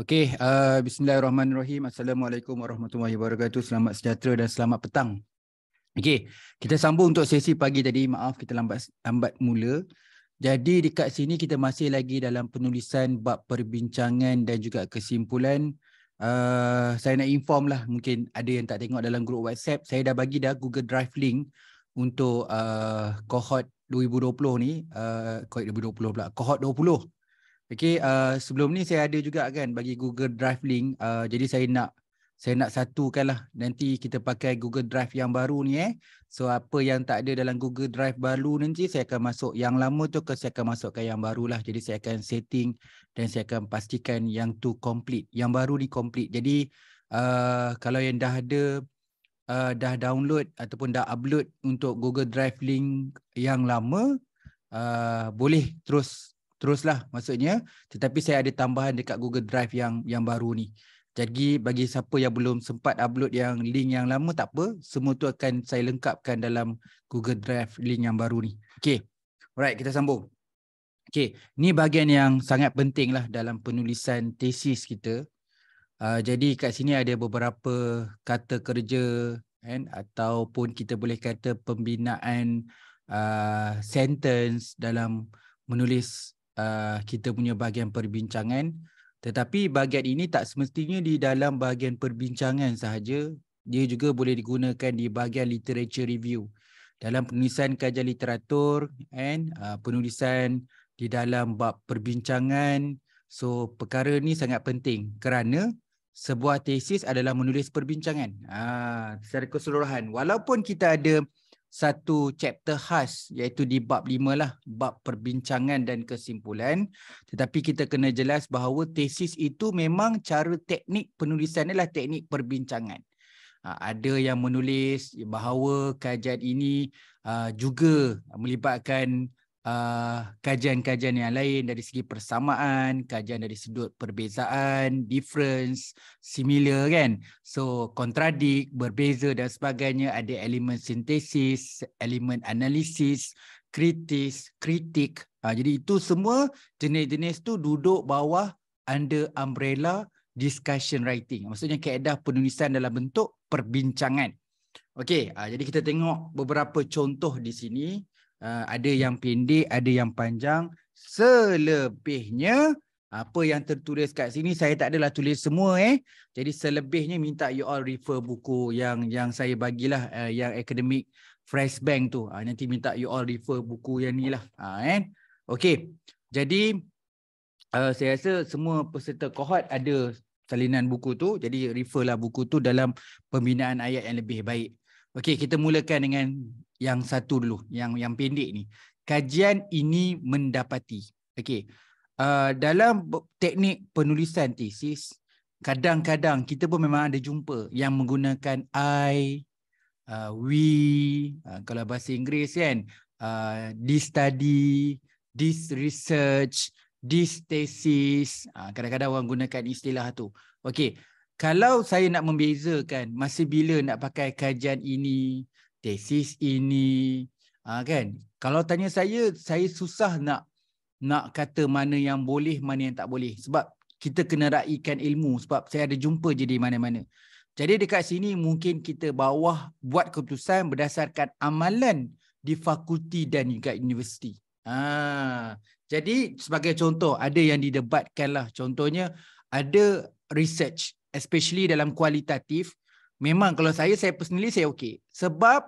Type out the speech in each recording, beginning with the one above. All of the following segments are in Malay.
Okey, uh, bismillahirrahmanirrahim. Assalamualaikum warahmatullahi wabarakatuh. Selamat sejahtera dan selamat petang. Okey, kita sambung untuk sesi pagi tadi. Maaf kita lambat lambat mula. Jadi dekat sini kita masih lagi dalam penulisan bab perbincangan dan juga kesimpulan. Uh, saya nak inform lah mungkin ada yang tak tengok dalam grup WhatsApp. Saya dah bagi dah Google Drive link untuk uh, cohort 2020 ni. Uh, cohort 2020 pula. Cohort 20 Okay, uh, sebelum ni saya ada juga kan bagi Google Drive link. Uh, jadi saya nak saya nak satukan lah. Nanti kita pakai Google Drive yang baru ni eh. So apa yang tak ada dalam Google Drive baru nanti saya akan masuk yang lama tu ke saya akan masukkan yang baru lah. Jadi saya akan setting dan saya akan pastikan yang tu complete. Yang baru ni complete. Jadi uh, kalau yang dah ada uh, dah download ataupun dah upload untuk Google Drive link yang lama uh, boleh terus teruslah maksudnya tetapi saya ada tambahan dekat Google Drive yang yang baru ni jadi bagi siapa yang belum sempat upload yang link yang lama tak apa semua tu akan saya lengkapkan dalam Google Drive link yang baru ni okey alright kita sambung okey ni bahagian yang sangat penting lah dalam penulisan tesis kita uh, jadi kat sini ada beberapa kata kerja kan ataupun kita boleh kata pembinaan uh, sentence dalam menulis uh, kita punya bahagian perbincangan tetapi bahagian ini tak semestinya di dalam bahagian perbincangan sahaja dia juga boleh digunakan di bahagian literature review dalam penulisan kajian literatur and uh, penulisan di dalam bab perbincangan so perkara ni sangat penting kerana sebuah tesis adalah menulis perbincangan ah secara keseluruhan walaupun kita ada satu chapter khas iaitu di bab lima lah, bab perbincangan dan kesimpulan. Tetapi kita kena jelas bahawa tesis itu memang cara teknik penulisan adalah teknik perbincangan. Ha, ada yang menulis bahawa kajian ini ha, juga melibatkan uh, kajian-kajian yang lain dari segi persamaan, kajian dari sudut perbezaan, difference, similar kan. So kontradik, berbeza dan sebagainya, ada elemen sintesis, elemen analisis, kritis, kritik. Uh, jadi itu semua jenis-jenis tu duduk bawah under umbrella discussion writing. Maksudnya keedah penulisan dalam bentuk perbincangan. Okey, ah, jadi kita tengok beberapa contoh di sini. Ah, ada yang pendek, ada yang panjang. Selebihnya apa yang tertulis kat sini saya tak adalah tulis semua eh. Jadi selebihnya minta you all refer buku yang yang saya bagilah uh, yang academic fresh bank tu. Uh, nanti minta you all refer buku yang ni lah. Ha uh, eh. Okey. Jadi uh, saya rasa semua peserta kohort ada salinan buku tu. Jadi refer lah buku tu dalam pembinaan ayat yang lebih baik. Okey, kita mulakan dengan yang satu dulu, yang yang pendek ni. Kajian ini mendapati. Okey. Uh, dalam teknik penulisan tesis, kadang-kadang kita pun memang ada jumpa yang menggunakan I, uh, we, uh, kalau bahasa Inggeris kan, uh, this study, this research, this thesis. Uh, kadang-kadang orang gunakan istilah tu. Okey, kalau saya nak membezakan masa bila nak pakai kajian ini, tesis ini, ah, kan? Kalau tanya saya, saya susah nak nak kata mana yang boleh, mana yang tak boleh. Sebab kita kena raikan ilmu. Sebab saya ada jumpa je di mana-mana. Jadi dekat sini mungkin kita bawah buat keputusan berdasarkan amalan di fakulti dan juga universiti. Ha. Jadi sebagai contoh, ada yang didebatkan lah. Contohnya, ada research especially dalam kualitatif memang kalau saya saya personally saya okey sebab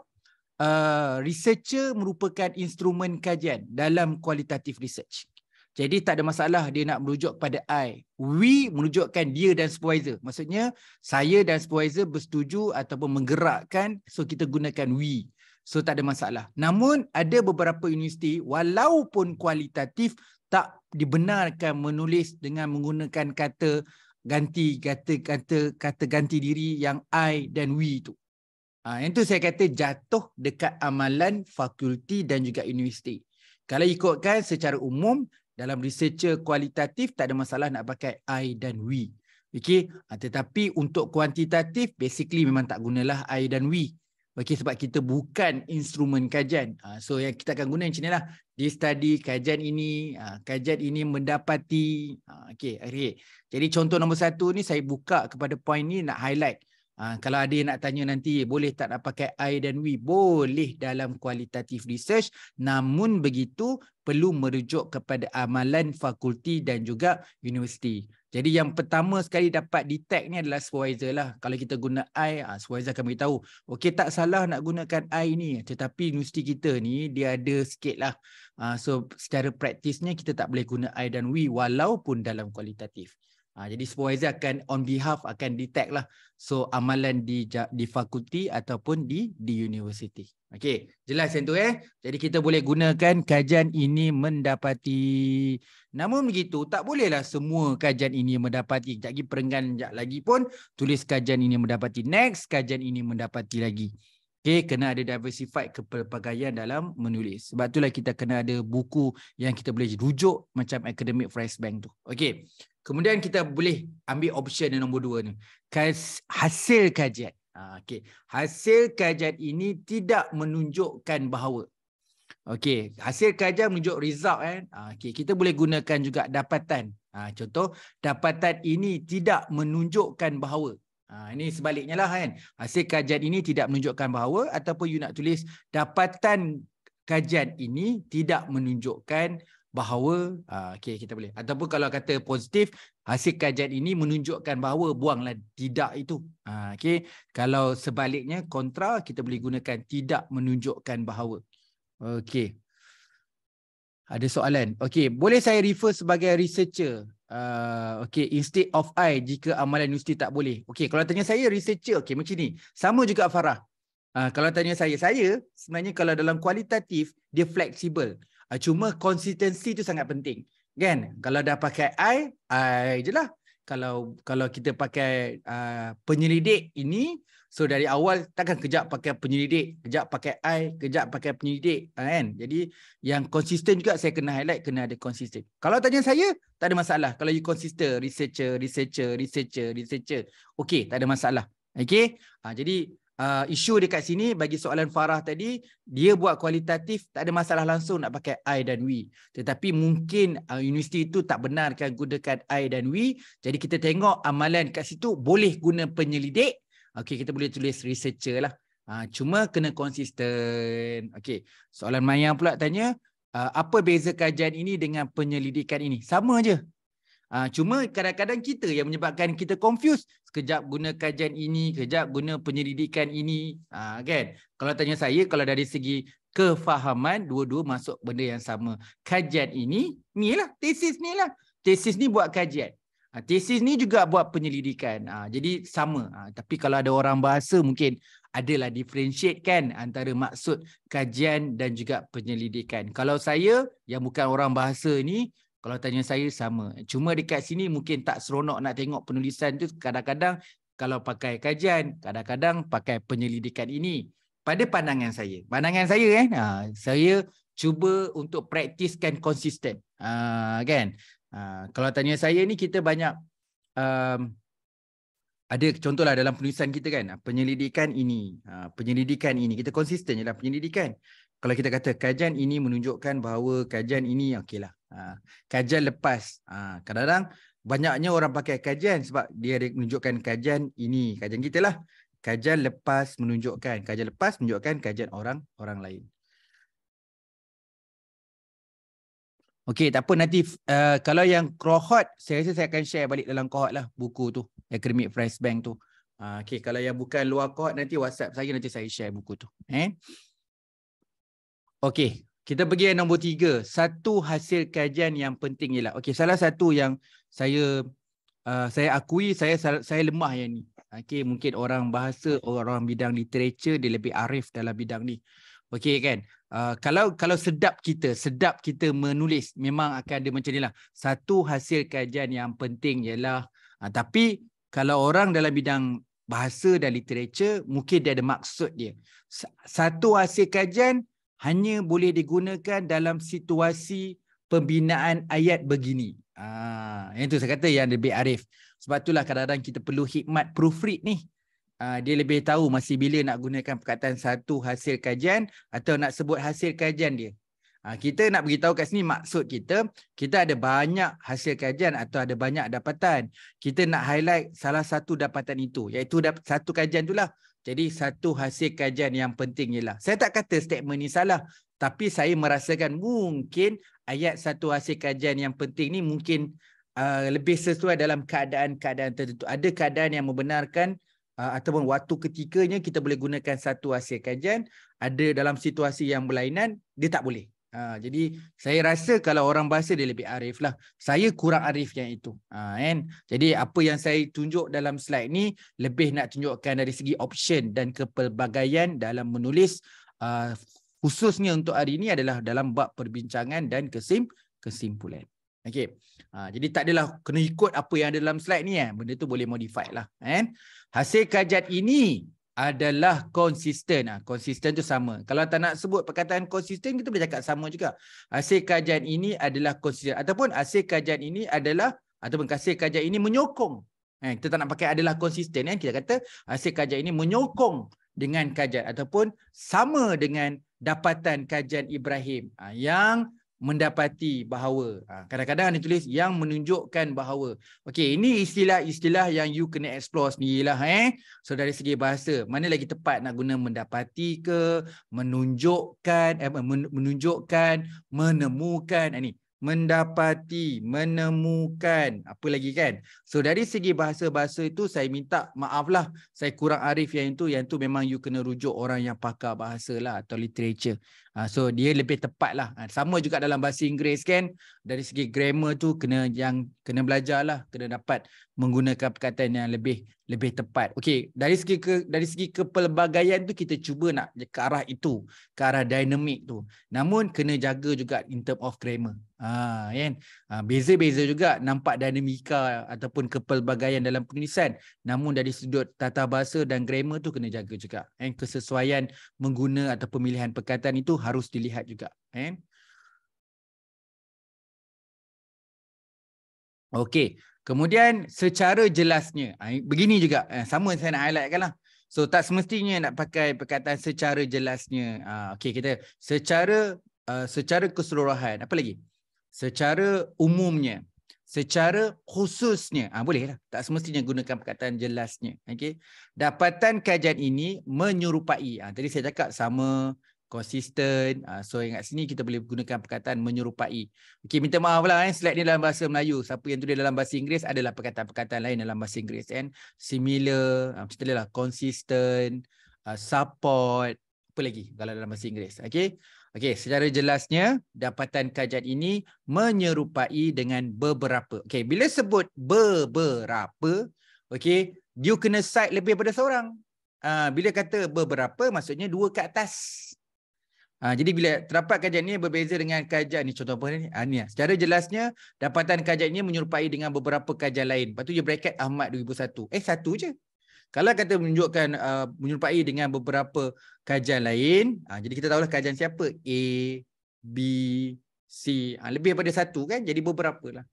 uh, researcher merupakan instrumen kajian dalam kualitatif research jadi tak ada masalah dia nak merujuk pada I. We merujukkan dia dan supervisor. Maksudnya saya dan supervisor bersetuju ataupun menggerakkan so kita gunakan we. So tak ada masalah. Namun ada beberapa universiti walaupun kualitatif tak dibenarkan menulis dengan menggunakan kata ganti kata kata kata ganti diri yang I dan we tu. Ha, yang tu saya kata jatuh dekat amalan fakulti dan juga universiti. Kalau ikutkan secara umum dalam researcher kualitatif tak ada masalah nak pakai I dan we. Okey, ha, tetapi untuk kuantitatif basically memang tak gunalah I dan we. Okey sebab kita bukan instrumen kajian. Ha, so yang kita akan guna macam ni lah. Di study kajian ini, ha, kajian ini mendapati. okay ha, okay. jadi contoh nombor satu ni saya buka kepada point ni nak highlight. Kalau ada yang nak tanya nanti, boleh tak nak pakai I dan we? Boleh dalam kualitatif research. Namun begitu, perlu merujuk kepada amalan fakulti dan juga universiti. Jadi yang pertama sekali dapat detect ni adalah supervisor lah. Kalau kita guna I, ah, supervisor akan beritahu. Okey tak salah nak gunakan I ni. Tetapi universiti kita ni dia ada sikit lah. Ah, so secara praktisnya kita tak boleh guna I dan we walaupun dalam kualitatif. Ha, jadi supervisor akan on behalf akan detect lah. So amalan di di fakulti ataupun di di university. Okey, jelas yang tu eh. Jadi kita boleh gunakan kajian ini mendapati. Namun begitu, tak bolehlah semua kajian ini mendapati. Sekejap lagi perenggan, sekejap lagi pun tulis kajian ini mendapati. Next, kajian ini mendapati lagi. Okey, kena ada diversified kepelbagaian dalam menulis. Sebab itulah kita kena ada buku yang kita boleh rujuk macam academic phrase bank tu. Okey, Kemudian kita boleh ambil option yang nombor dua ni. Hasil kajian. Ha, okay. Hasil kajian ini tidak menunjukkan bahawa. Okay. Hasil kajian menunjuk result. Kan? Ha, okay. Kita boleh gunakan juga dapatan. Ha, contoh, dapatan ini tidak menunjukkan bahawa. Ini sebaliknya lah kan. Hasil kajian ini tidak menunjukkan bahawa ataupun you nak tulis dapatan kajian ini tidak menunjukkan bahawa ah, okay, kita boleh. Ataupun kalau kata positif, hasil kajian ini menunjukkan bahawa buanglah tidak itu. Ah, okay. Kalau sebaliknya kontra, kita boleh gunakan tidak menunjukkan bahawa. okay Ada soalan. okay boleh saya refer sebagai researcher? Uh, ah, okay, instead of I jika amalan universiti tak boleh. Okay, kalau tanya saya, researcher. Okay, macam ni. Sama juga Farah. Uh, kalau tanya saya, saya sebenarnya kalau dalam kualitatif, dia fleksibel. Ah, cuma konsistensi hmm. tu sangat penting kan kalau dah pakai i i lah. kalau kalau kita pakai uh, penyelidik ini so dari awal takkan kejap pakai penyelidik kejap pakai i kejap pakai penyelidik ah, kan jadi yang konsisten juga saya kena highlight kena ada konsisten kalau tanya saya tak ada masalah kalau you consistent researcher researcher researcher researcher okay, tak ada masalah Okay, uh, jadi uh, isu dekat sini bagi soalan Farah tadi dia buat kualitatif tak ada masalah langsung nak pakai I dan we tetapi mungkin uh, universiti itu tak benarkan gunakan I dan we jadi kita tengok amalan kat situ boleh guna penyelidik okey kita boleh tulis researcher lah uh, cuma kena konsisten okey soalan Maya pula tanya uh, apa beza kajian ini dengan penyelidikan ini sama aje Ha, cuma kadang-kadang kita yang menyebabkan kita confused. Sekejap guna kajian ini, sekejap guna penyelidikan ini. Ha, kan? Kalau tanya saya, kalau dari segi kefahaman, dua-dua masuk benda yang sama. Kajian ini, ni lah. Tesis ni lah. Tesis ni buat kajian. Ha, tesis ni juga buat penyelidikan. Ha, jadi sama. Ha, tapi kalau ada orang bahasa mungkin adalah differentiate kan antara maksud kajian dan juga penyelidikan. Kalau saya yang bukan orang bahasa ni kalau tanya saya sama. Cuma dekat sini mungkin tak seronok nak tengok penulisan tu kadang-kadang kalau pakai kajian, kadang-kadang pakai penyelidikan ini. Pada pandangan saya. Pandangan saya kan, ha, saya cuba untuk praktiskan konsisten. Ha, kan? Ha, kalau tanya saya ni kita banyak um, ada contohlah dalam penulisan kita kan, penyelidikan ini, ha, penyelidikan ini kita konsisten dalam penyelidikan kalau kita kata kajian ini menunjukkan bahawa kajian ini okeylah. Ha, kajian lepas. Ha, kadang-kadang banyaknya orang pakai kajian sebab dia menunjukkan kajian ini. Kajian kita lah. Kajian lepas menunjukkan. Kajian lepas menunjukkan kajian orang orang lain. Okey, tak apa nanti uh, kalau yang krohot, saya rasa saya akan share balik dalam kohot lah buku tu. Academic Price Bank tu. Uh, Okey, kalau yang bukan luar kohot, nanti WhatsApp saya nanti saya share buku tu. Eh? Okey, kita pergi yang nombor tiga. Satu hasil kajian yang penting ialah. Okey, salah satu yang saya uh, saya akui saya saya lemah yang ni. Okey, mungkin orang bahasa, orang bidang literature dia lebih arif dalam bidang ni. Okey kan? Uh, kalau kalau sedap kita, sedap kita menulis, memang akan ada macam inilah. Satu hasil kajian yang penting ialah, uh, tapi kalau orang dalam bidang bahasa dan literature, mungkin dia ada maksud dia. Satu hasil kajian hanya boleh digunakan dalam situasi pembinaan ayat begini. Ah, yang itu saya kata yang lebih arif. Sebab itulah kadang-kadang kita perlu hikmat proofread ni. Ah, dia lebih tahu masih bila nak gunakan perkataan satu hasil kajian atau nak sebut hasil kajian dia. Ah, kita nak beritahu kat sini maksud kita, kita ada banyak hasil kajian atau ada banyak dapatan. Kita nak highlight salah satu dapatan itu. Iaitu satu kajian itulah. Jadi satu hasil kajian yang penting ialah saya tak kata statement ni salah tapi saya merasakan mungkin ayat satu hasil kajian yang penting ni mungkin uh, lebih sesuai dalam keadaan-keadaan tertentu. Ada keadaan yang membenarkan uh, ataupun waktu ketikanya kita boleh gunakan satu hasil kajian, ada dalam situasi yang berlainan dia tak boleh. Ha, jadi saya rasa kalau orang bahasa dia lebih arif lah. Saya kurang arif yang itu. Ha, kan? Jadi apa yang saya tunjuk dalam slide ni lebih nak tunjukkan dari segi option dan kepelbagaian dalam menulis uh, khususnya untuk hari ini adalah dalam bab perbincangan dan kesim kesimpulan. Okay. Ha, jadi tak adalah kena ikut apa yang ada dalam slide ni. Eh? Benda tu boleh modify lah. Eh? Hasil kajat ini adalah konsisten. Ha, konsisten tu sama. Kalau tak nak sebut perkataan konsisten, kita boleh cakap sama juga. Hasil kajian ini adalah konsisten. Ataupun hasil kajian ini adalah, ataupun hasil kajian ini menyokong. Ha, kita tak nak pakai adalah konsisten. Ya. Kita kata hasil kajian ini menyokong dengan kajian. Ataupun sama dengan dapatan kajian Ibrahim. Ha, yang mendapati bahawa ah. kadang-kadang ada tulis yang menunjukkan bahawa okey ini istilah-istilah yang you kena explore sendirilah eh so dari segi bahasa mana lagi tepat nak guna mendapati ke menunjukkan eh, menunjukkan menemukan ah, ni mendapati menemukan apa lagi kan so dari segi bahasa-bahasa itu saya minta maaf lah saya kurang arif yang itu yang itu memang you kena rujuk orang yang pakar bahasa lah atau literature Ah, so dia lebih tepat lah ah, Sama juga dalam bahasa Inggeris kan Dari segi grammar tu kena yang kena belajar lah Kena dapat menggunakan perkataan yang lebih lebih tepat Okay dari segi ke, dari segi kepelbagaian tu kita cuba nak ke arah itu Ke arah dynamic tu Namun kena jaga juga in term of grammar ha, kan? Ah, beza-beza juga nampak dinamika ataupun kepelbagaian dalam penulisan. Namun dari sudut tata bahasa dan grammar tu kena jaga juga. Eh, kesesuaian mengguna atau pemilihan perkataan itu harus dilihat juga. Eh. Okey, kemudian secara jelasnya. Ah, begini juga, eh, sama saya nak highlightkan lah. So tak semestinya nak pakai perkataan secara jelasnya. Ah, Okey, kita secara uh, secara keseluruhan. Apa lagi? secara umumnya, secara khususnya. Ah ha, lah. Tak semestinya gunakan perkataan jelasnya. Okey. Dapatan kajian ini menyerupai. Ah tadi saya cakap sama konsisten. Ah ha, so ingat sini kita boleh gunakan perkataan menyerupai. Okey, minta maaf lah eh slide ni dalam bahasa Melayu. Siapa yang tulis dalam bahasa Inggeris adalah perkataan-perkataan lain dalam bahasa Inggeris kan. Similar, ha, macam itulah konsisten, ha, support, apa lagi kalau dalam bahasa Inggeris. Okey. Okey, secara jelasnya dapatan kajian ini menyerupai dengan beberapa. Okey, bila sebut beberapa, okey, dia kena side lebih daripada seorang. Uh, bila kata beberapa, maksudnya dua ke atas. Uh, jadi bila terdapat kajian ini berbeza dengan kajian ini. Contoh apa ini? Uh, ah, ini lah. Secara jelasnya, dapatan kajian ini menyerupai dengan beberapa kajian lain. Lepas tu, you bracket Ahmad 2001. Eh, satu je. Kalau kata menunjukkan uh, menyerupai dengan beberapa kajian lain, uh, jadi kita tahulah kajian siapa. A, B, C. Uh, lebih daripada satu kan? Jadi beberapa lah.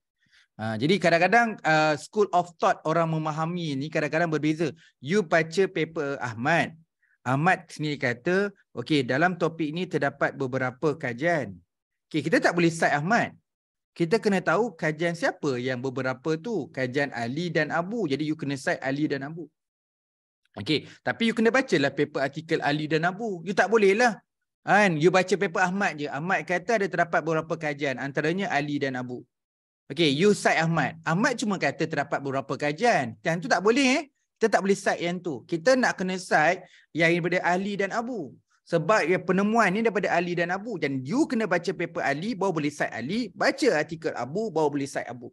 Uh, jadi kadang-kadang uh, school of thought orang memahami ni kadang-kadang berbeza. You baca paper Ahmad. Ahmad sendiri kata, okay, dalam topik ni terdapat beberapa kajian. Okay, kita tak boleh cite Ahmad. Kita kena tahu kajian siapa yang beberapa tu. Kajian Ali dan Abu. Jadi you kena cite Ali dan Abu. Okey, tapi you kena baca lah paper artikel Ali dan Abu. You tak boleh lah. Kan? You baca paper Ahmad je. Ahmad kata ada terdapat beberapa kajian antaranya Ali dan Abu. Okey, you cite Ahmad. Ahmad cuma kata terdapat beberapa kajian. Dan tu tak boleh eh. Kita tak boleh cite yang tu. Kita nak kena cite yang daripada Ali dan Abu. Sebab yang penemuan ni daripada Ali dan Abu. Dan you kena baca paper Ali, baru boleh cite Ali. Baca artikel Abu, baru boleh cite Abu.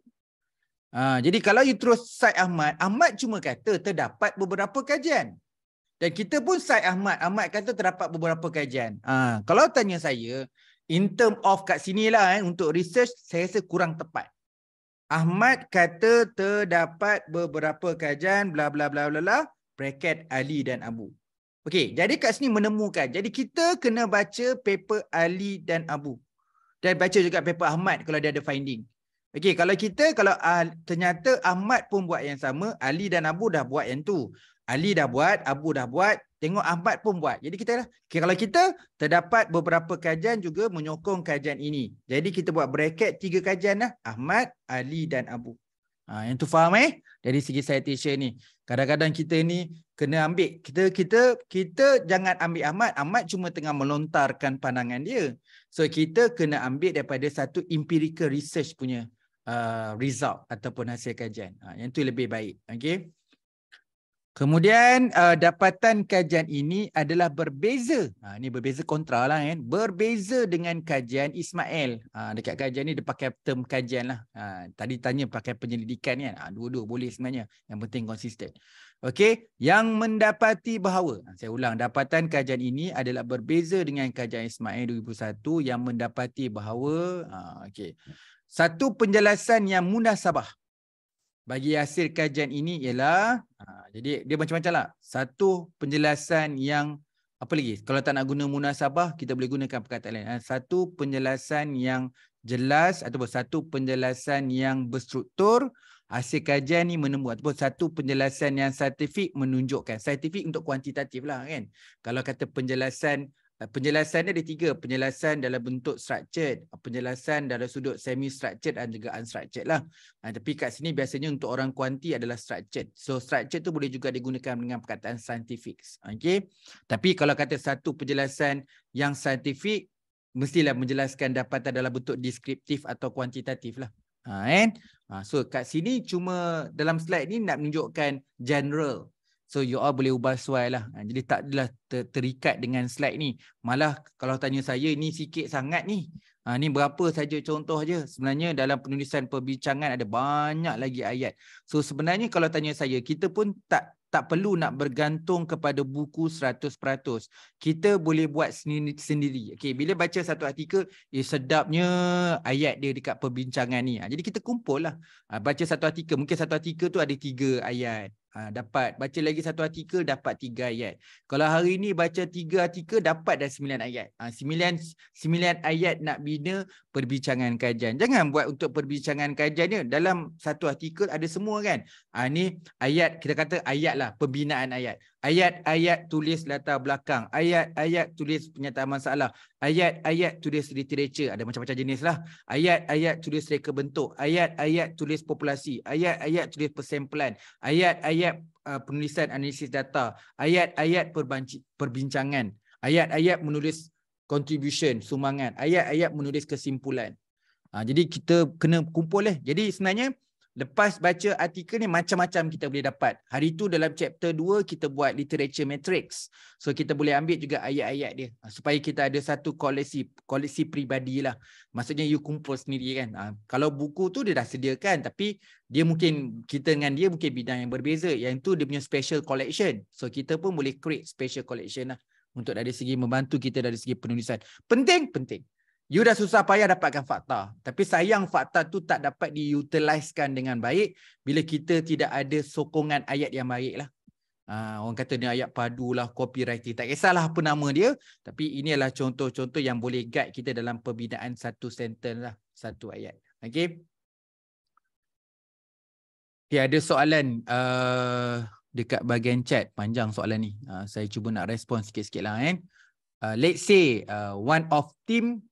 Ha, jadi kalau you terus side Ahmad, Ahmad cuma kata terdapat beberapa kajian. Dan kita pun side Ahmad, Ahmad kata terdapat beberapa kajian. Ha, kalau tanya saya, in term of kat sini lah eh, untuk research, saya rasa kurang tepat. Ahmad kata terdapat beberapa kajian bla bla bla bla bla bracket Ali dan Abu. Okey, jadi kat sini menemukan. Jadi kita kena baca paper Ali dan Abu. Dan baca juga paper Ahmad kalau dia ada finding. Okey, kalau kita kalau uh, ternyata Ahmad pun buat yang sama, Ali dan Abu dah buat yang tu. Ali dah buat, Abu dah buat, tengok Ahmad pun buat. Jadi kita lah. Okay, kalau kita terdapat beberapa kajian juga menyokong kajian ini. Jadi kita buat bracket tiga kajian lah. Ahmad, Ali dan Abu. Ha, yang tu faham eh? Dari segi citation ni. Kadang-kadang kita ni kena ambil. Kita kita kita jangan ambil Ahmad. Ahmad cuma tengah melontarkan pandangan dia. So kita kena ambil daripada satu empirical research punya uh, result ataupun hasil kajian. Uh, yang tu lebih baik. Okay. Kemudian uh, dapatan kajian ini adalah berbeza. Ha, ini berbeza kontra lah kan. Berbeza dengan kajian Ismail. Ha, dekat kajian ni dia pakai term kajian lah. Ha, tadi tanya pakai penyelidikan kan. Ha, dua-dua boleh sebenarnya. Yang penting konsisten. Okey. Yang mendapati bahawa. Ha, saya ulang. Dapatan kajian ini adalah berbeza dengan kajian Ismail 2001. Yang mendapati bahawa. Ha, Okey. Satu penjelasan yang mudah sabah bagi hasil kajian ini ialah ha, jadi dia macam-macam lah. Satu penjelasan yang apa lagi? Kalau tak nak guna munasabah, kita boleh gunakan perkataan lain. Ha, satu penjelasan yang jelas ataupun satu penjelasan yang berstruktur hasil kajian ni menemukan ataupun satu penjelasan yang saintifik menunjukkan. Saintifik untuk kuantitatif lah kan. Kalau kata penjelasan Eh, penjelasan dia ada tiga penjelasan dalam bentuk structured penjelasan dalam sudut semi structured dan juga unstructured lah ha, tapi kat sini biasanya untuk orang kuanti adalah structured so structured tu boleh juga digunakan dengan perkataan scientific okay? tapi kalau kata satu penjelasan yang scientific mestilah menjelaskan dapatan dalam bentuk deskriptif atau kuantitatif lah ha, kan ha, so kat sini cuma dalam slide ni nak menunjukkan general So you all boleh ubah suai lah. Ha, jadi tak adalah ter terikat dengan slide ni. Malah kalau tanya saya ni sikit sangat ni. Ha, ni berapa saja contoh je. Sebenarnya dalam penulisan perbincangan ada banyak lagi ayat. So sebenarnya kalau tanya saya, kita pun tak tak perlu nak bergantung kepada buku 100%. Kita boleh buat sendiri. sendiri. Okay, bila baca satu artikel, eh, sedapnya ayat dia dekat perbincangan ni. Ha, jadi kita kumpul lah. Ha, baca satu artikel. Mungkin satu artikel tu ada tiga ayat. Ha, dapat. Baca lagi satu artikel, dapat tiga ayat. Kalau hari ni baca tiga artikel, dapat dah sembilan ayat. Ha, sembilan, sembilan ayat nak bina perbincangan kajian. Jangan buat untuk perbincangan kajiannya. Dalam satu artikel ada semua kan. Ha, ni ayat, kita kata ayat lah. Pembinaan ayat ayat-ayat tulis latar belakang, ayat-ayat tulis penyataan masalah, ayat-ayat tulis literature, ada macam-macam jenis lah, ayat-ayat tulis reka bentuk, ayat-ayat tulis populasi, ayat-ayat tulis persamplan, ayat-ayat uh, penulisan analisis data, ayat-ayat perbincangan, ayat-ayat menulis contribution, sumangan, ayat-ayat menulis kesimpulan. Ha, jadi kita kena kumpul eh. Jadi sebenarnya Lepas baca artikel ni macam-macam kita boleh dapat. Hari tu dalam chapter 2 kita buat literature matrix. So kita boleh ambil juga ayat-ayat dia. Ah, supaya kita ada satu koleksi, koleksi peribadi lah. Maksudnya you kumpul sendiri kan. Ah, kalau buku tu dia dah sediakan tapi dia mungkin kita dengan dia mungkin bidang yang berbeza. Yang tu dia punya special collection. So kita pun boleh create special collection lah. Untuk dari segi membantu kita dari segi penulisan. Penting? Penting. You dah susah payah dapatkan fakta. Tapi sayang fakta tu tak dapat diutilizekan dengan baik bila kita tidak ada sokongan ayat yang baik lah. Uh, ha, orang kata ni ayat padu lah, copywriting. Tak kisahlah apa nama dia. Tapi ini adalah contoh-contoh yang boleh guide kita dalam pembinaan satu sentence lah. Satu ayat. Okay. Okay, ada soalan uh, dekat bahagian chat. Panjang soalan ni. Uh, saya cuba nak respon sikit-sikit lah. Eh. Uh, let's say uh, one of team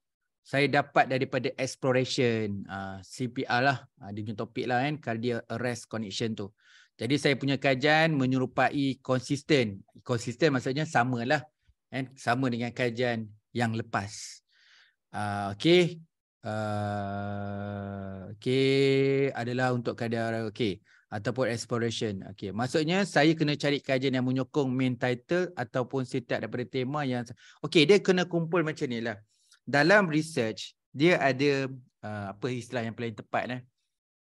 saya dapat daripada exploration uh, ah, CPR lah uh, dia punya topik lah kan cardiac arrest connection tu jadi saya punya kajian menyerupai konsisten konsisten maksudnya samalah kan sama dengan kajian yang lepas uh, okey uh, okey adalah untuk kadar okey ataupun exploration okey maksudnya saya kena cari kajian yang menyokong main title ataupun setiap daripada tema yang okey dia kena kumpul macam ni lah dalam research dia ada uh, apa istilah yang paling tepat eh?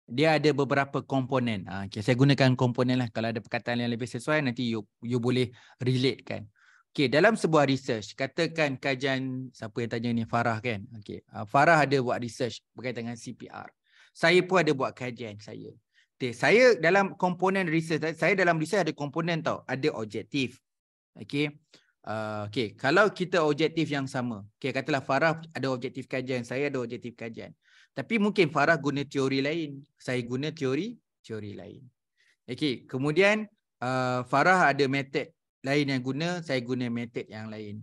dia ada beberapa komponen uh, okay. saya gunakan komponen lah kalau ada perkataan yang lebih sesuai nanti you, you boleh relate kan okay. dalam sebuah research katakan kajian siapa yang tanya ni Farah kan okay. Ah, Farah ada buat research berkaitan dengan CPR saya pun ada buat kajian saya okay. saya dalam komponen research saya dalam research ada komponen tau ada objektif okay. Ah, okay, kalau kita objektif yang sama. Okay, katalah Farah ada objektif kajian, saya ada objektif kajian. Tapi mungkin Farah guna teori lain, saya guna teori teori lain. Okay, kemudian uh, Farah ada method lain yang guna, saya guna method yang lain.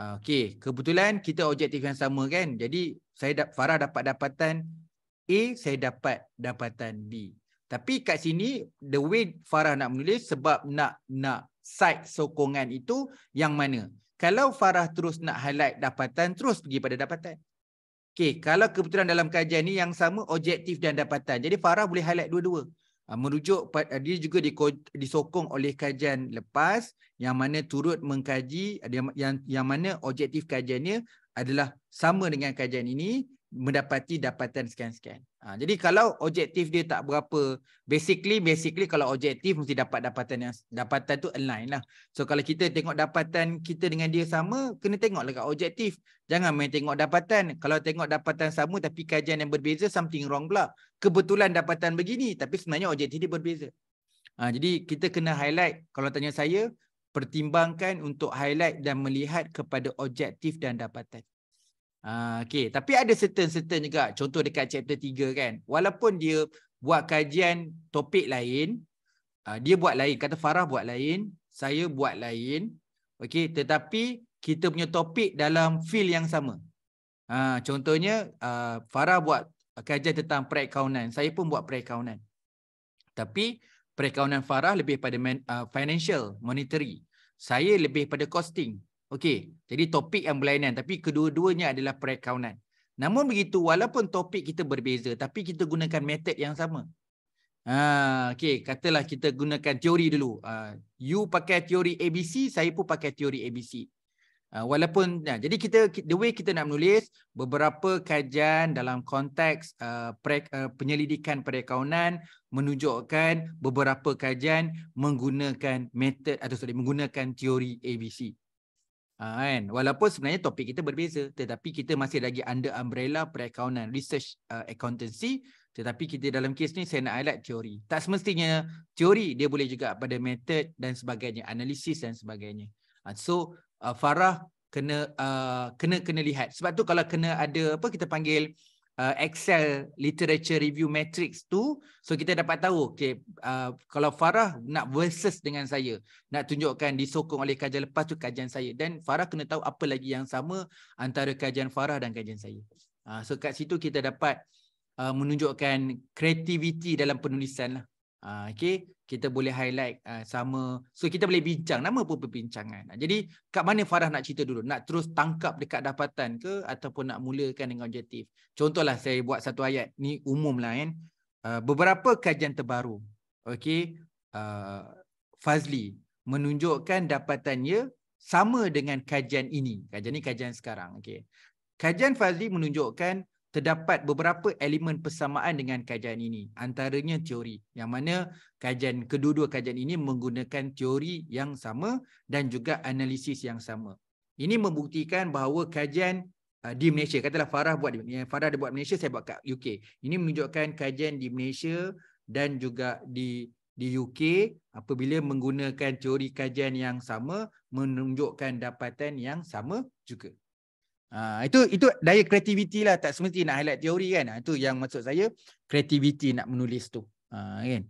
Uh, okay, kebetulan kita objektif yang sama kan? Jadi saya da Farah dapat dapatan A, saya dapat dapatan B. Tapi kat sini, the way Farah nak menulis sebab nak nak side sokongan itu yang mana. Kalau Farah terus nak highlight dapatan, terus pergi pada dapatan. Okay, kalau kebetulan dalam kajian ni yang sama objektif dan dapatan. Jadi Farah boleh highlight dua-dua. Ah, merujuk, ah, dia juga disokong oleh kajian lepas yang mana turut mengkaji, yang, yang mana objektif kajiannya adalah sama dengan kajian ini mendapati dapatan scan scan. Ha, jadi kalau objektif dia tak berapa, basically basically kalau objektif mesti dapat dapatan yang dapatan tu align lah. So kalau kita tengok dapatan kita dengan dia sama, kena tengoklah kat objektif. Jangan main tengok dapatan. Kalau tengok dapatan sama tapi kajian yang berbeza, something wrong pula. Kebetulan dapatan begini tapi sebenarnya objektif dia berbeza. Ha, jadi kita kena highlight, kalau tanya saya, pertimbangkan untuk highlight dan melihat kepada objektif dan dapatan. Ah, okay. Tapi ada certain-certain juga. Contoh dekat chapter 3 kan. Walaupun dia buat kajian topik lain. Uh, dia buat lain. Kata Farah buat lain. Saya buat lain. Okay. Tetapi kita punya topik dalam field yang sama. Uh, contohnya uh, Farah buat kajian tentang perakaunan. Saya pun buat perakaunan. Tapi perakaunan Farah lebih pada man, uh, financial, monetary. Saya lebih pada costing. Okey, jadi topik yang berlainan tapi kedua-duanya adalah perakaunan. Namun begitu, walaupun topik kita berbeza tapi kita gunakan method yang sama. Ha, okey, Katalah kita gunakan teori dulu. Ha, you pakai teori ABC, saya pun pakai teori ABC. Ha, walaupun, ya, jadi kita the way kita nak menulis beberapa kajian dalam konteks uh, ha, pre, uh, ha, penyelidikan perakaunan menunjukkan beberapa kajian menggunakan method atau sorry, menggunakan teori ABC. Uh, kan? Walaupun sebenarnya topik kita berbeza tetapi kita masih lagi under umbrella perakaunan research uh, accountancy tetapi kita dalam kes ni saya nak highlight teori. Tak semestinya teori dia boleh juga pada method dan sebagainya, analisis dan sebagainya. Uh, so uh, Farah kena uh, kena kena lihat. Sebab tu kalau kena ada apa kita panggil uh, Excel literature review matrix tu so kita dapat tahu okay uh, kalau Farah nak versus dengan saya nak tunjukkan disokong oleh kajian lepas tu kajian saya dan Farah kena tahu apa lagi yang sama antara kajian Farah dan kajian saya uh, so kat situ kita dapat uh, menunjukkan kreativiti dalam penulisan lah uh, okey kita boleh highlight uh, sama so kita boleh bincang nama pun perbincangan. Jadi kat mana Farah nak cerita dulu? Nak terus tangkap dekat dapatan ke ataupun nak mulakan dengan objektif? Contohlah saya buat satu ayat ni lah, kan. Uh, beberapa kajian terbaru. Okey. Uh, Fazli menunjukkan dapatannya sama dengan kajian ini. Kajian ni kajian sekarang. Okey. Kajian Fazli menunjukkan terdapat beberapa elemen persamaan dengan kajian ini antaranya teori yang mana kajian kedua-dua kajian ini menggunakan teori yang sama dan juga analisis yang sama ini membuktikan bahawa kajian uh, di Malaysia katalah Farah buat di Malaysia, eh, Farah dia buat Malaysia saya buat kat UK ini menunjukkan kajian di Malaysia dan juga di di UK apabila menggunakan teori kajian yang sama menunjukkan dapatan yang sama juga Ha, itu itu daya kreativiti lah tak semesti nak highlight teori kan. Ha, itu yang maksud saya kreativiti nak menulis tu. Ha, kan?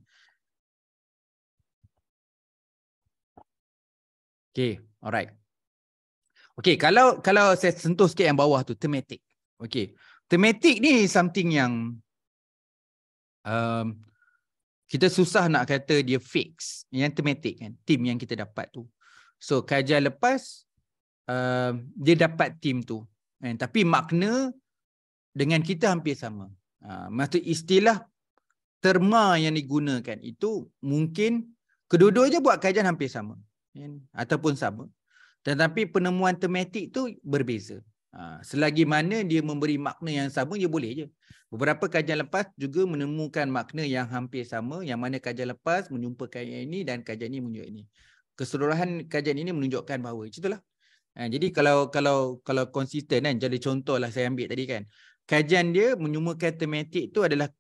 Okay, alright. Okay, kalau kalau saya sentuh sikit yang bawah tu, thematic. Okay, thematic ni something yang um, kita susah nak kata dia fix. Yang thematic kan, team yang kita dapat tu. So, kajian lepas, Uh, dia dapat tim tu. Eh, tapi makna dengan kita hampir sama. Uh, maksud istilah terma yang digunakan itu mungkin kedua-duanya buat kajian hampir sama. Eh, ataupun sama. Tetapi penemuan tematik tu berbeza. Uh, selagi mana dia memberi makna yang sama, dia boleh je. Beberapa kajian lepas juga menemukan makna yang hampir sama. Yang mana kajian lepas menjumpa kajian ini dan kajian ini menunjukkan ini. Keseluruhan kajian ini menunjukkan bahawa itulah. Ha, jadi kalau kalau kalau konsisten kan jadi contohlah saya ambil tadi kan. Kajian dia menyumbangkan tematik tu adalah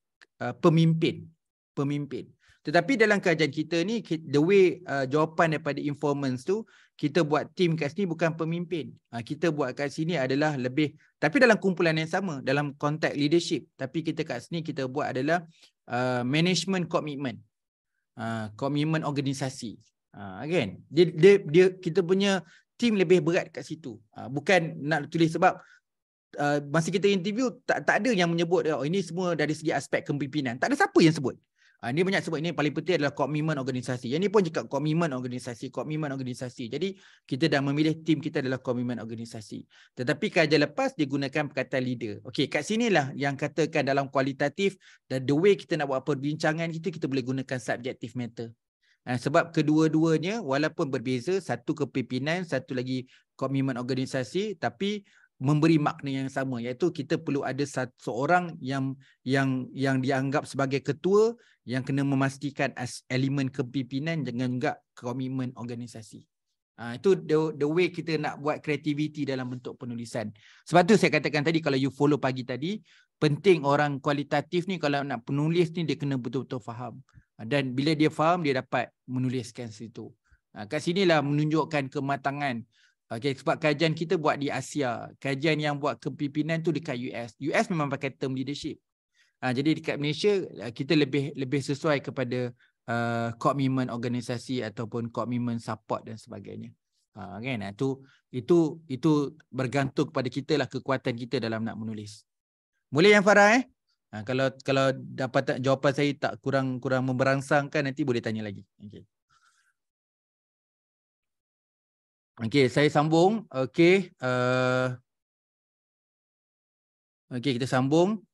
uh, pemimpin, pemimpin. Tetapi dalam kajian kita ni the way uh, jawapan daripada informants tu kita buat team kat sini bukan pemimpin. Ha, kita buat kat sini adalah lebih tapi dalam kumpulan yang sama dalam konteks leadership tapi kita kat sini kita buat adalah uh, management commitment. Uh, commitment organisasi. Uh, again, dia, dia, dia kita punya team lebih berat kat situ. Ha, bukan nak tulis sebab uh, masa kita interview tak tak ada yang menyebut oh, ini semua dari segi aspek kepimpinan. Tak ada siapa yang sebut. Uh, ha, ini banyak sebut ini paling penting adalah komitmen organisasi. Yang ini pun cakap komitmen organisasi, komitmen organisasi. Jadi kita dah memilih team kita adalah komitmen organisasi. Tetapi kerja lepas dia gunakan perkataan leader. Okey, kat sinilah yang katakan dalam kualitatif dan the way kita nak buat perbincangan kita kita boleh gunakan subjective matter. Eh, sebab kedua-duanya walaupun berbeza satu kepimpinan satu lagi komitmen organisasi tapi memberi makna yang sama iaitu kita perlu ada satu seorang yang yang yang dianggap sebagai ketua yang kena memastikan as elemen kepimpinan dengan juga komitmen organisasi. Ha, itu the, the way kita nak buat kreativiti dalam bentuk penulisan. Sebab tu saya katakan tadi kalau you follow pagi tadi penting orang kualitatif ni kalau nak penulis ni dia kena betul-betul faham Ah, dan bila dia faham dia dapat menuliskan situ. Ha, kat sinilah menunjukkan kematangan. Okey sebab kajian kita buat di Asia. Kajian yang buat kepimpinan tu dekat US. US memang pakai term leadership. Ha, jadi dekat Malaysia kita lebih lebih sesuai kepada uh, commitment organisasi ataupun commitment support dan sebagainya. Ha kan itu itu itu bergantung kepada kita lah kekuatan kita dalam nak menulis. Mulai yang Farah eh? Ha, kalau kalau dapat tak, jawapan saya tak kurang kurang memberangsangkan nanti boleh tanya lagi. Okey. Okey, saya sambung. Okey, uh, Okey, kita sambung.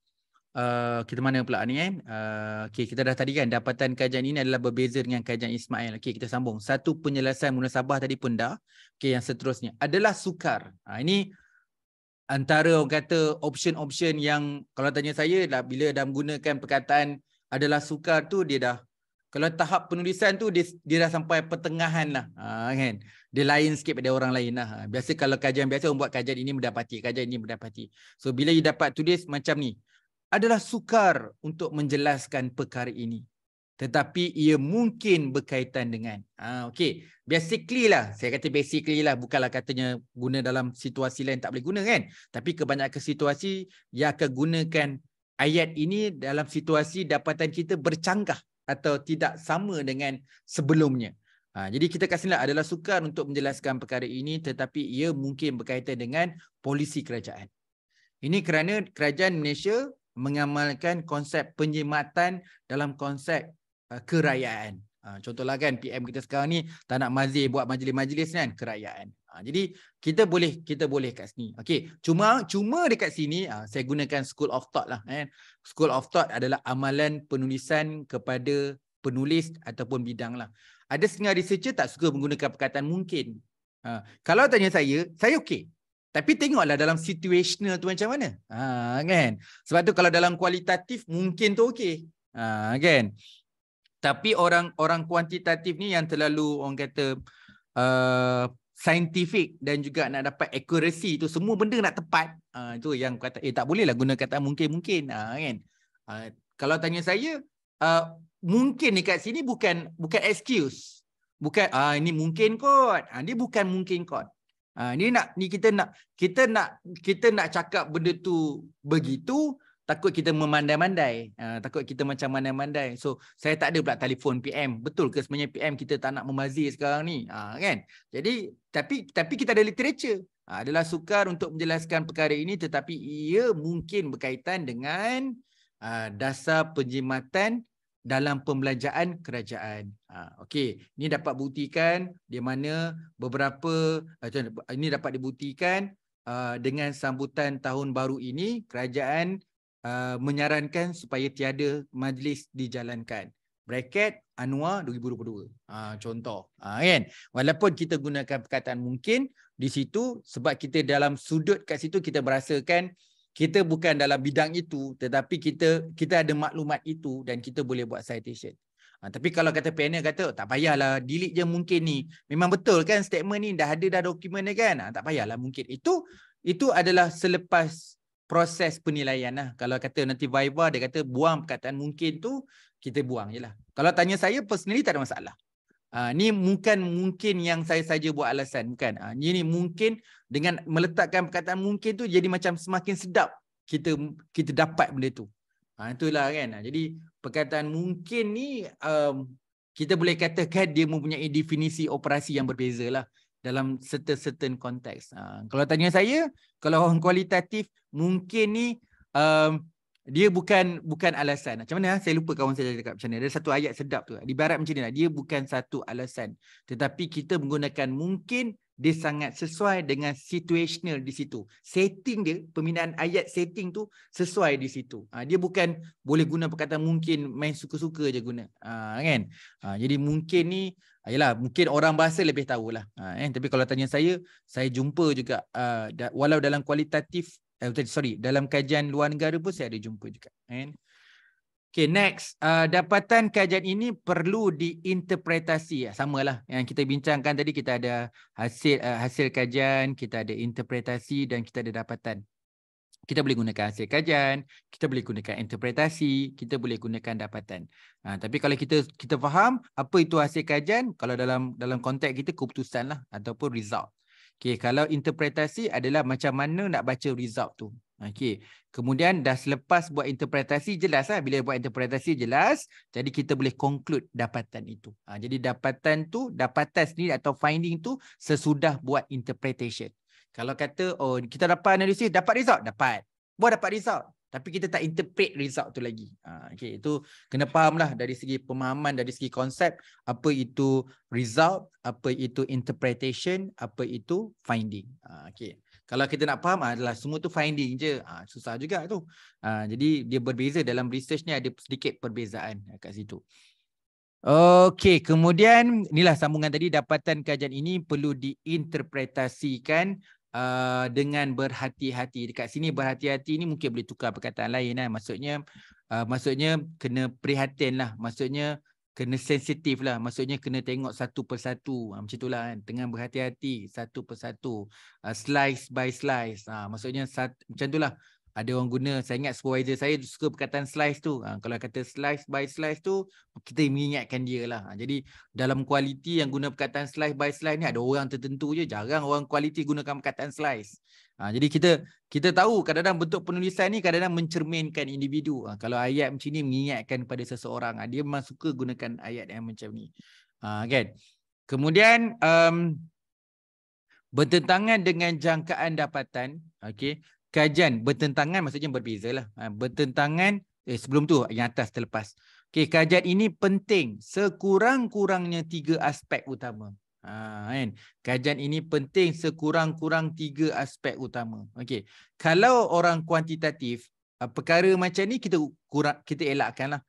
Uh, kita mana pula ni kan? Eh? Uh, okay, kita dah tadi kan dapatan kajian ini adalah berbeza dengan kajian Ismail. Okay, kita sambung. Satu penjelasan munasabah tadi pun dah. Okay, yang seterusnya adalah sukar. Uh, ini antara orang kata option-option yang kalau tanya saya dah bila dah menggunakan perkataan adalah sukar tu dia dah kalau tahap penulisan tu dia, dia dah sampai pertengahan lah ha, kan dia lain sikit pada orang lain lah ha, biasa kalau kajian biasa orang buat kajian ini mendapati kajian ini mendapati so bila you dapat tulis macam ni adalah sukar untuk menjelaskan perkara ini tetapi ia mungkin berkaitan dengan ha, okey basically lah saya kata basically lah bukanlah katanya guna dalam situasi lain tak boleh guna kan tapi kebanyakan situasi yang akan gunakan ayat ini dalam situasi dapatan kita bercanggah atau tidak sama dengan sebelumnya ha, jadi kita kat sini lah adalah sukar untuk menjelaskan perkara ini tetapi ia mungkin berkaitan dengan polisi kerajaan ini kerana kerajaan Malaysia mengamalkan konsep penyematan dalam konsep Uh, kerayaan. Ha, contohlah kan PM kita sekarang ni tak nak mazir buat majlis-majlis kan kerayaan. Ha, jadi kita boleh kita boleh kat sini. Okey, cuma cuma dekat sini ha, saya gunakan school of thought lah kan. School of thought adalah amalan penulisan kepada penulis ataupun bidang lah. Ada setengah researcher tak suka menggunakan perkataan mungkin. Ha, kalau tanya saya, saya okey. Tapi tengoklah dalam situational tu macam mana. Ha, kan? Sebab tu kalau dalam kualitatif mungkin tu okey. Ha, kan? tapi orang-orang kuantitatif ni yang terlalu orang kata uh, scientific dan juga nak dapat akurasi tu semua benda nak tepat uh, ah, tu yang kata eh tak boleh lah guna kata mungkin-mungkin uh, kan uh, kalau tanya saya uh, mungkin kat sini bukan bukan excuse bukan ah uh, ini mungkin kot uh, dia bukan mungkin kot uh, ni nak ni kita nak kita nak kita nak cakap benda tu begitu takut kita memandai-mandai. Uh, takut kita macam mandai-mandai. So, saya tak ada pula telefon PM. Betul ke sebenarnya PM kita tak nak memazir sekarang ni? Uh, kan? Jadi, tapi tapi kita ada literature. Uh, adalah sukar untuk menjelaskan perkara ini tetapi ia mungkin berkaitan dengan uh, dasar penjimatan dalam pembelajaran kerajaan. Ha, Okey, ini dapat buktikan di mana beberapa ini dapat dibuktikan uh, dengan sambutan tahun baru ini kerajaan uh, menyarankan supaya tiada majlis dijalankan. Bracket Anwar 2022. Uh, ah, contoh. Uh, kan? Walaupun kita gunakan perkataan mungkin di situ sebab kita dalam sudut kat situ kita berasakan kita bukan dalam bidang itu tetapi kita kita ada maklumat itu dan kita boleh buat citation. Ha, tapi kalau kata panel kata oh, tak payahlah delete je mungkin ni. Memang betul kan statement ni dah ada dah dokumen dia kan. Ha, tak payahlah mungkin itu itu adalah selepas proses penilaian lah. Kalau kata nanti Viva dia kata buang perkataan mungkin tu, kita buang je lah. Kalau tanya saya, personally tak ada masalah. Uh, ni bukan mungkin yang saya saja buat alasan. Bukan. Uh, ah, ini mungkin dengan meletakkan perkataan mungkin tu jadi macam semakin sedap kita kita dapat benda tu. Uh, itulah kan. Jadi perkataan mungkin ni um, kita boleh katakan dia mempunyai definisi operasi yang berbeza lah dalam certain certain konteks. Uh, ah, kalau tanya saya, kalau orang kualitatif mungkin ni um, dia bukan bukan alasan. Macam mana? Ah? Saya lupa kawan saya cakap macam mana. Ada satu ayat sedap tu. Di barat macam ni lah. Dia bukan satu alasan. Tetapi kita menggunakan mungkin dia sangat sesuai dengan situational di situ. Setting dia, pembinaan ayat setting tu sesuai di situ. Ah, dia bukan boleh guna perkataan mungkin main suka-suka je guna. Ha, kan? jadi mungkin ni Ah, yalah, mungkin orang bahasa lebih tahulah. Ha, eh. Tapi kalau tanya saya, saya jumpa juga. Uh, da- walau dalam kualitatif, eh, sorry, dalam kajian luar negara pun saya ada jumpa juga. Eh. Okay, next. Uh, dapatan kajian ini perlu diinterpretasi. Ya, Sama lah yang kita bincangkan tadi. Kita ada hasil uh, hasil kajian, kita ada interpretasi dan kita ada dapatan kita boleh gunakan hasil kajian, kita boleh gunakan interpretasi, kita boleh gunakan dapatan. Ha, tapi kalau kita kita faham apa itu hasil kajian, kalau dalam dalam konteks kita keputusan lah ataupun result. Okay, kalau interpretasi adalah macam mana nak baca result tu. Okay. Kemudian dah selepas buat interpretasi jelas lah. Bila buat interpretasi jelas, jadi kita boleh conclude dapatan itu. Ha, jadi dapatan tu, dapatan sendiri atau finding tu sesudah buat interpretation. Kalau kata oh kita dapat analisis, dapat result, dapat. Buat dapat result, tapi kita tak interpret result tu lagi. Ah ha, okey, itu kena lah dari segi pemahaman dari segi konsep apa itu result, apa itu interpretation, apa itu finding. Ah ha, okey. Kalau kita nak faham adalah semua tu finding je. Ah susah juga tu. Ah jadi dia berbeza dalam research ni ada sedikit perbezaan kat situ. Okay, kemudian inilah sambungan tadi dapatan kajian ini perlu diinterpretasikan uh, dengan berhati-hati. Dekat sini berhati-hati ni mungkin boleh tukar perkataan lain kan. Maksudnya uh, maksudnya kena prihatin lah. Maksudnya kena sensitif lah. Maksudnya kena tengok satu persatu. Ha, macam itulah kan. Dengan berhati-hati satu persatu. Uh, slice by slice. Ha, maksudnya sat- macam itulah. lah ada orang guna saya ingat supervisor saya suka perkataan slice tu ha, kalau kata slice by slice tu kita mengingatkan dia lah ha, jadi dalam kualiti yang guna perkataan slice by slice ni ada orang tertentu je jarang orang kualiti gunakan perkataan slice ha, jadi kita kita tahu kadang-kadang bentuk penulisan ni kadang-kadang mencerminkan individu ha, kalau ayat macam ni mengingatkan pada seseorang ha, dia memang suka gunakan ayat yang macam ni ha, kan kemudian um, bertentangan dengan jangkaan dapatan okey kajian bertentangan maksudnya berbeza lah. Ha, bertentangan eh, sebelum tu yang atas terlepas. Okay, kajian ini penting sekurang-kurangnya tiga aspek utama. Ha, kan? Kajian ini penting sekurang-kurang tiga aspek utama. Okay. Kalau orang kuantitatif, ah, perkara macam ni kita kurang, kita elakkan lah.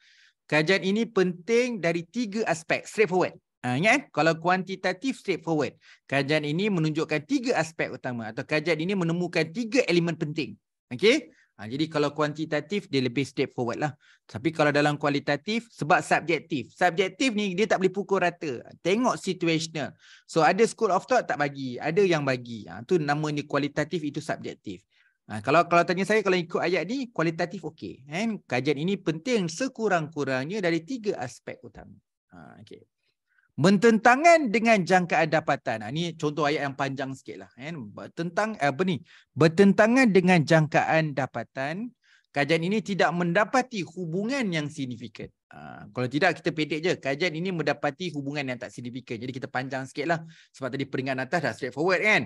Kajian ini penting dari tiga aspek. Straightforward. Ah, ingat eh? kalau kuantitatif straightforward kajian ini menunjukkan tiga aspek utama atau kajian ini menemukan tiga elemen penting Okay, ha, ah, jadi kalau kuantitatif dia lebih straightforward lah tapi kalau dalam kualitatif sebab subjektif subjektif ni dia tak boleh pukul rata tengok situational so ada school of thought tak bagi ada yang bagi ha, tu namanya kualitatif itu subjektif ha, kalau kalau tanya saya kalau ikut ayat ni kualitatif okey kan kajian ini penting sekurang-kurangnya dari tiga aspek utama ha, okey bertentangan dengan jangkaan dapatan. Ini ha, contoh ayat yang panjang sikitlah lah. Kan? Tentang apa ni? Bertentangan dengan jangkaan dapatan. Kajian ini tidak mendapati hubungan yang signifikan. Ha, kalau tidak kita petik je. Kajian ini mendapati hubungan yang tak signifikan. Jadi kita panjang sikitlah sebab tadi peringatan atas dah straightforward kan.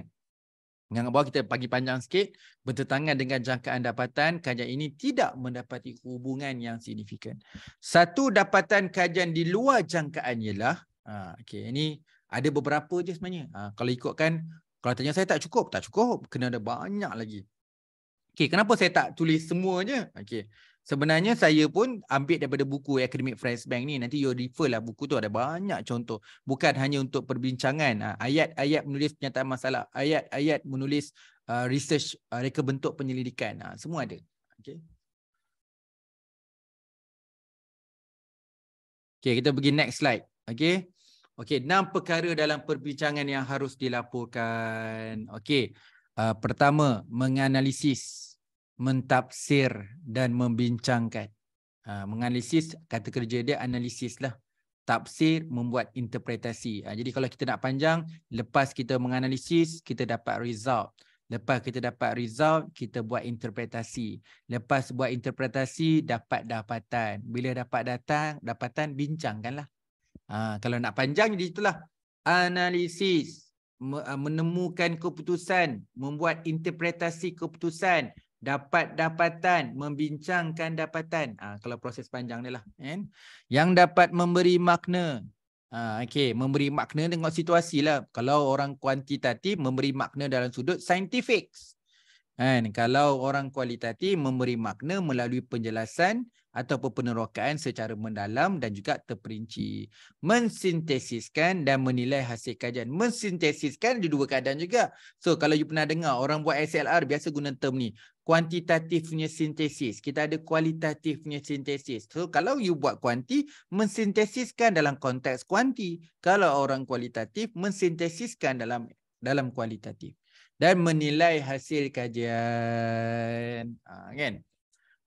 Yang bawah kita bagi panjang sikit. Bertentangan dengan jangkaan dapatan, kajian ini tidak mendapati hubungan yang signifikan. Satu dapatan kajian di luar jangkaan ialah Ha, okay. Ini ada beberapa je sebenarnya. Ha, kalau ikutkan, kalau tanya saya tak cukup, tak cukup. Kena ada banyak lagi. Okay, kenapa saya tak tulis semuanya? Okay. Sebenarnya saya pun ambil daripada buku Academic Friends Bank ni. Nanti you refer lah buku tu. Ada banyak contoh. Bukan hanya untuk perbincangan. Ha, ayat-ayat menulis penyataan masalah. Ayat-ayat menulis uh, research uh, reka bentuk penyelidikan. Uh, semua ada. Okay. Okay, kita pergi next slide. Okay. Okey, enam perkara dalam perbincangan yang harus dilaporkan. Okey, uh, pertama, menganalisis, mentafsir dan membincangkan. Uh, menganalisis, kata kerja dia analisis lah. Tafsir, membuat interpretasi. Uh, jadi kalau kita nak panjang, lepas kita menganalisis, kita dapat result. Lepas kita dapat result, kita buat interpretasi. Lepas buat interpretasi, dapat dapatan. Bila dapat datang, dapatan, bincangkanlah. Ha, kalau nak panjang, di situlah. Analisis. Uh, menemukan keputusan. Membuat interpretasi keputusan. Dapat dapatan. Membincangkan dapatan. Ha, kalau proses panjang ni lah. And, yang dapat memberi makna. Ha, okay. Memberi makna tengok situasi lah. Kalau orang kuantitatif, memberi makna dalam sudut saintifik. Kan? kalau orang kualitatif, memberi makna melalui penjelasan atau penerokaan secara mendalam dan juga terperinci. Mensintesiskan dan menilai hasil kajian. Mensintesiskan di dua keadaan juga. So kalau you pernah dengar orang buat SLR biasa guna term ni. Kuantitatifnya sintesis. Kita ada kualitatifnya sintesis. So kalau you buat kuanti, mensintesiskan dalam konteks kuanti. Kalau orang kualitatif, mensintesiskan dalam dalam kualitatif. Dan menilai hasil kajian. Ha, kan?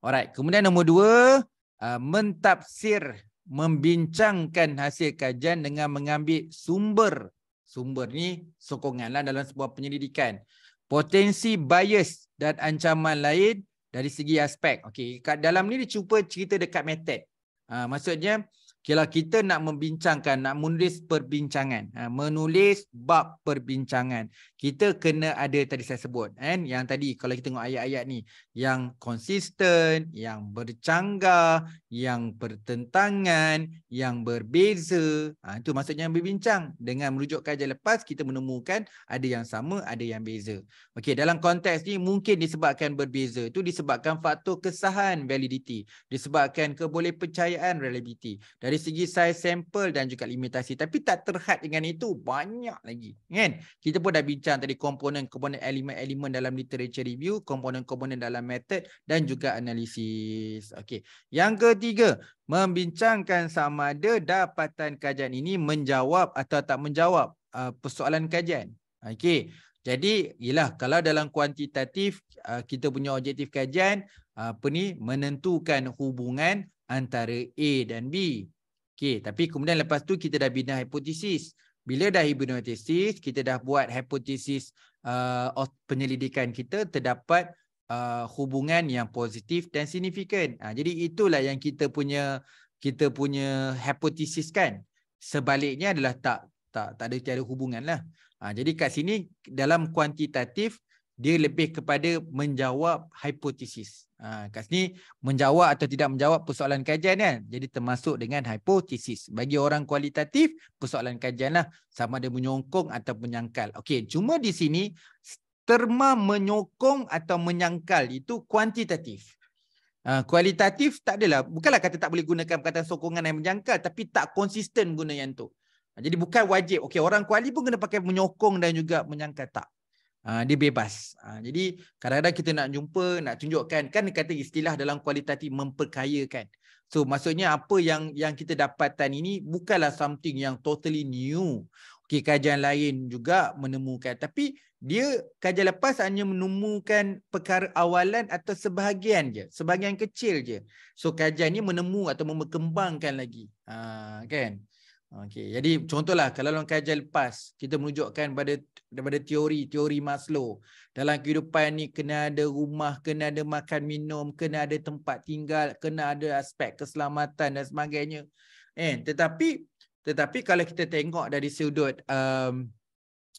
Alright, kemudian nombor dua, uh, mentafsir, membincangkan hasil kajian dengan mengambil sumber. Sumber ni sokonganlah dalam sebuah penyelidikan. Potensi bias dan ancaman lain dari segi aspek. Okay, kat dalam ni dia cerita dekat method. Uh, maksudnya, uh, kalau kita nak membincangkan, nak menulis perbincangan, ha, menulis bab perbincangan, kita kena ada tadi saya sebut. Kan? Yang tadi kalau kita tengok ayat-ayat ni, yang konsisten, yang bercanggah, yang bertentangan, yang berbeza. Ha, itu maksudnya yang berbincang. Dengan merujuk kajian lepas, kita menemukan ada yang sama, ada yang beza. Okey, dalam konteks ni mungkin disebabkan berbeza. Itu disebabkan faktor kesahan validity. Disebabkan keboleh percayaan reliability. Dari dari segi size sampel dan juga limitasi tapi tak terhad dengan itu banyak lagi kan kita pun dah bincang tadi komponen-komponen elemen-elemen dalam literature review komponen-komponen dalam method dan hmm. juga analisis okey yang ketiga membincangkan sama ada dapatan kajian ini menjawab atau tak menjawab uh, persoalan kajian okey jadi yalah kalau dalam kuantitatif uh, kita punya objektif kajian apa ni menentukan hubungan antara A dan B Okay, tapi kemudian lepas tu kita dah bina hipotesis. Bila dah bina hipotesis, kita dah buat hipotesis uh, penyelidikan kita terdapat uh, hubungan yang positif dan signifikan. Ha, jadi itulah yang kita punya kita punya hipotesis kan. Sebaliknya adalah tak tak tak ada tiada hubungan lah. Ha, jadi kat sini dalam kuantitatif dia lebih kepada menjawab hipotesis. Ha, kat sini menjawab atau tidak menjawab persoalan kajian kan. Jadi termasuk dengan hipotesis. Bagi orang kualitatif, persoalan kajian lah. Sama ada menyokong atau menyangkal. Okey, cuma di sini terma menyokong atau menyangkal itu kuantitatif. Ha, kualitatif tak adalah. Bukanlah kata tak boleh gunakan perkataan sokongan dan menyangkal. Tapi tak konsisten guna yang tu. Ha, jadi bukan wajib. Okey, orang kuali pun kena pakai menyokong dan juga menyangkal. Tak. Ah, dia bebas. Ah, jadi kadang-kadang kita nak jumpa, nak tunjukkan kan kata istilah dalam kualitatif memperkayakan. So maksudnya apa yang yang kita dapatkan ini bukanlah something yang totally new. Okey kajian lain juga menemukan tapi dia kajian lepas hanya menemukan perkara awalan atau sebahagian je, sebahagian kecil je. So kajian ini menemu atau memperkembangkan lagi. Ha, kan? Okey, jadi contohlah kalau orang kajian lepas kita menunjukkan pada daripada teori-teori Maslow dalam kehidupan ni kena ada rumah, kena ada makan minum, kena ada tempat tinggal, kena ada aspek keselamatan dan sebagainya. Eh, tetapi tetapi kalau kita tengok dari sudut um,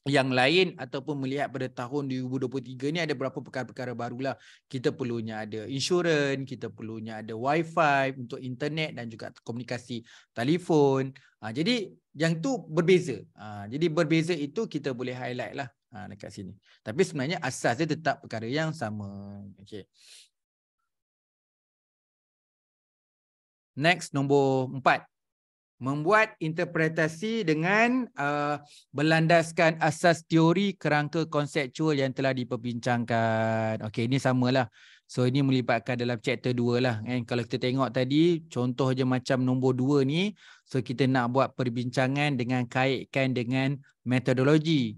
yang lain ataupun melihat pada tahun 2023 ni ada berapa perkara-perkara barulah kita perlunya ada insurans kita perlunya ada wifi untuk internet dan juga komunikasi telefon ha, jadi yang tu berbeza ha, jadi berbeza itu kita boleh highlight lah ha, dekat sini tapi sebenarnya asas dia tetap perkara yang sama okay. next nombor empat membuat interpretasi dengan uh, berlandaskan asas teori kerangka konseptual yang telah diperbincangkan. Okey, ini samalah. So ini melibatkan dalam chapter 2 lah. Kan? Kalau kita tengok tadi, contoh je macam nombor 2 ni. So kita nak buat perbincangan dengan kaitkan dengan metodologi.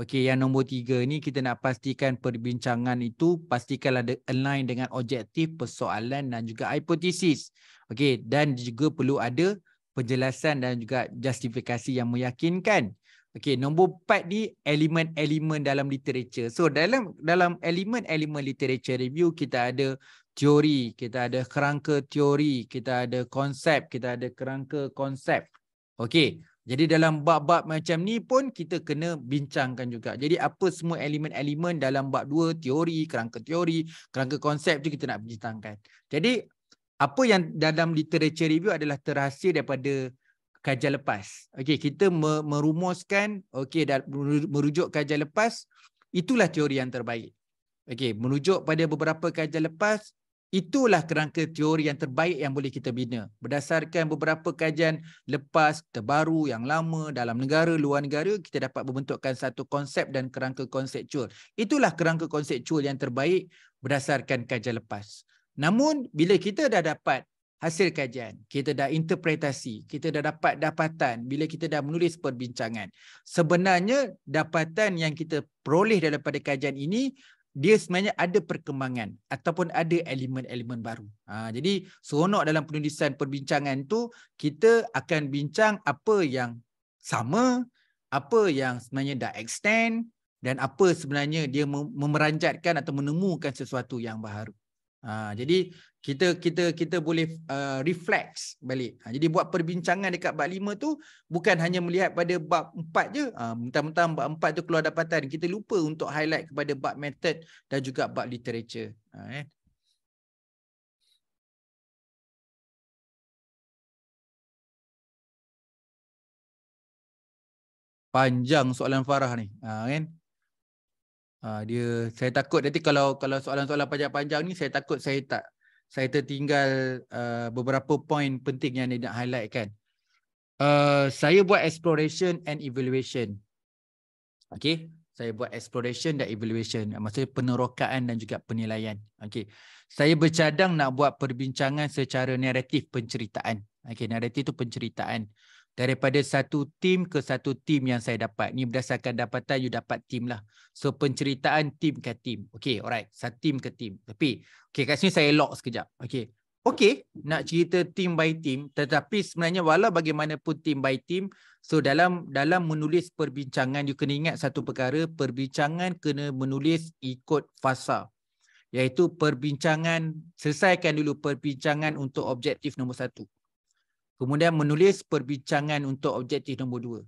Okey, yang nombor 3 ni kita nak pastikan perbincangan itu pastikanlah ada align dengan objektif persoalan dan juga hipotesis. Okey, dan juga perlu ada penjelasan dan juga justifikasi yang meyakinkan. Okey, nombor empat ni elemen-elemen dalam literature. So dalam dalam elemen-elemen literature review kita ada teori, kita ada kerangka teori, kita ada konsep, kita ada kerangka konsep. Okey. Jadi dalam bab-bab macam ni pun kita kena bincangkan juga. Jadi apa semua elemen-elemen dalam bab dua teori, kerangka teori, kerangka konsep tu kita nak bincangkan. Jadi apa yang dalam literature review adalah terhasil daripada kajian lepas. Okey, kita merumuskan okey merujuk kajian lepas itulah teori yang terbaik. Okey, merujuk pada beberapa kajian lepas itulah kerangka teori yang terbaik yang boleh kita bina. Berdasarkan beberapa kajian lepas terbaru yang lama dalam negara luar negara kita dapat membentukkan satu konsep dan kerangka konseptual. Itulah kerangka konseptual yang terbaik berdasarkan kajian lepas. Namun bila kita dah dapat hasil kajian, kita dah interpretasi, kita dah dapat dapatan bila kita dah menulis perbincangan. Sebenarnya dapatan yang kita peroleh daripada kajian ini dia sebenarnya ada perkembangan ataupun ada elemen-elemen baru. Ha, jadi seronok dalam penulisan perbincangan tu kita akan bincang apa yang sama, apa yang sebenarnya dah extend dan apa sebenarnya dia memeranjatkan atau menemukan sesuatu yang baru. Ha, jadi kita kita kita boleh uh, reflex balik. Ha, jadi buat perbincangan dekat bab 5 tu bukan hanya melihat pada bab 4 je. Ha, mentang-mentang bab 4 tu keluar dapatan, kita lupa untuk highlight kepada bab method dan juga bab literature. Ha, eh. Panjang soalan Farah ni. Ha, kan? Uh, dia saya takut nanti kalau kalau soalan-soalan panjang-panjang ni saya takut saya tak saya tertinggal uh, beberapa poin penting yang dia nak highlight kan. Uh, saya buat exploration and evaluation. Okay. Saya buat exploration dan evaluation. Maksudnya penerokaan dan juga penilaian. Okay. Saya bercadang nak buat perbincangan secara naratif penceritaan. Okay. Naratif tu penceritaan daripada satu tim ke satu tim yang saya dapat. Ni berdasarkan dapatan, you dapat tim lah. So, penceritaan tim ke tim. Okay, alright. Satu tim ke tim. Tapi, okay, kat sini saya lock sekejap. Okay. Okay, nak cerita tim by tim. Tetapi sebenarnya, wala bagaimanapun tim by tim, so dalam dalam menulis perbincangan, you kena ingat satu perkara, perbincangan kena menulis ikut fasa. Iaitu perbincangan, selesaikan dulu perbincangan untuk objektif nombor satu. Kemudian menulis perbincangan untuk objektif nombor dua,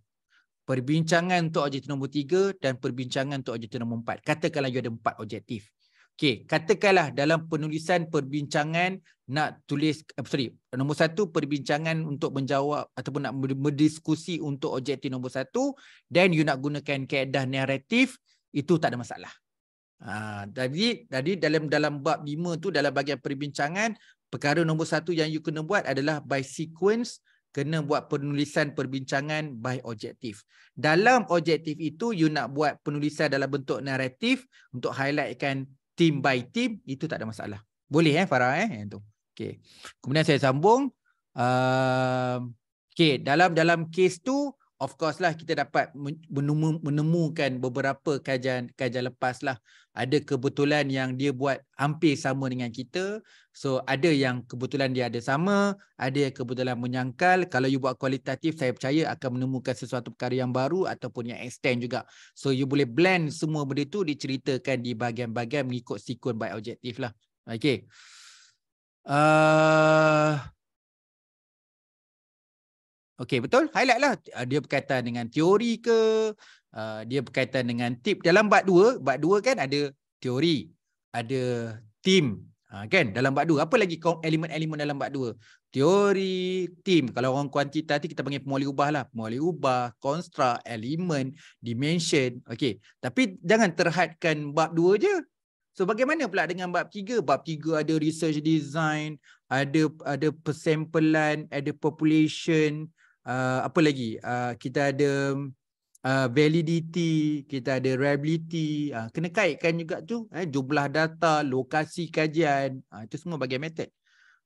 Perbincangan untuk objektif nombor tiga dan perbincangan untuk objektif nombor empat. Katakanlah you ada empat objektif. Okey, katakanlah dalam penulisan perbincangan nak tulis eh, sorry, nombor satu perbincangan untuk menjawab ataupun nak berdiskusi untuk objektif nombor satu dan you nak gunakan kaedah naratif itu tak ada masalah. Ha, jadi tadi dalam dalam bab lima tu dalam bahagian perbincangan perkara nombor satu yang you kena buat adalah by sequence kena buat penulisan perbincangan by objektif. Dalam objektif itu you nak buat penulisan dalam bentuk naratif untuk highlightkan team by team itu tak ada masalah. Boleh eh Farah eh yang tu. Okay. Kemudian saya sambung. Uh, ehm, okay. dalam dalam case tu of course lah kita dapat menemukan beberapa kajian kajian lepas lah ada kebetulan yang dia buat hampir sama dengan kita. So ada yang kebetulan dia ada sama, ada yang kebetulan menyangkal. Kalau you buat kualitatif, saya percaya akan menemukan sesuatu perkara yang baru ataupun yang extend juga. So you boleh blend semua benda tu diceritakan di bahagian-bahagian mengikut sequence by objektif lah. Okay. Uh... Okay, betul? Highlight lah. Ah, dia berkaitan dengan teori ke, uh, dia berkaitan dengan tip dalam bab 2 bab 2 kan ada teori ada tim uh, ha, kan dalam bab 2 apa lagi elemen-elemen dalam bab 2 teori tim kalau orang kuantitatif kita panggil pemoli ubah lah pemoli ubah construct elemen dimension okay. tapi jangan terhadkan bab dua je So bagaimana pula dengan bab tiga, Bab tiga ada research design, ada ada persampelan, ada population, uh, apa lagi? Uh, kita ada uh, validity, kita ada reliability, uh, kena kaitkan juga tu eh, jumlah data, lokasi kajian, uh, itu semua bagian method.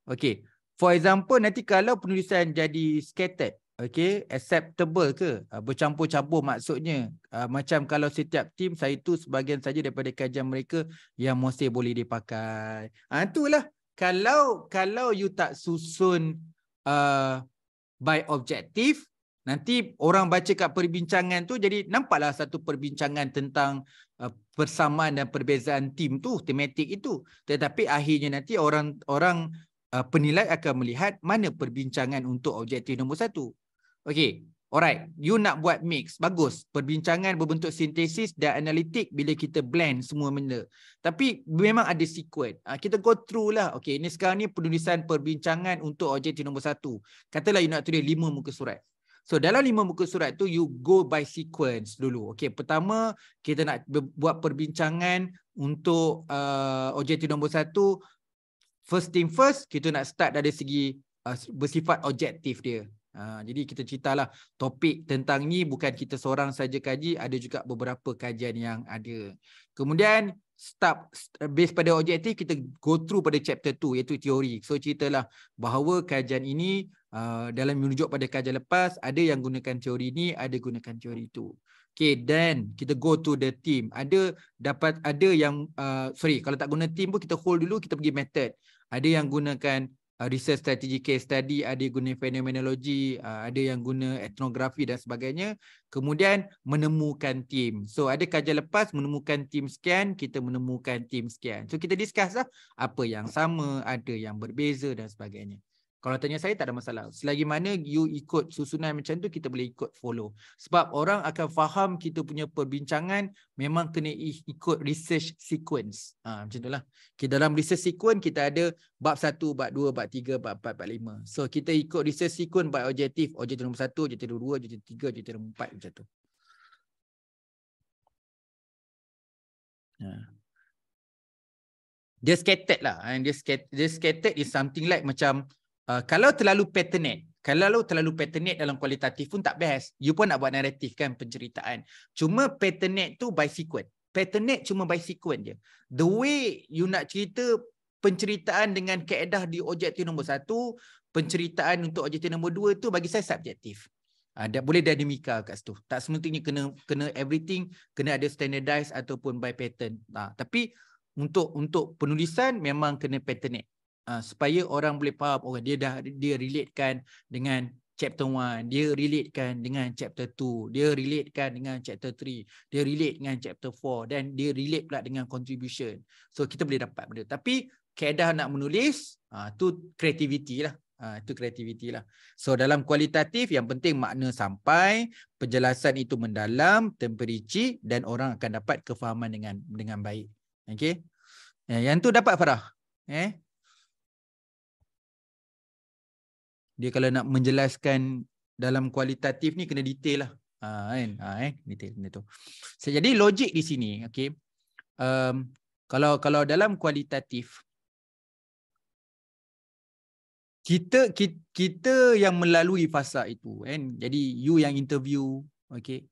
Okay, for example nanti kalau penulisan jadi scattered, okay, acceptable ke, uh, bercampur-campur maksudnya, uh, macam kalau setiap tim, saya itu sebagian saja daripada kajian mereka yang masih boleh dipakai. Uh, itulah, kalau, kalau you tak susun uh, by objective, Nanti orang baca kat perbincangan tu jadi nampaklah satu perbincangan tentang uh, persamaan dan perbezaan tim tu, tematik itu. Tetapi akhirnya nanti orang orang uh, penilai akan melihat mana perbincangan untuk objektif nombor satu. Okey, alright. You nak buat mix, bagus. Perbincangan berbentuk sintesis dan analitik bila kita blend semua benda. Tapi memang ada sequence. Uh, ah, kita go through lah. Okey, ini sekarang ni penulisan perbincangan untuk objektif nombor satu. Katalah you nak tulis lima muka surat. So dalam lima muka surat tu you go by sequence dulu. Okey, pertama kita nak buat perbincangan untuk uh, objektif nombor satu. First thing first, kita nak start dari segi uh, bersifat objektif dia. Uh, jadi kita ceritalah topik tentang ni bukan kita seorang saja kaji, ada juga beberapa kajian yang ada. Kemudian start based pada objektif kita go through pada chapter 2 iaitu teori. So ceritalah bahawa kajian ini Uh, dalam menunjuk pada kajian lepas ada yang gunakan teori ni ada gunakan teori tu. okey then kita go to the team ada dapat ada yang uh, sorry kalau tak guna team pun kita hold dulu kita pergi method ada yang gunakan uh, research strategy case study ada yang guna phenomenology uh, ada yang guna etnografi dan sebagainya kemudian menemukan team so ada kajian lepas menemukan team sekian kita menemukan team sekian so kita discuss lah apa yang sama ada yang berbeza dan sebagainya kalau tanya saya tak ada masalah. Selagi mana you ikut susunan macam tu kita boleh ikut follow. Sebab orang akan faham kita punya perbincangan memang kena ikut research sequence. Ha, macam tu lah. Kita dalam research sequence kita ada bab 1, bab 2, bab 3, bab 4, bab 5. So kita ikut research sequence by objektif. Objektif nombor 1, objektif nombor 2, objektif nombor 3, objektif nombor 4 macam tu. Ha. Dia scattered lah. Dia scattered, dia scattered is something like macam uh, kalau terlalu patternate kalau terlalu patternate dalam kualitatif pun tak best you pun nak buat naratif kan penceritaan cuma patternate tu by sequence patternate cuma by sequence je the way you nak cerita penceritaan dengan keedah di objektif nombor satu penceritaan untuk objektif nombor dua tu bagi saya subjektif ada ah, uh, boleh dinamika kat situ tak semestinya kena kena everything kena ada standardized ataupun by pattern uh, tapi untuk untuk penulisan memang kena patternate Ah, supaya orang boleh faham orang oh, dia dah dia relatekan dengan chapter 1 dia relatekan dengan chapter 2 dia relatekan dengan chapter 3 dia relate dengan chapter 4 dan dia relate pula dengan contribution so kita boleh dapat benda tapi kaedah nak menulis ah tu creativity lah ah tu creativity lah so dalam kualitatif yang penting makna sampai penjelasan itu mendalam terperinci dan orang akan dapat kefahaman dengan dengan baik okey eh, yang tu dapat Farah eh dia kalau nak menjelaskan dalam kualitatif ni kena detail lah ha, kan ha, eh detail benda tu so, jadi logik di sini okay? um, kalau kalau dalam kualitatif kita, kita kita yang melalui fasa itu kan jadi you yang interview okay?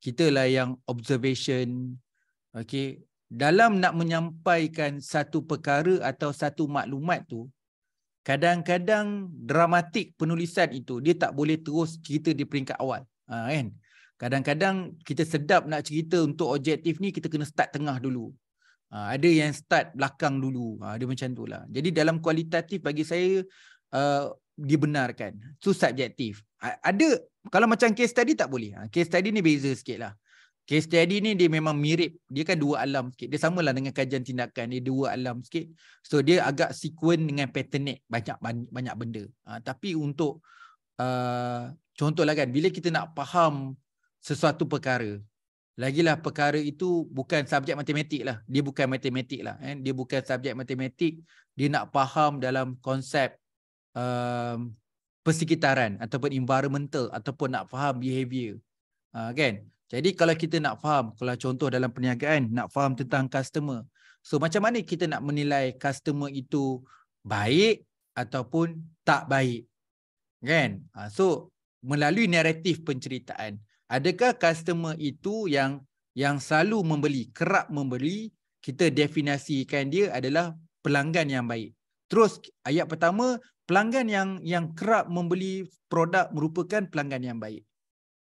kita lah yang observation okay? dalam nak menyampaikan satu perkara atau satu maklumat tu kadang-kadang dramatik penulisan itu dia tak boleh terus cerita di peringkat awal ha, kan kadang-kadang kita sedap nak cerita untuk objektif ni kita kena start tengah dulu ha, ada yang start belakang dulu ha, dia macam tu lah jadi dalam kualitatif bagi saya uh, dibenarkan tu subjektif ada kalau macam case study tak boleh ha, case study ni beza sikit lah Case study ni dia memang mirip. Dia kan dua alam sikit. Dia samalah dengan kajian tindakan. Dia dua alam sikit. So dia agak sequen dengan patternate banyak banyak benda. Ha, tapi untuk uh, contohlah kan. Bila kita nak faham sesuatu perkara. Lagilah perkara itu bukan subjek matematik lah. Dia bukan matematik lah. Eh. Dia bukan subjek matematik. Dia nak faham dalam konsep uh, persekitaran ataupun environmental ataupun nak faham behavior. Uh, kan? Jadi kalau kita nak faham, kalau contoh dalam perniagaan, nak faham tentang customer. So macam mana kita nak menilai customer itu baik ataupun tak baik? Kan? Ha, so melalui naratif penceritaan. Adakah customer itu yang yang selalu membeli, kerap membeli, kita definasikan dia adalah pelanggan yang baik. Terus ayat pertama, pelanggan yang yang kerap membeli produk merupakan pelanggan yang baik.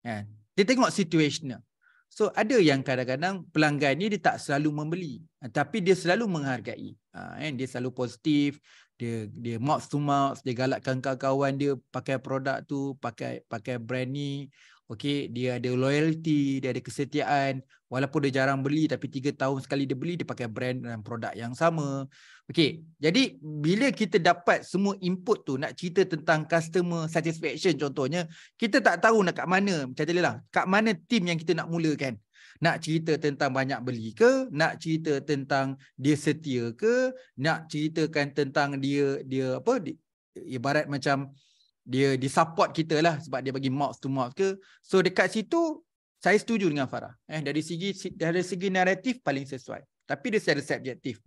Kan? Dia tengok situasional, So ada yang kadang-kadang pelanggan ni dia tak selalu membeli. Eh, tapi dia selalu menghargai. Ah, kan? Dia selalu positif. Dia dia mouth to mouth. Dia galakkan kawan-kawan dia pakai produk tu. Pakai pakai brand ni. Okay, dia ada loyalty. Dia ada kesetiaan. Walaupun dia jarang beli tapi 3 tahun sekali dia beli. Dia pakai brand dan produk yang sama. Okay, jadi bila kita dapat semua input tu nak cerita tentang customer satisfaction contohnya, kita tak tahu nak kat mana, macam tadi lah, kat mana tim yang kita nak mulakan. Nak cerita tentang banyak beli ke? Nak cerita tentang dia setia ke? Nak ceritakan tentang dia, dia apa, dia, ibarat macam dia, dia support kita lah sebab dia bagi mouth to mouth ke? So dekat situ, saya setuju dengan Farah. Eh, dari segi dari segi naratif paling sesuai. Tapi dia secara subjektif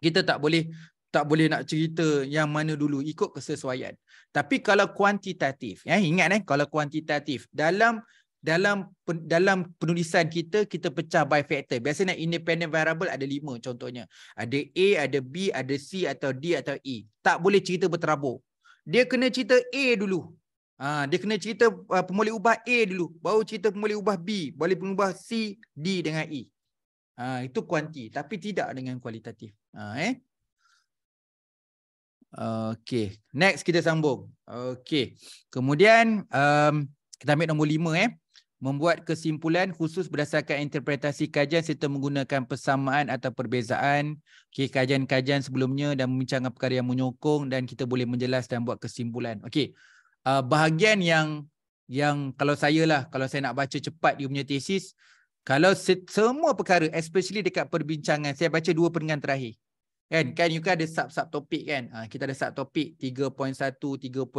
kita tak boleh tak boleh nak cerita yang mana dulu ikut kesesuaian tapi kalau kuantitatif ya ingat eh kalau kuantitatif dalam dalam dalam penulisan kita kita pecah by factor biasanya independent variable ada lima contohnya ada a ada b ada c atau d atau e tak boleh cerita berterabur dia kena cerita a dulu ha, dia kena cerita uh, pemboleh ubah a dulu baru cerita pemboleh ubah b boleh pemboleh ubah c d dengan e ha, itu kuanti tapi tidak dengan kualitatif Uh, eh. Okay. Next kita sambung. Okay. Kemudian um, kita ambil nombor lima eh. Membuat kesimpulan khusus berdasarkan interpretasi kajian serta menggunakan persamaan atau perbezaan. Okay, kajian-kajian sebelumnya dan membincangkan perkara yang menyokong dan kita boleh menjelaskan dan buat kesimpulan. Okay. Uh, bahagian yang yang kalau saya lah, kalau saya nak baca cepat dia punya tesis, kalau se- semua perkara, especially dekat perbincangan, saya baca dua pendengar terakhir. Kan, hmm. kan you kan ada sub-sub topik kan. Ha, kita ada sub topik 3.1, 3.11.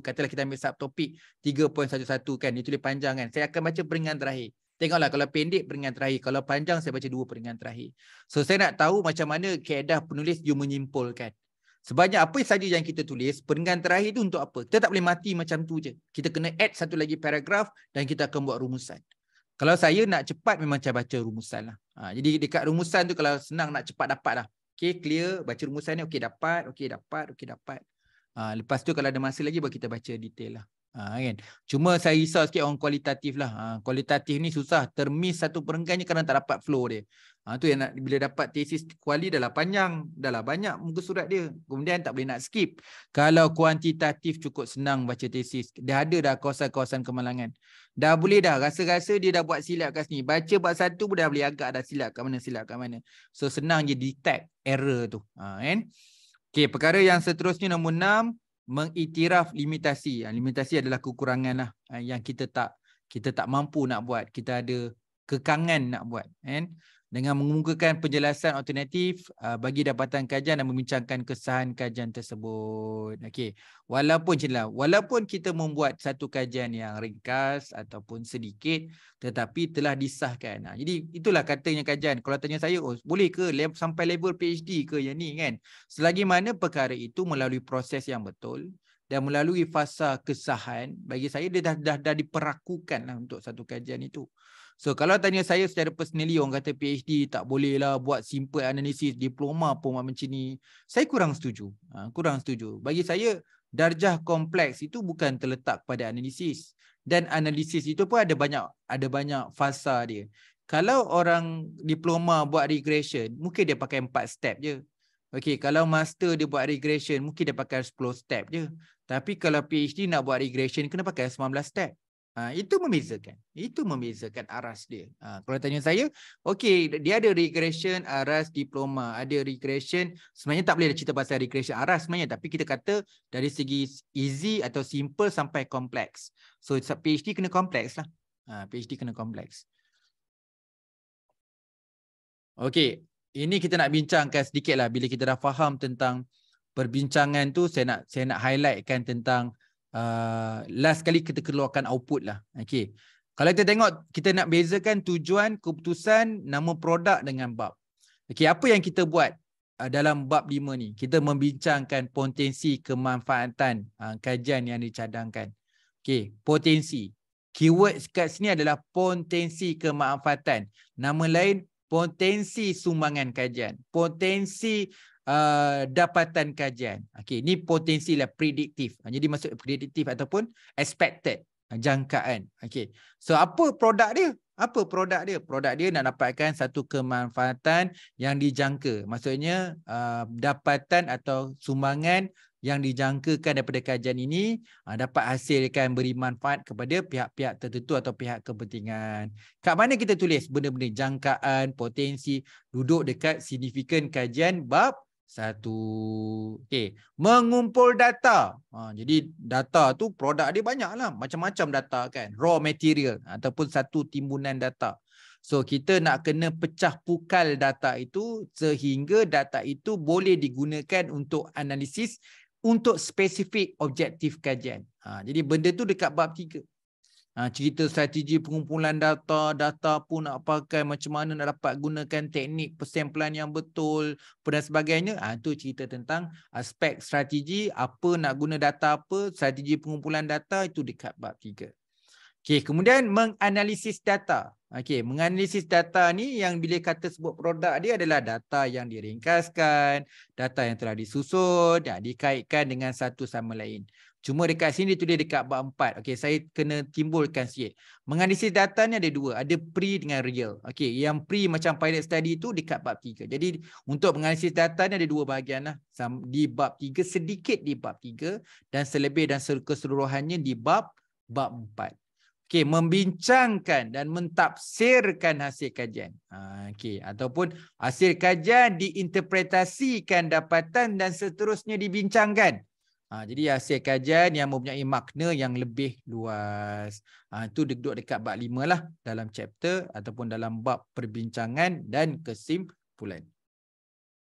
Katalah kita ambil sub topik 3.11 kan. Itu dia panjang kan. Saya akan baca peringan terakhir. Tengoklah kalau pendek peringan terakhir. Kalau panjang saya baca dua peringan terakhir. So saya nak tahu macam mana keadaan penulis you menyimpulkan. Sebanyak apa sahaja yang kita tulis, peringan terakhir itu untuk apa? Kita tak boleh mati macam tu je. Kita kena add satu lagi paragraf dan kita akan buat rumusan. Kalau saya nak cepat memang saya baca rumusan lah. Ha, jadi dekat rumusan tu kalau senang nak cepat dapat lah. Okay, clear. Baca rumusan ni. Okay, dapat. Okay, dapat. Okay, dapat. Uh, lepas tu kalau ada masa lagi, baru kita baca detail lah. Uh, kan? Cuma saya risau sikit orang kualitatif lah. Uh, kualitatif ni susah. Termis satu perenggan je kerana tak dapat flow dia. Ha, tu yang nak, bila dapat tesis kuali dah lah panjang, dah lah banyak muka surat dia. Kemudian tak boleh nak skip. Kalau kuantitatif cukup senang baca tesis. Dia ada dah kawasan-kawasan kemalangan. Dah boleh dah, rasa-rasa dia dah buat silap kat sini. Baca buat satu pun dah boleh agak dah silap kat mana, silap kat mana. So senang je detect error tu. Ha, kan? Okay, perkara yang seterusnya nombor enam, mengiktiraf limitasi. Ha, limitasi adalah kekurangan lah ha, yang kita tak kita tak mampu nak buat. Kita ada kekangan nak buat. Kan? Eh? dengan mengemukakan penjelasan alternatif uh, bagi dapatan kajian dan membincangkan kesan kajian tersebut. Okey. Walaupun cila, walaupun kita membuat satu kajian yang ringkas ataupun sedikit tetapi telah disahkan. Ha, jadi itulah katanya kajian. Kalau tanya saya, oh boleh ke sampai level PhD ke yang ni kan? Selagi mana perkara itu melalui proses yang betul dan melalui fasa kesahan, bagi saya dia dah dah, dah diperakukanlah untuk satu kajian itu. So kalau tanya saya secara personally orang kata PhD tak boleh lah buat simple analisis diploma pun macam ni. Saya kurang setuju. Ha, kurang setuju. Bagi saya darjah kompleks itu bukan terletak pada analisis. Dan analisis itu pun ada banyak ada banyak fasa dia. Kalau orang diploma buat regression, mungkin dia pakai 4 step je. Okay, kalau master dia buat regression, mungkin dia pakai 10 step je. Tapi kalau PhD nak buat regression, kena pakai 19 step. Ha, itu membezakan. Itu membezakan aras dia. Ha, kalau tanya saya, okay, dia ada regression aras diploma. Ada regression. Sebenarnya tak boleh cerita pasal regression aras sebenarnya. Tapi kita kata dari segi easy atau simple sampai kompleks. So PhD kena kompleks lah. Ha, PhD kena kompleks. Okay, ini kita nak bincangkan sedikit lah. Bila kita dah faham tentang perbincangan tu, saya nak, saya nak highlightkan tentang uh, last kali kita keluarkan output lah. Okay. Kalau kita tengok, kita nak bezakan tujuan, keputusan, nama produk dengan bab. Okay, apa yang kita buat uh, dalam bab 5 ni? Kita membincangkan potensi kemanfaatan uh, kajian yang dicadangkan. Okay, potensi. Keyword kat sini adalah potensi kemanfaatan. Nama lain, potensi sumbangan kajian. Potensi uh, dapatan kajian. Okey, ni potensi lah prediktif. Ha, jadi masuk prediktif ataupun expected ha, jangkaan. Okey. So apa produk dia? Apa produk dia? Produk dia nak dapatkan satu kemanfaatan yang dijangka. Maksudnya uh, dapatan atau sumbangan yang dijangkakan daripada kajian ini uh, dapat hasilkan beri manfaat kepada pihak-pihak tertentu atau pihak kepentingan. Kat mana kita tulis benda-benda jangkaan, potensi, duduk dekat signifikan kajian bab satu okay, mengumpul data ha, jadi data tu produk dia banyaklah macam-macam data kan raw material ataupun satu timbunan data so kita nak kena pecah pukal data itu sehingga data itu boleh digunakan untuk analisis untuk spesifik objektif kajian ha, jadi benda tu dekat bab tiga. Ha, cerita strategi pengumpulan data, data pun nak pakai macam mana nak dapat gunakan teknik persamplan yang betul dan sebagainya. Ha, itu cerita tentang aspek strategi, apa nak guna data apa, strategi pengumpulan data itu dekat bab tiga. Okay, kemudian menganalisis data. Okey, menganalisis data ni yang bila kata sebut produk dia adalah data yang diringkaskan, data yang telah disusun dan dikaitkan dengan satu sama lain. Cuma dekat sini tulis dekat bab 4. Okey, saya kena timbulkan sikit. Menganalisis data ni ada dua, ada pre dengan real. Okey, yang pre macam pilot study tu dekat bab 3. Jadi untuk menganalisis data ni ada dua bahagianlah. Di bab 3 sedikit di bab 3 dan selebih dan keseluruhannya di bab bab 4. Okay, membincangkan dan mentafsirkan hasil kajian. Ha, Okey, ataupun hasil kajian diinterpretasikan dapatan dan seterusnya dibincangkan. Ha, jadi hasil kajian yang mempunyai makna yang lebih luas. Ha, ah, itu duduk dekat bab lima lah dalam chapter ataupun dalam bab perbincangan dan kesimpulan.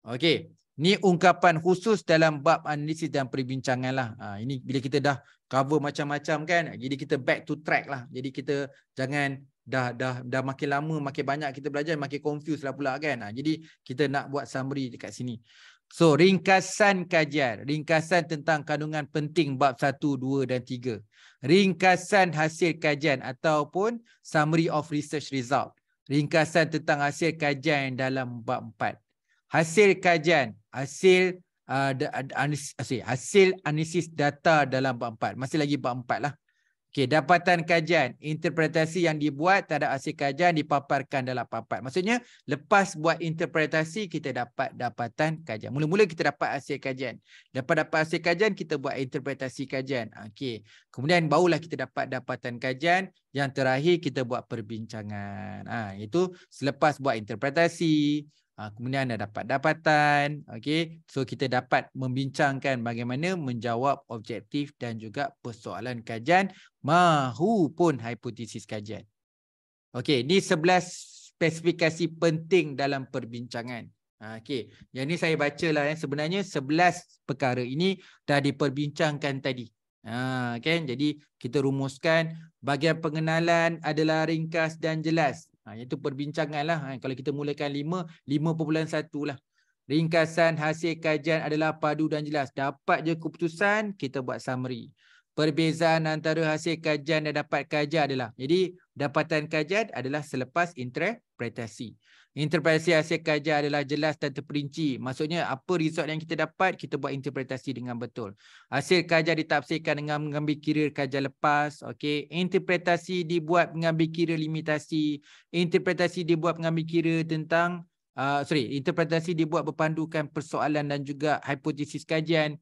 Okay, ni ungkapan khusus dalam bab analisis dan perbincangan lah. Ha, ini bila kita dah cover macam-macam kan jadi kita back to track lah jadi kita jangan dah dah dah makin lama makin banyak kita belajar makin confuse lah pula kan ha, jadi kita nak buat summary dekat sini so ringkasan kajian ringkasan tentang kandungan penting bab 1 2 dan 3 ringkasan hasil kajian ataupun summary of research result ringkasan tentang hasil kajian dalam bab 4 hasil kajian hasil Ah, ada uh, hasil analisis data dalam bab 4. Masih lagi bab 4 lah. Okey, dapatan kajian, interpretasi yang dibuat terhadap hasil kajian dipaparkan dalam bab 4. Maksudnya lepas buat interpretasi kita dapat dapatan kajian. Mula-mula kita dapat hasil kajian. Dapat dapat hasil kajian kita buat interpretasi kajian. Okey. Kemudian barulah kita dapat dapatan kajian. Yang terakhir kita buat perbincangan. Ah itu selepas buat interpretasi, Ah, kemudian anda dapat dapatan okey so kita dapat membincangkan bagaimana menjawab objektif dan juga persoalan kajian mahupun hipotesis kajian okey ini 11 spesifikasi penting dalam perbincangan ah, okey yang ni saya bacalah ya sebenarnya 11 perkara ini dah diperbincangkan tadi ha ah, okay. jadi kita rumuskan bagian pengenalan adalah ringkas dan jelas ha, Iaitu perbincangan lah ha, Kalau kita mulakan 5 5.1 lah Ringkasan hasil kajian adalah padu dan jelas Dapat je keputusan Kita buat summary Perbezaan antara hasil kajian dan dapat kajian adalah Jadi dapatan kajian adalah selepas interpretasi Interpretasi hasil kajian adalah jelas dan terperinci. Maksudnya apa result yang kita dapat, kita buat interpretasi dengan betul. Hasil kajian ditafsirkan dengan mengambil kira kajian lepas. Okay. Interpretasi dibuat mengambil kira limitasi. Interpretasi dibuat mengambil kira tentang, uh, sorry, interpretasi dibuat berpandukan persoalan dan juga hipotesis kajian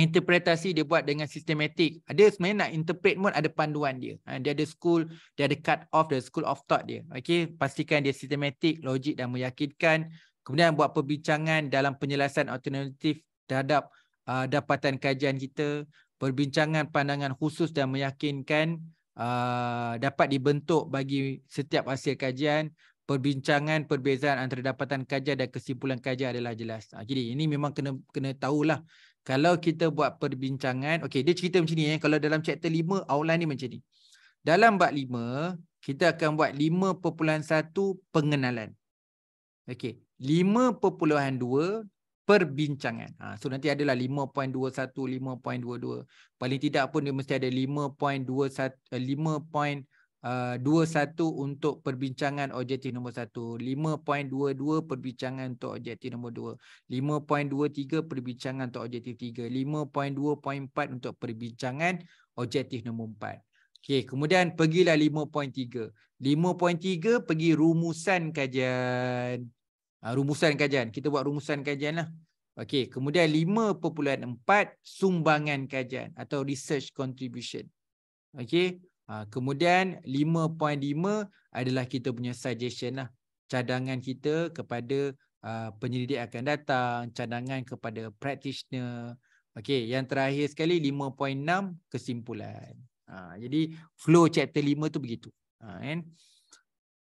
interpretasi dia buat dengan sistematik. Ada sebenarnya nak interpret pun ada panduan dia. Ha, dia ada school, dia ada cut off, dia school of thought dia. Okay, pastikan dia sistematik, logik dan meyakinkan. Kemudian buat perbincangan dalam penjelasan alternatif terhadap uh, dapatan kajian kita. Perbincangan pandangan khusus dan meyakinkan uh, dapat dibentuk bagi setiap hasil kajian. Perbincangan perbezaan antara dapatan kajian dan kesimpulan kajian adalah jelas. Ha, jadi ini memang kena kena tahulah kalau kita buat perbincangan, okey dia cerita macam ni eh. Kalau dalam chapter 5 outline ni macam ni. Dalam bab 5, kita akan buat 5.1 pengenalan. Okey, 5.2 perbincangan. Ha, so nanti adalah 5.21, 5.22. Paling tidak pun dia mesti ada 5.21 5 uh, 2.1 untuk perbincangan objektif nombor 1, 5.22 perbincangan untuk objektif nombor 2, 5.23 perbincangan untuk objektif 3, 5.2.4 untuk perbincangan objektif nombor 4. Okey, kemudian pergilah 5.3. 5.3 pergi rumusan kajian. Ha, rumusan kajian. Kita buat rumusan kajian lah. Okey, kemudian 5.4 sumbangan kajian atau research contribution. Okey, Ah, kemudian 5.5 adalah kita punya suggestion lah. Cadangan kita kepada uh, penyelidik akan datang, cadangan kepada practitioner. Okey, yang terakhir sekali 5.6 kesimpulan. Uh, jadi flow chapter 5 tu begitu. Uh, kan?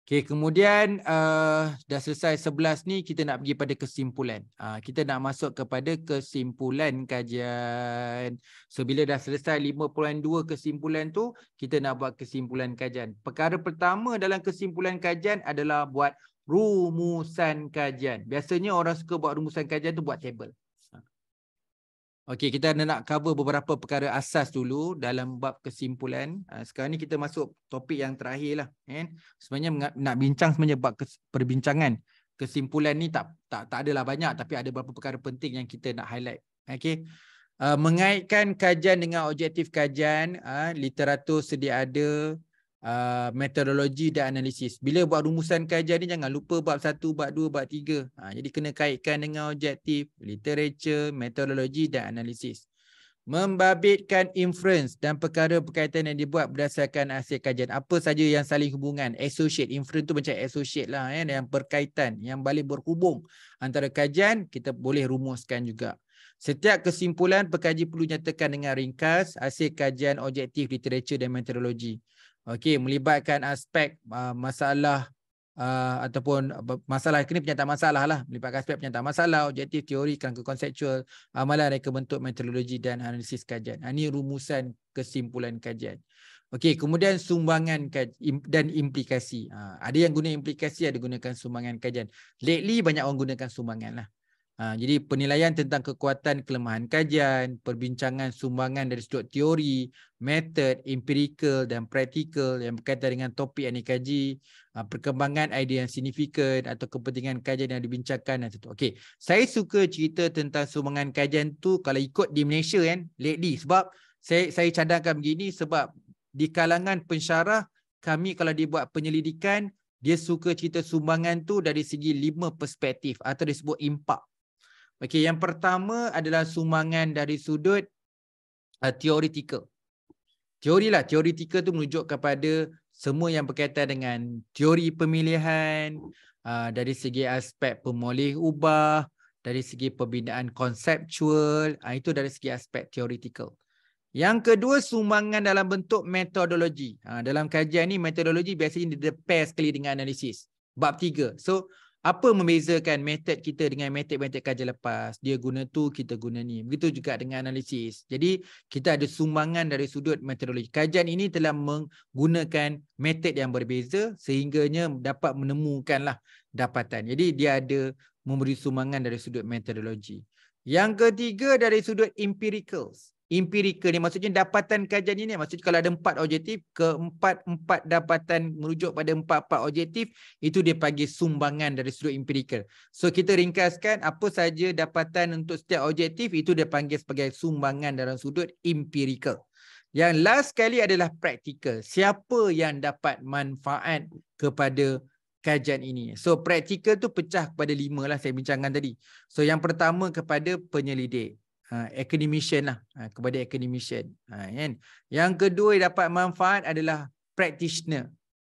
Okay, kemudian uh, dah selesai sebelas ni kita nak pergi pada kesimpulan. Uh, kita nak masuk kepada kesimpulan kajian. So bila dah selesai 5.2 kesimpulan tu, kita nak buat kesimpulan kajian. Perkara pertama dalam kesimpulan kajian adalah buat rumusan kajian. Biasanya orang suka buat rumusan kajian tu buat table. Okey, kita nak cover beberapa perkara asas dulu dalam bab kesimpulan. Ah, sekarang ni kita masuk topik yang terakhir lah. Eh? Sebenarnya nak bincang sebenarnya bab perbincangan. Kesimpulan ni tak tak tak adalah banyak tapi ada beberapa perkara penting yang kita nak highlight. Okey. Uh, mengaitkan kajian dengan objektif kajian, uh, literatur sedia ada, uh, metodologi dan analisis. Bila buat rumusan kajian ni jangan lupa bab satu, bab dua, bab tiga. Uh, jadi kena kaitkan dengan objektif, literature, metodologi dan analisis. Membabitkan inference dan perkara berkaitan yang dibuat berdasarkan hasil kajian. Apa saja yang saling hubungan, associate, inference tu macam associate lah ya, yang berkaitan, yang balik berhubung antara kajian, kita boleh rumuskan juga. Setiap kesimpulan pekaji perlu nyatakan dengan ringkas hasil kajian objektif literature dan metodologi okey melibatkan aspek uh, masalah Uh, ataupun masalah ini penyataan masalah lah melibatkan aspek penyataan masalah objektif teori kerangka konseptual amalan reka bentuk metodologi dan analisis kajian ini rumusan kesimpulan kajian okey kemudian sumbangan dan implikasi uh, ada yang guna implikasi ada gunakan sumbangan kajian lately banyak orang gunakan sumbangan lah Ha, jadi penilaian tentang kekuatan kelemahan kajian, perbincangan sumbangan dari sudut teori, method, empirical dan practical yang berkaitan dengan topik yang dikaji, ha, perkembangan idea yang signifikan atau kepentingan kajian yang dibincangkan dan sebagainya. Okay, saya suka cerita tentang sumbangan kajian tu kalau ikut di Malaysia kan, lately sebab saya saya cadangkan begini sebab di kalangan pensyarah kami kalau dibuat penyelidikan dia suka cerita sumbangan tu dari segi lima perspektif atau disebut impak. Okey, yang pertama adalah sumangan dari sudut uh, teoritikal. Teori lah, teoritikal tu menunjuk kepada semua yang berkaitan dengan teori pemilihan, uh, dari segi aspek pemoleh ubah, dari segi pembinaan konseptual, uh, itu dari segi aspek teoritikal. Yang kedua, sumbangan dalam bentuk metodologi. Uh, dalam kajian ni, metodologi biasanya di pair sekali dengan analisis. Bab tiga. So, apa membezakan method kita dengan method-method kajian lepas dia guna tu kita guna ni begitu juga dengan analisis jadi kita ada sumbangan dari sudut metodologi kajian ini telah menggunakan method yang berbeza sehingganya dapat menemukanlah dapatan jadi dia ada memberi sumbangan dari sudut metodologi yang ketiga dari sudut empiricals empirikal ni maksudnya dapatan kajian ini maksudnya kalau ada empat objektif keempat empat dapatan merujuk pada empat empat objektif itu dia panggil sumbangan dari sudut empirikal so kita ringkaskan apa saja dapatan untuk setiap objektif itu dia panggil sebagai sumbangan dalam sudut empirikal yang last sekali adalah praktikal siapa yang dapat manfaat kepada kajian ini. So praktikal tu pecah kepada lima lah saya bincangkan tadi. So yang pertama kepada penyelidik uh, academician lah uh, kepada academician uh, kan yang kedua yang dapat manfaat adalah practitioner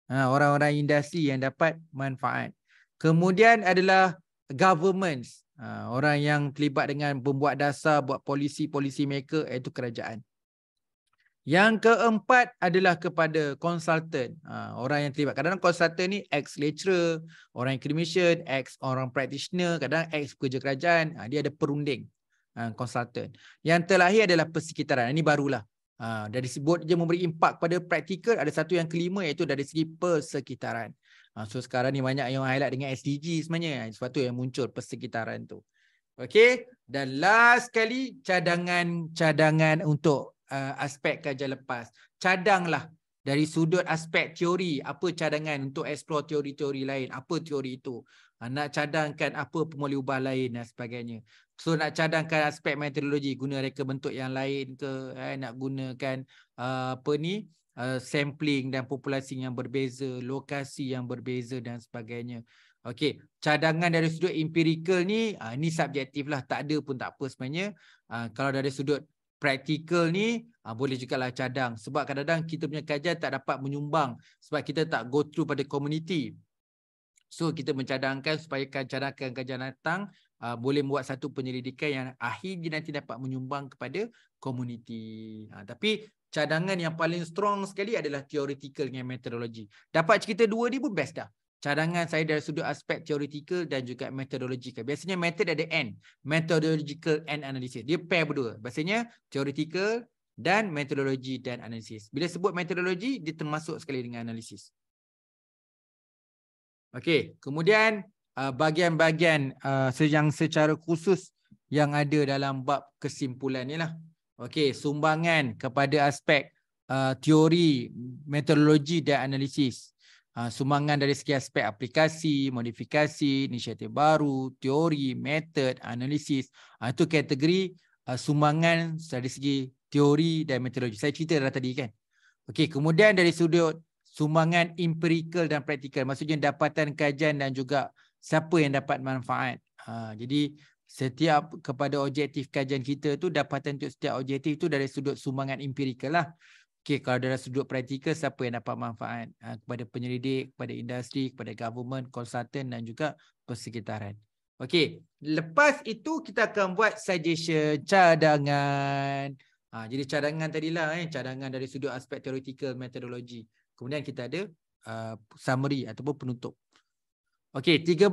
orang-orang uh, industri yang dapat manfaat kemudian adalah governments uh, orang yang terlibat dengan membuat dasar buat polisi polisi mereka eh, iaitu kerajaan yang keempat adalah kepada konsultan. Orang yang terlibat. Kadang-kadang konsultan ni ex-lecturer, orang academician, ex-orang practitioner, kadang-kadang ex-pekerja kerajaan. Dia ada perunding konsultan. Ah, yang terakhir adalah persekitaran. Ini barulah. Uh, dari sebut je memberi impak pada praktikal ada satu yang kelima iaitu dari segi persekitaran. Uh, so sekarang ni banyak yang highlight dengan SDG sebenarnya. Sesuatu yang muncul persekitaran tu. Okay. Dan last sekali cadangan-cadangan untuk uh, aspek kajian lepas. Cadanglah dari sudut aspek teori. Apa cadangan untuk explore teori-teori lain. Apa teori itu. nak cadangkan apa pemulih ubah lain dan sebagainya. So nak cadangkan aspek meteorologi guna reka bentuk yang lain ke eh, nak gunakan uh, apa ni uh, sampling dan populasi yang berbeza, lokasi yang berbeza dan sebagainya. Okey, cadangan dari sudut empirical ni uh, ni subjektif lah, tak ada pun tak apa sebenarnya. Uh, kalau dari sudut praktikal ni uh, boleh juga lah cadang sebab kadang-kadang kita punya kajian tak dapat menyumbang sebab kita tak go through pada community. So kita mencadangkan supaya kajian-kajian datang uh, boleh buat satu penyelidikan yang akhirnya nanti dapat menyumbang kepada komuniti. Uh, tapi cadangan yang paling strong sekali adalah theoretical dengan methodology. Dapat cerita dua ni pun best dah. Cadangan saya dari sudut aspek theoretical dan juga methodological. Biasanya method ada N. Methodological and analysis. Dia pair berdua. Biasanya theoretical dan metodologi dan analysis. Bila sebut metodologi, dia termasuk sekali dengan analysis. Okey, kemudian bahagian-bahagian uh, yang uh, secara khusus yang ada dalam bab kesimpulan ni lah. Okey, sumbangan kepada aspek uh, teori metodologi dan analisis. Uh, sumbangan dari segi aspek aplikasi, modifikasi, inisiatif baru, teori, method, analisis. Uh, itu kategori uh, sumbangan dari segi teori dan metodologi. Saya cerita dah tadi kan. Okey, kemudian dari sudut sumbangan empirical dan praktikal. Maksudnya dapatan kajian dan juga siapa yang dapat manfaat. Ha, jadi setiap kepada objektif kajian kita tu dapat untuk setiap objektif itu dari sudut sumbangan empirikal lah. Okay, kalau dari sudut praktikal, siapa yang dapat manfaat? Ha, kepada penyelidik, kepada industri, kepada government, konsultan dan juga persekitaran. Okay, lepas itu kita akan buat suggestion cadangan. Ha, jadi cadangan tadi lah eh, cadangan dari sudut aspek teoretikal metodologi. Kemudian kita ada uh, summary ataupun penutup. Okey, 13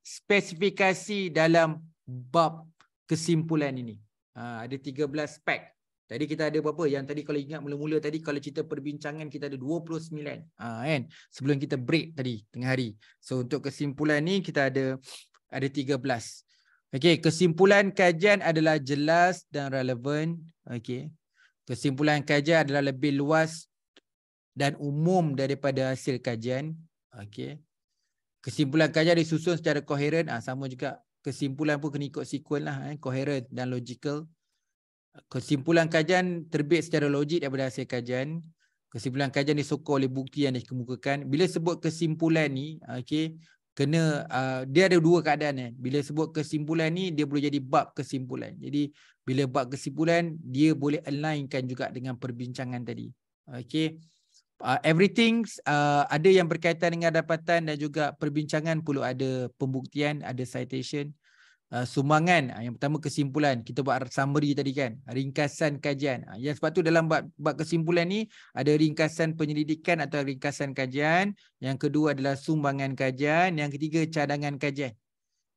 spesifikasi dalam bab kesimpulan ini. Ha, ada 13 spek. Tadi kita ada berapa? Yang tadi kalau ingat mula-mula tadi kalau cerita perbincangan kita ada 29. Ha, kan? Sebelum kita break tadi tengah hari. So untuk kesimpulan ni kita ada ada 13. Okey, kesimpulan kajian adalah jelas dan relevan. Okey. Kesimpulan kajian adalah lebih luas dan umum daripada hasil kajian. Okey kesimpulan kajian disusun secara koheren ha, ah, sama juga kesimpulan pun kena ikut sequence lah eh, koheren dan logical kesimpulan kajian terbit secara logik daripada hasil kajian kesimpulan kajian disokong oleh bukti yang dikemukakan bila sebut kesimpulan ni ah, okey kena uh, dia ada dua keadaan eh. bila sebut kesimpulan ni dia boleh jadi bab kesimpulan jadi bila bab kesimpulan dia boleh alignkan juga dengan perbincangan tadi okey uh, everything uh, ada yang berkaitan dengan dapatan dan juga perbincangan perlu ada pembuktian, ada citation, uh, sumbangan. Uh, yang pertama kesimpulan, kita buat summary tadi kan, ringkasan kajian. Uh, yang sebab dalam buat, buat kesimpulan ni ada ringkasan penyelidikan atau ringkasan kajian. Yang kedua adalah sumbangan kajian. Yang ketiga cadangan kajian.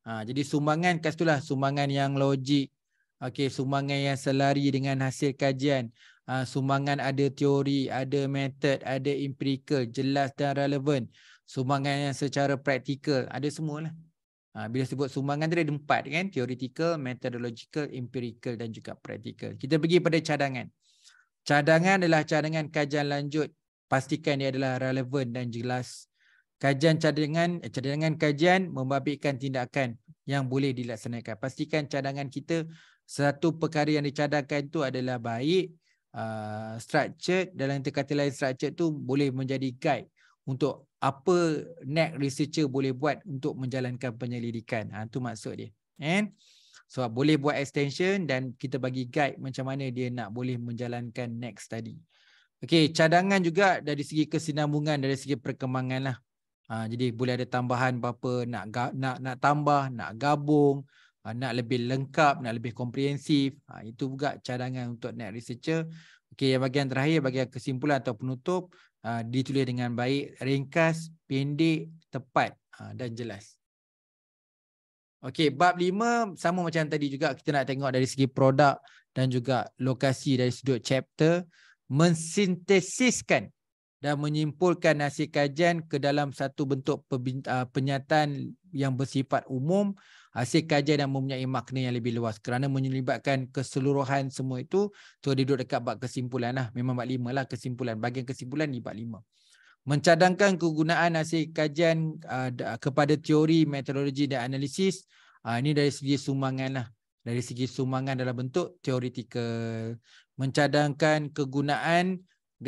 Ha, jadi sumbangan kat situlah sumbangan yang logik. Okey, sumbangan yang selari dengan hasil kajian. Ah, sumbangan ada teori, ada method, ada empirical, jelas dan relevan. Sumbangan yang secara praktikal, ada semualah. Ha, bila sebut sumbangan tu ada empat kan, theoretical, methodological, empirical dan juga praktikal. Kita pergi pada cadangan. Cadangan adalah cadangan kajian lanjut. Pastikan dia adalah relevan dan jelas. Kajian cadangan, eh, cadangan kajian membabitkan tindakan yang boleh dilaksanakan. Pastikan cadangan kita satu perkara yang dicadangkan itu adalah baik uh, structured dalam kata lain structured tu boleh menjadi guide untuk apa next researcher boleh buat untuk menjalankan penyelidikan ha, tu maksud dia and so boleh buat extension dan kita bagi guide macam mana dia nak boleh menjalankan next study Okay, cadangan juga dari segi kesinambungan, dari segi perkembangan lah. Ha, jadi boleh ada tambahan apa-apa, nak, nak, nak tambah, nak gabung, Ah, nak lebih lengkap, nak lebih komprehensif. Ah, itu juga cadangan untuk net researcher. Okey, yang bagian terakhir bagian kesimpulan atau penutup ah, ditulis dengan baik, ringkas, pendek, tepat dan jelas. Okey, bab lima sama macam tadi juga kita nak tengok dari segi produk dan juga lokasi dari sudut chapter mensintesiskan dan menyimpulkan hasil kajian ke dalam satu bentuk penyataan yang bersifat umum hasil kajian yang mempunyai makna yang lebih luas kerana menyelibatkan keseluruhan semua itu tu dia duduk dekat bab kesimpulan lah memang bab lima lah kesimpulan bagian kesimpulan ni bab lima mencadangkan kegunaan hasil kajian uh, kepada teori metodologi dan analisis uh, ini dari segi sumbangan lah dari segi sumbangan dalam bentuk teoritikal mencadangkan kegunaan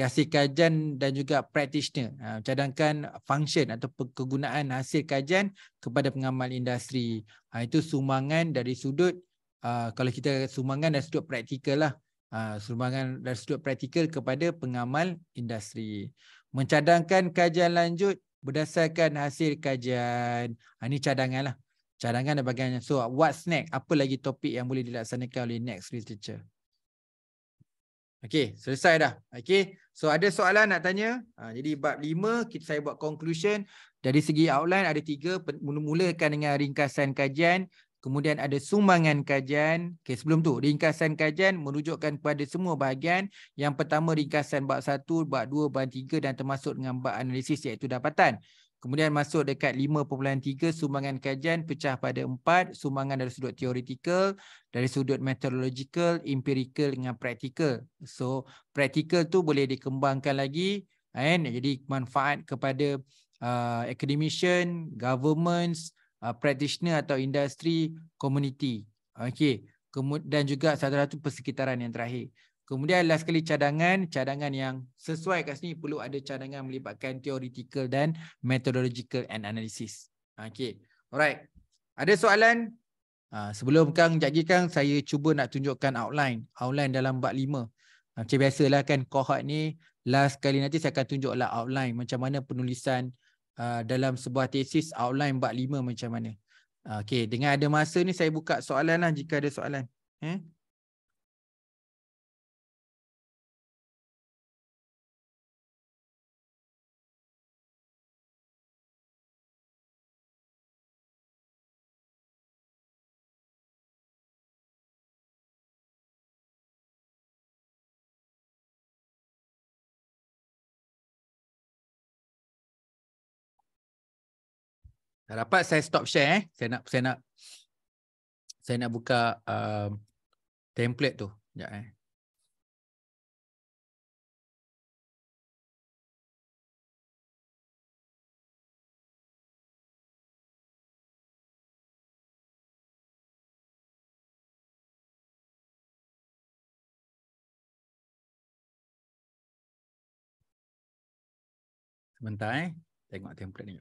hasil kajian dan juga practitioner ha, cadangkan function atau kegunaan hasil kajian kepada pengamal industri ha, itu sumangan dari sudut ha, kalau kita sumangan dari sudut praktikal lah sumangan dari sudut praktikal kepada pengamal industri mencadangkan kajian lanjut berdasarkan hasil kajian ini cadangan lah cadangan dan bagiannya so what's next apa lagi topik yang boleh dilaksanakan oleh next researcher Okey, selesai dah. Okey. So ada soalan nak tanya? Ha, jadi bab lima kita saya buat conclusion. Dari segi outline ada 3 mulakan dengan ringkasan kajian, kemudian ada sumbangan kajian. Okey, sebelum tu ringkasan kajian merujukkan kepada semua bahagian. Yang pertama ringkasan bab satu, bab dua, bab tiga dan termasuk dengan bab analisis iaitu dapatan. Kemudian masuk dekat 5.3 sumbangan kajian pecah pada 4 sumbangan dari sudut theoretical, dari sudut methodological, empirical dengan practical. So practical tu boleh dikembangkan lagi kan jadi manfaat kepada uh, academician, governments, uh, practitioner atau industri community. Okey. dan juga satu satu persekitaran yang terakhir. Kemudian last sekali cadangan, cadangan yang sesuai kat sini perlu ada cadangan melibatkan theoretical dan methodological and analysis. Okay. Alright. Ada soalan? Ha, sebelum Kang Jagi Kang, saya cuba nak tunjukkan outline. Outline dalam bab 5. Macam biasalah kan kohat ni, last kali nanti saya akan tunjuklah outline macam mana penulisan uh, dalam sebuah tesis outline bab lima macam mana. Okay. Dengan ada masa ni saya buka soalan lah jika ada soalan. Eh? Tak dapat saya stop share eh. Saya nak saya nak saya nak buka uh, template tu. Sekejap eh. Sebentar eh. Tengok template ni.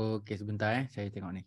Okey sebentar eh saya tengok ni.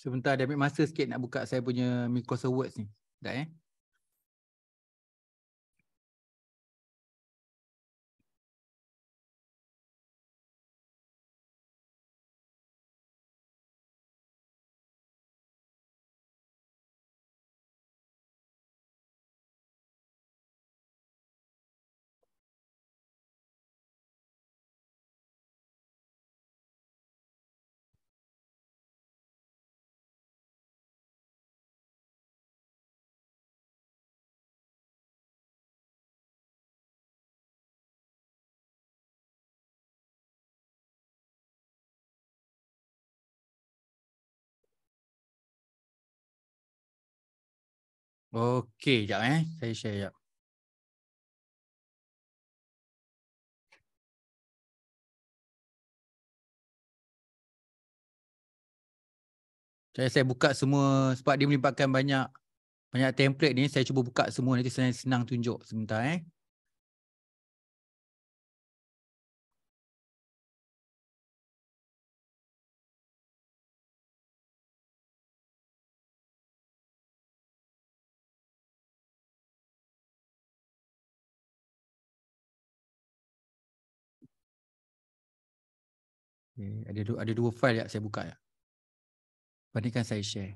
Sebentar dia ambil masa sikit nak buka saya punya Microsoft Word ni. Dah eh. Okey, jap eh. Saya share jap. Saya saya buka semua sebab dia melibatkan banyak banyak template ni, saya cuba buka semua nanti senang, senang tunjuk sebentar eh. Okay. Ada, ada dua file yang saya buka. ya. Bandingkan saya share.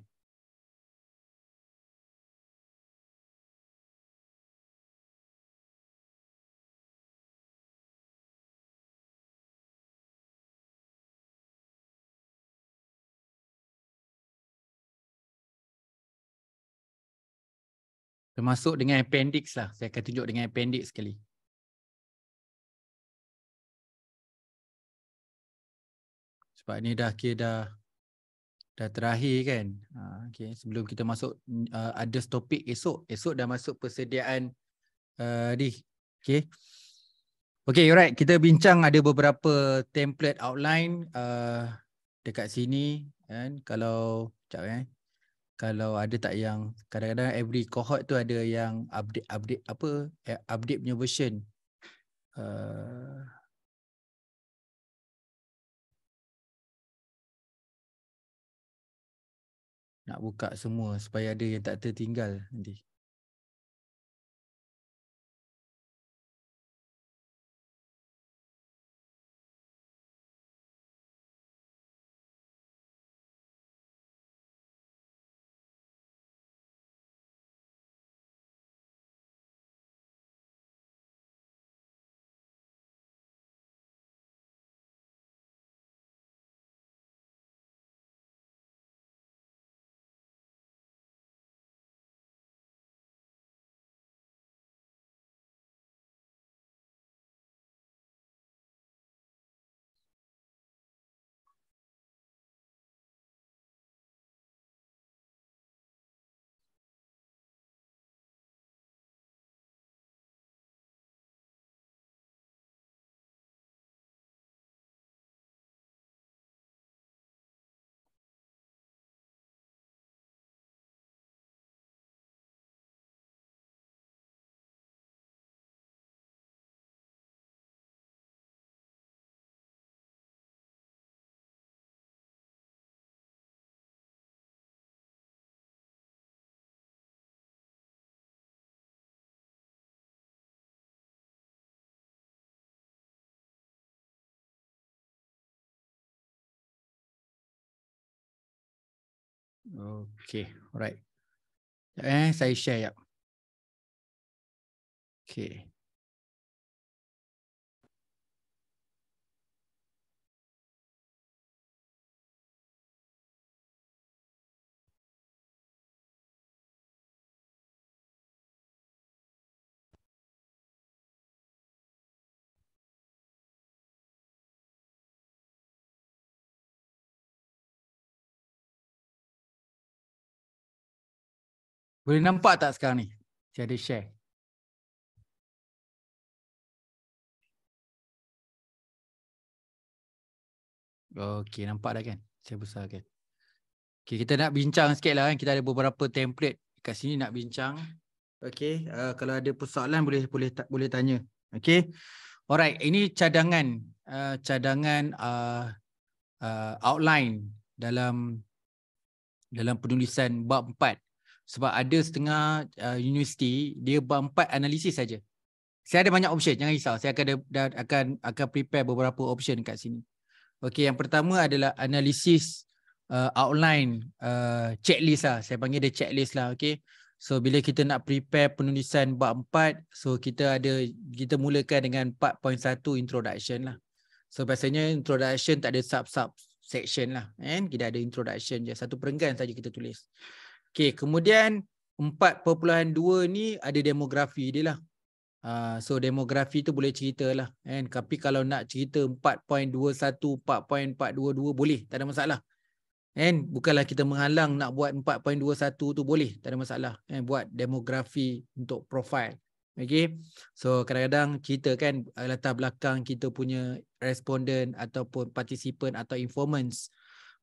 Termasuk dengan appendix lah. Saya akan tunjuk dengan appendix sekali. sebab ni dah kira dah dah terakhir kan ha, okay. sebelum kita masuk uh, ada topik esok esok dah masuk persediaan di uh, okay okay alright kita bincang ada beberapa template outline uh, dekat sini kan kalau cakap eh kalau ada tak yang kadang-kadang every cohort tu ada yang update update apa eh, update punya version uh, nak buka semua supaya ada yang tak tertinggal nanti. Okay, alright. Sekejap eh, saya share sekejap. Okay. Boleh nampak tak sekarang ni? Saya ada share. Okey, nampak dah kan? Saya besarkan. Okey, kita nak bincang sikit lah kan. Kita ada beberapa template kat sini nak bincang. Okey, uh, kalau ada persoalan boleh boleh ta boleh tanya. Okey. Alright, ini cadangan uh, cadangan uh, uh, outline dalam dalam penulisan bab 4 sebab ada setengah uh, universiti dia buat empat analisis saja. Saya ada banyak option, jangan risau. Saya akan ada, akan akan prepare beberapa option kat sini. Okey, yang pertama adalah analisis uh, outline uh, checklist lah. Saya panggil dia checklist lah, okey. So bila kita nak prepare penulisan bab empat, so kita ada kita mulakan dengan 4.1 introduction lah. So biasanya introduction tak ada sub sub section lah, kan? Kita ada introduction je, satu perenggan saja kita tulis. Okay, kemudian 4.2 ni ada demografi dia lah. Uh, so demografi tu boleh cerita lah. And, tapi kalau nak cerita 4.21, 4.422 boleh. Tak ada masalah. And, bukanlah kita menghalang nak buat 4.21 tu boleh. Tak ada masalah. And, buat demografi untuk profil, Okay. So kadang-kadang cerita kan eh, latar belakang kita punya respondent ataupun participant atau informants.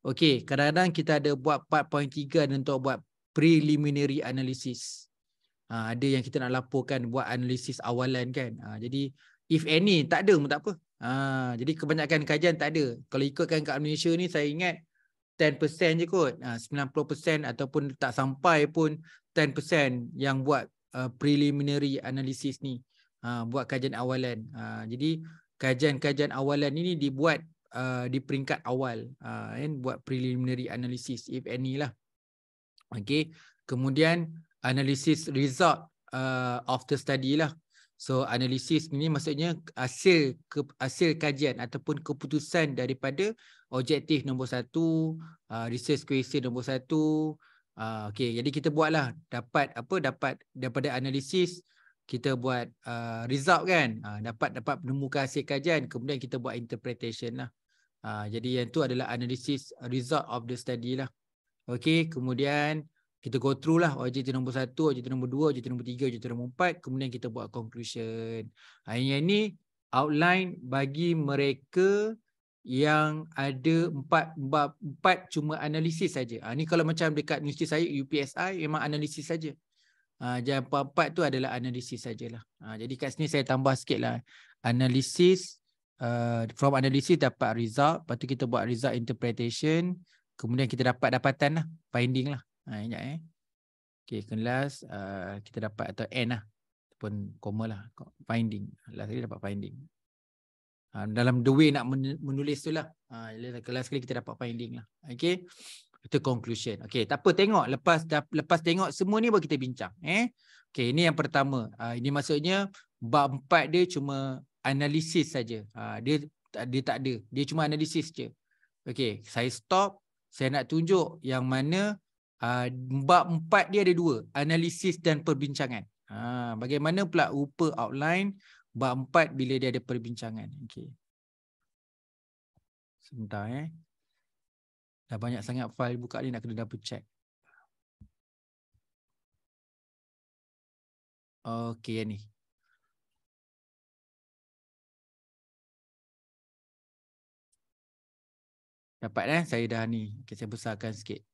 Okay. Kadang-kadang kita ada buat 4.3 dan untuk buat preliminary analysis. Ha, ada yang kita nak laporkan buat analisis awalan kan. Ha, jadi if any tak ada pun tak apa. Ha, jadi kebanyakan kajian tak ada. Kalau ikutkan kat Malaysia ni saya ingat 10% je kot. Ha, 90% ataupun tak sampai pun 10% yang buat uh, preliminary analysis ni. Ha, buat kajian awalan. Ha, jadi kajian-kajian awalan ini dibuat uh, di peringkat awal. Uh, buat preliminary analysis if any lah. Okay. Kemudian analisis result uh, of the study lah. So analisis ini maksudnya hasil ke, hasil kajian ataupun keputusan daripada objektif nombor satu, uh, research question nombor satu. Uh, okay. Jadi kita buatlah dapat apa dapat daripada analisis kita buat uh, result kan uh, dapat dapat menemukan hasil kajian kemudian kita buat interpretation lah uh, jadi yang tu adalah analisis result of the study lah Okey, kemudian kita go through lah objektif nombor satu, objektif nombor dua, objektif nombor tiga, objektif nombor empat. Kemudian kita buat conclusion. Ha, yang ini outline bagi mereka yang ada empat, empat, empat cuma analisis saja. Ha, ah, ini kalau macam dekat universiti saya, UPSI, memang analisis saja. Ah, jadi empat-empat tu adalah analisis sajalah. Ha, jadi kat sini saya tambah sikit lah. Analisis, uh, from analisis dapat result. Lepas tu kita buat result interpretation kemudian kita dapat dapatan lah finding lah ha, sekejap eh okay, kelas uh, kita dapat atau end lah ataupun koma lah finding last sekali dapat finding ha, dalam the way nak menulis tu lah ha, kelas kali kita dapat finding lah okay itu conclusion okay tak apa tengok lepas lepas tengok semua ni baru kita bincang eh okay ini yang pertama uh, ini maksudnya bab empat dia cuma analisis saja. Uh, dia dia tak ada. Dia cuma analisis je. Okay, saya stop saya nak tunjuk yang mana ah, bab empat dia ada dua, analisis dan perbincangan. Ah, bagaimana pula rupa outline bab empat bila dia ada perbincangan. Okay. Sebentar eh. Dah banyak sangat file buka ni nak kena double check. Okey ni. Dapat eh, saya dah ni. Okay, saya besarkan sikit.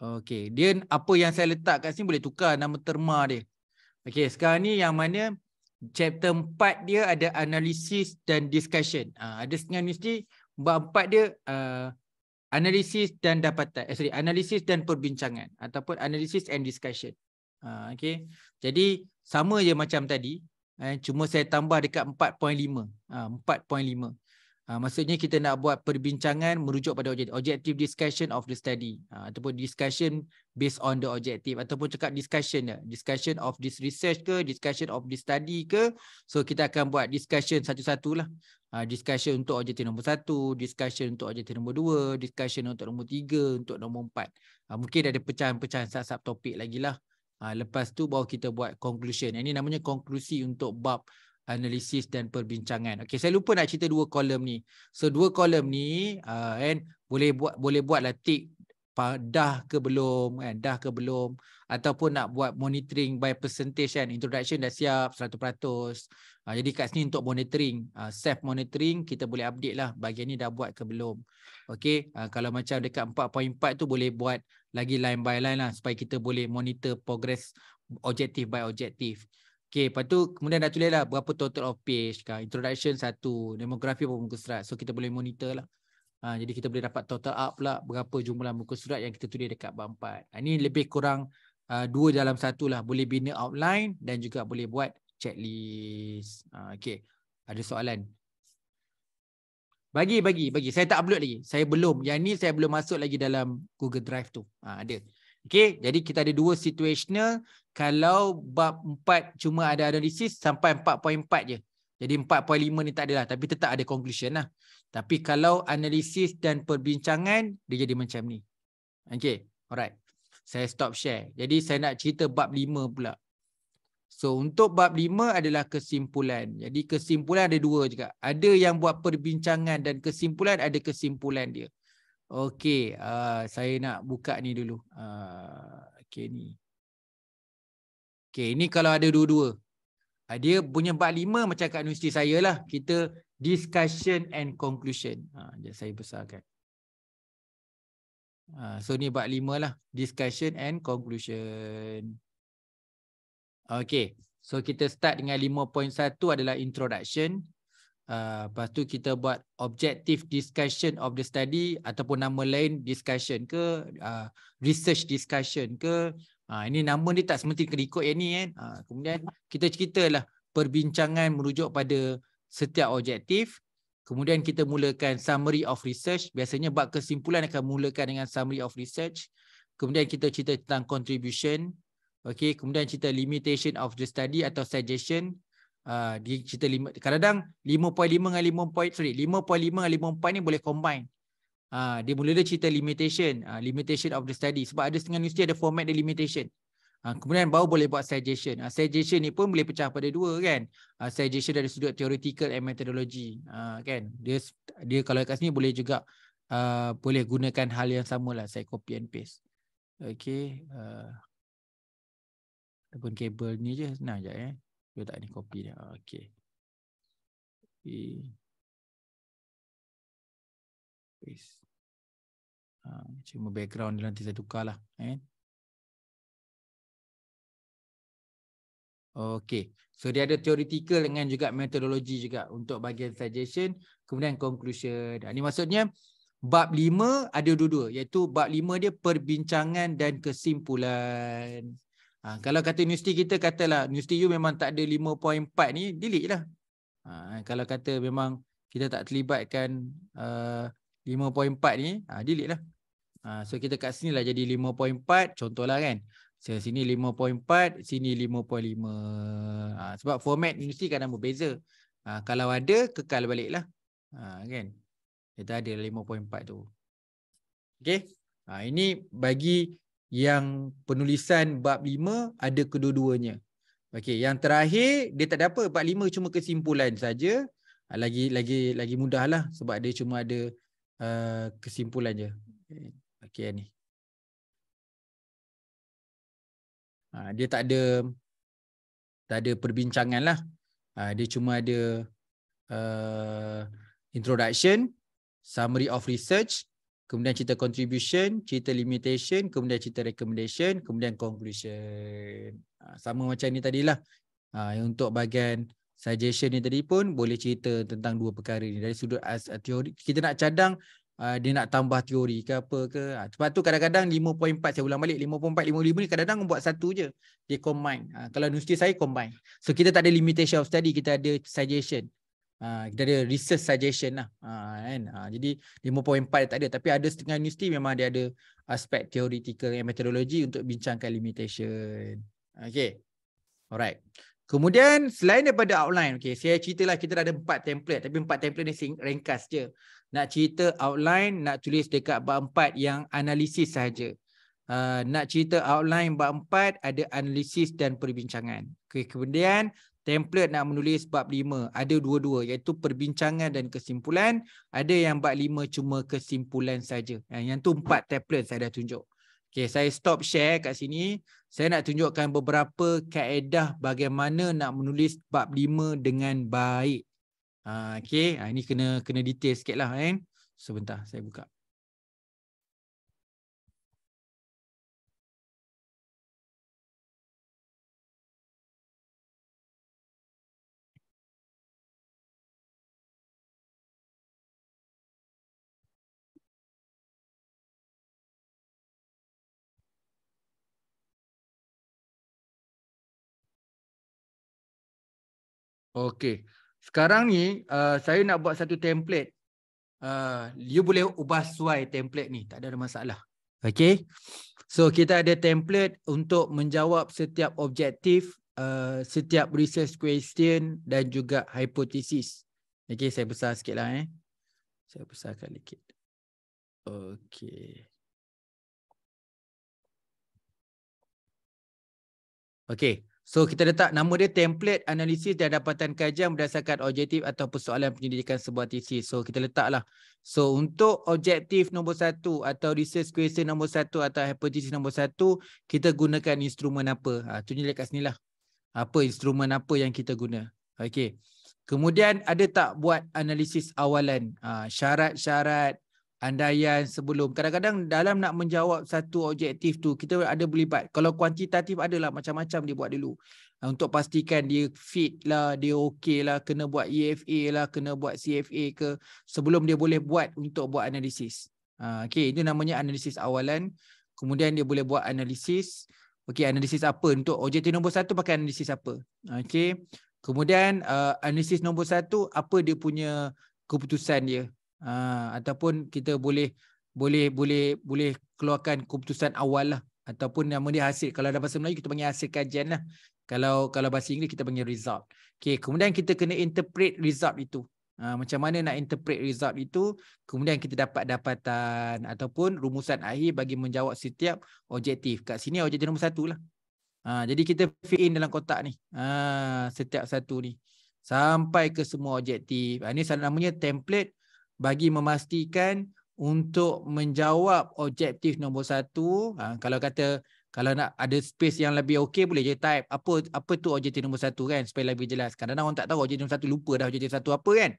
Okay, dia apa yang saya letak kat sini boleh tukar nama terma dia. Okay, sekarang ni yang mana chapter 4 dia ada analisis dan discussion. Ha, ada setengah universiti, bab 4 dia uh, ah, analisis dan dapatan. Eh, sorry, analisis dan perbincangan. Ataupun analisis and discussion. Ha, ah, okay, jadi sama je macam tadi. Eh, cuma saya tambah dekat 4.5. Ha, 4.5. maksudnya kita nak buat perbincangan merujuk pada objektif. Objective discussion of the study. Ha, ataupun discussion based on the objective. Ataupun cakap discussion. Ya. Discussion of this research ke, discussion of this study ke. So kita akan buat discussion satu-satulah. Ha, ah, discussion untuk objektif nombor satu, discussion untuk objektif nombor dua, discussion untuk nombor tiga, untuk nombor empat. Ha, mungkin ada pecahan-pecahan sub-topik lagi lah. Ha, lepas tu baru kita buat conclusion. Ini namanya konklusi untuk bab analisis dan perbincangan. Okey, saya lupa nak cerita dua kolom ni. So dua kolom ni uh, and boleh buat boleh buatlah tick dah ke belum kan dah ke belum ataupun nak buat monitoring by percentage kan introduction dah siap 100% ha, ah, jadi kat sini untuk monitoring ha, self monitoring kita boleh update lah bahagian ni dah buat ke belum okey ha, kalau macam dekat 4.4 tu boleh buat lagi line by line lah supaya kita boleh monitor progress objective by objective Okay, lepas tu kemudian dah tulis lah berapa total of page kan. Introduction satu, demografi berapa muka serat. So kita boleh monitor lah. Ha, jadi kita boleh dapat total up pula berapa jumlah muka surat yang kita tulis dekat bahan 4. Ha, ini lebih kurang uh, dua dalam satu lah. Boleh bina outline dan juga boleh buat checklist. Ha, ah, okay. Ada soalan? Bagi, bagi, bagi. Saya tak upload lagi. Saya belum. Yang ni saya belum masuk lagi dalam Google Drive tu. Ha, ada. Okay. Jadi kita ada dua situational. Kalau bab 4 cuma ada analisis sampai 4.4 je. Jadi 4.5 ni tak adalah tapi tetap ada conclusion lah. Tapi kalau analisis dan perbincangan dia jadi macam ni. Okay. Alright. Saya stop share. Jadi saya nak cerita bab 5 pula. So untuk bab 5 adalah kesimpulan. Jadi kesimpulan ada dua juga. Ada yang buat perbincangan dan kesimpulan ada kesimpulan dia. Okay. Uh, saya nak buka ni dulu. Uh, okay ni. Okay ni kalau ada dua-dua. Ha, dia punya bab lima macam kat universiti saya lah. Kita discussion and conclusion. Ha, saya besarkan. Ha, so ni bab lima lah. Discussion and conclusion. Okay. So kita start dengan 5.1 adalah introduction. Uh, lepas tu kita buat objective discussion of the study ataupun nama lain discussion ke uh, research discussion ke Ha, ini nama dia tak semestinya kena ikut yang ni kan. Ha, kemudian kita lah perbincangan merujuk pada setiap objektif. Kemudian kita mulakan summary of research. Biasanya buat kesimpulan akan mulakan dengan summary of research. Kemudian kita cerita tentang contribution. Okay. Kemudian cerita limitation of the study atau suggestion. Uh, di cerita lima, kadang 5.5 dengan 5.5 sorry 5.5 dengan 5.4 ni boleh combine Ah, dia mula dia cerita limitation uh, limitation of the study sebab ada setengah universiti ada format dia limitation uh, kemudian baru boleh buat suggestion uh, suggestion ni pun boleh pecah pada dua kan uh, suggestion dari sudut theoretical and methodology uh, kan dia dia kalau kat sini boleh juga uh, boleh gunakan hal yang sama lah. saya copy and paste Okay, uh, ataupun kabel ni je senang je eh dia tak ni copy dia okey okay. Peace. Ha, cuma background dia nanti saya tukar lah, Eh? Okay. So dia ada theoretical dengan juga metodologi juga untuk bagian suggestion. Kemudian conclusion. Ini ha, maksudnya bab lima ada dua-dua. Iaitu bab lima dia perbincangan dan kesimpulan. Ha, kalau kata universiti kita katalah universiti you memang tak ada 5.4 ni delete lah. Ha, kalau kata memang kita tak terlibatkan uh, 5.4 ni ha, delete lah. Ha, so kita kat sini lah jadi 5.4 contoh lah kan. So, sini 5.4, sini 5.5. Ha, sebab format mesti kadang berbeza. Ha, kalau ada, kekal baliklah. Ha, kan? Kita ada 5.4 tu. Okay? Ha, ini bagi yang penulisan bab 5 ada kedua-duanya. Okay, yang terakhir dia tak ada apa. Bab 5 cuma kesimpulan saja. Ha, lagi lagi lagi mudahlah sebab dia cuma ada uh, kesimpulan je okay ni uh, ha, dia tak ada tak ada perbincangan lah uh, dia cuma ada uh, introduction summary of research kemudian cerita contribution cerita limitation kemudian cerita recommendation kemudian conclusion uh, sama macam ni tadilah uh, untuk bahagian suggestion ni tadi pun boleh cerita tentang dua perkara ni dari sudut as uh, teori kita nak cadang uh, dia nak tambah teori ke apa ke ha, sebab tu kadang-kadang 5.4 saya ulang balik 5.4 5.5 ni kadang-kadang buat satu je dia combine ha, kalau universiti saya combine so kita tak ada limitation of study kita ada suggestion ha, kita ada research suggestion lah ha, kan? Ha, jadi 5.4 tak ada tapi ada setengah universiti memang dia ada aspek teoretical and methodology untuk bincangkan limitation okay alright Kemudian selain daripada outline, okay, saya ceritalah kita ada empat template tapi empat template ni ringkas je. Nak cerita outline, nak tulis dekat bab empat yang analisis sahaja. Uh, nak cerita outline bab empat ada analisis dan perbincangan. Okay, kemudian template nak menulis bab lima ada dua-dua iaitu perbincangan dan kesimpulan. Ada yang bab lima cuma kesimpulan saja. Yang, ah, yang tu empat template saya dah tunjuk. Okay, saya stop share kat sini saya nak tunjukkan beberapa kaedah bagaimana nak menulis bab lima dengan baik. Ha, ah, okay, ha, ah, ini kena kena detail sikit lah. Eh. Sebentar, saya buka. Okey. Sekarang ni uh, saya nak buat satu template. Uh, you boleh ubah suai template ni. Tak ada masalah. Okey. So kita ada template untuk menjawab setiap objektif, uh, setiap research question dan juga hipotesis. Okey saya besar sikit lah eh. Saya besarkan sedikit. Okey. Okey. So kita letak nama dia template analisis dan dapatan kajian berdasarkan objektif atau persoalan penyelidikan sebuah tesis. So kita letaklah. So untuk objektif nombor satu atau research question nombor satu atau hypothesis nombor satu, kita gunakan instrumen apa. Ha, tunjuk kat sini lah. Apa instrumen apa yang kita guna. Okay. Kemudian ada tak buat analisis awalan. Ha, syarat-syarat andaian sebelum. Kadang-kadang dalam nak menjawab satu objektif tu, kita ada berlibat. Kalau kuantitatif adalah macam-macam dia buat dulu. Ah, untuk pastikan dia fit lah, dia okay lah, kena buat EFA lah, kena buat CFA ke. Sebelum dia boleh buat untuk buat analisis. Ah, okay, itu namanya analisis awalan. Kemudian dia boleh buat analisis. Okay, analisis apa? Untuk objektif nombor satu pakai analisis apa? Okay. Kemudian uh, analisis nombor satu, apa dia punya keputusan dia? ha, ataupun kita boleh boleh boleh boleh keluarkan keputusan awal lah ataupun nama dia hasil kalau dalam bahasa Melayu kita panggil hasil kajian lah kalau kalau bahasa Inggeris kita panggil result okay, kemudian kita kena interpret result itu ha, macam mana nak interpret result itu kemudian kita dapat dapatan ataupun rumusan akhir bagi menjawab setiap objektif kat sini objektif nombor satu lah ha, jadi kita fill in dalam kotak ni ha, setiap satu ni sampai ke semua objektif ha, ini salah namanya template bagi memastikan untuk menjawab objektif nombor satu. Ha, kalau kata kalau nak ada space yang lebih okey boleh je type apa apa tu objektif nombor satu kan supaya lebih jelas. Kadang-kadang orang tak tahu objektif nombor satu lupa dah objektif satu apa kan.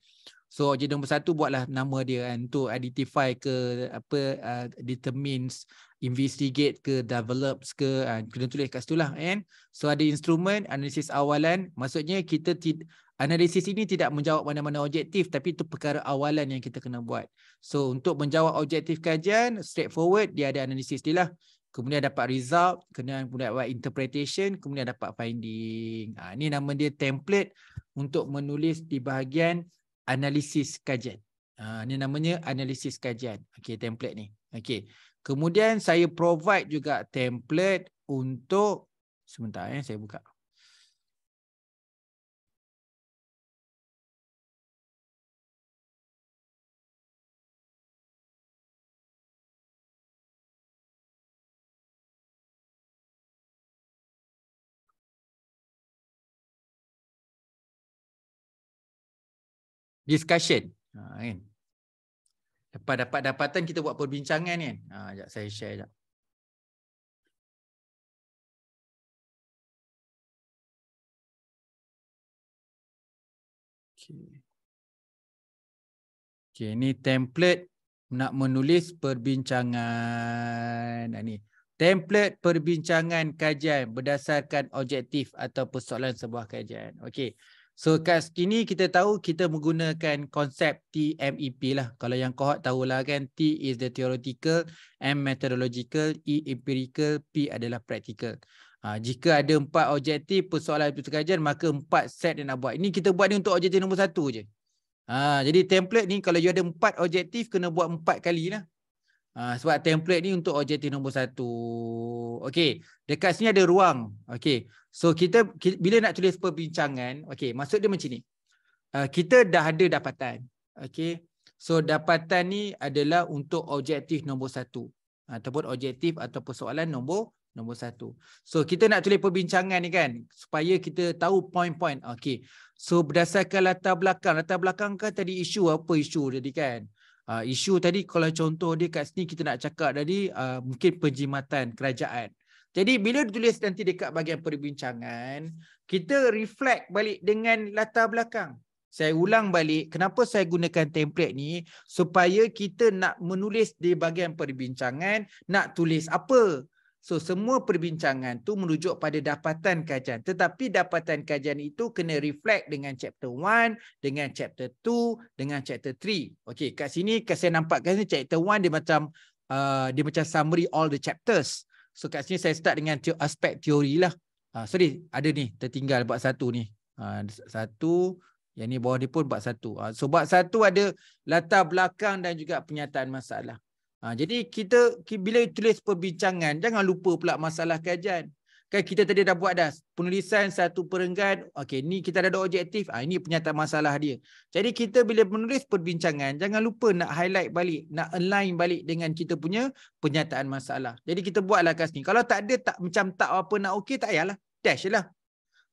So objektif nombor satu buatlah nama dia kan, untuk identify ke apa uh, determines investigate ke develops ke uh, kena tulis kat situlah kan. So ada instrument analisis awalan maksudnya kita tidak Analisis ini tidak menjawab mana-mana objektif tapi itu perkara awalan yang kita kena buat. So untuk menjawab objektif kajian, straightforward dia ada analisis dia lah. Kemudian dapat result, kemudian kemudian buat interpretation, kemudian dapat finding. Ha, ini nama dia template untuk menulis di bahagian analisis kajian. Ha, ini namanya analisis kajian. Okey, template ni. Okey. Kemudian saya provide juga template untuk, sebentar eh, saya buka. discussion. Ha, kan? Lepas dapat-dapatan kita buat perbincangan kan. Ha, sekejap saya share sekejap. Okay. okay, ni template nak menulis perbincangan. Ha, ni. Template perbincangan kajian berdasarkan objektif atau persoalan sebuah kajian. Okey. So kat sini kita tahu kita menggunakan konsep TMEP lah. Kalau yang kohat tahulah kan T is the theoretical, M methodological, E empirical, P adalah practical. Ha, jika ada empat objektif persoalan kajian maka empat set yang nak buat. Ini kita buat ni untuk objektif nombor satu je. Ha, jadi template ni kalau you ada empat objektif kena buat empat kali lah. Ah, sebab template ni untuk objektif nombor satu. Okey, dekat sini ada ruang. Okey, so kita, bila nak tulis perbincangan, okey, maksud dia macam ni. Uh, kita dah ada dapatan. Okey, so dapatan ni adalah untuk objektif nombor satu. Ataupun objektif atau persoalan nombor nombor satu. So kita nak tulis perbincangan ni kan, supaya kita tahu point-point. Okey, so berdasarkan latar belakang. Latar belakang kan tadi isu apa isu jadi kan? uh, isu tadi kalau contoh dia kat sini kita nak cakap tadi uh, mungkin penjimatan kerajaan. Jadi bila ditulis nanti dekat bahagian perbincangan, kita reflect balik dengan latar belakang. Saya ulang balik kenapa saya gunakan template ni supaya kita nak menulis di bahagian perbincangan nak tulis apa So semua perbincangan tu merujuk pada dapatan kajian. Tetapi dapatan kajian itu kena reflect dengan chapter 1, dengan chapter 2, dengan chapter 3. Okey, kat sini saya nampak kat sini chapter 1 dia macam uh, dia macam summary all the chapters. So kat sini saya start dengan te aspek teori lah. Uh, sorry, ada ni tertinggal buat satu ni. Uh, satu, yang ni bawah ni pun buat satu. Uh, so buat satu ada latar belakang dan juga penyataan masalah. Ha, jadi kita bila tulis perbincangan jangan lupa pula masalah kajian. Kan kita tadi dah buat dah penulisan satu perenggan. Okey ni kita dah ada objektif. Ha, ini penyataan masalah dia. Jadi kita bila menulis perbincangan jangan lupa nak highlight balik, nak align balik dengan kita punya penyataan masalah. Jadi kita buatlah kat sini. Kalau tak ada tak macam tak apa nak okey tak payahlah. Dash jelah.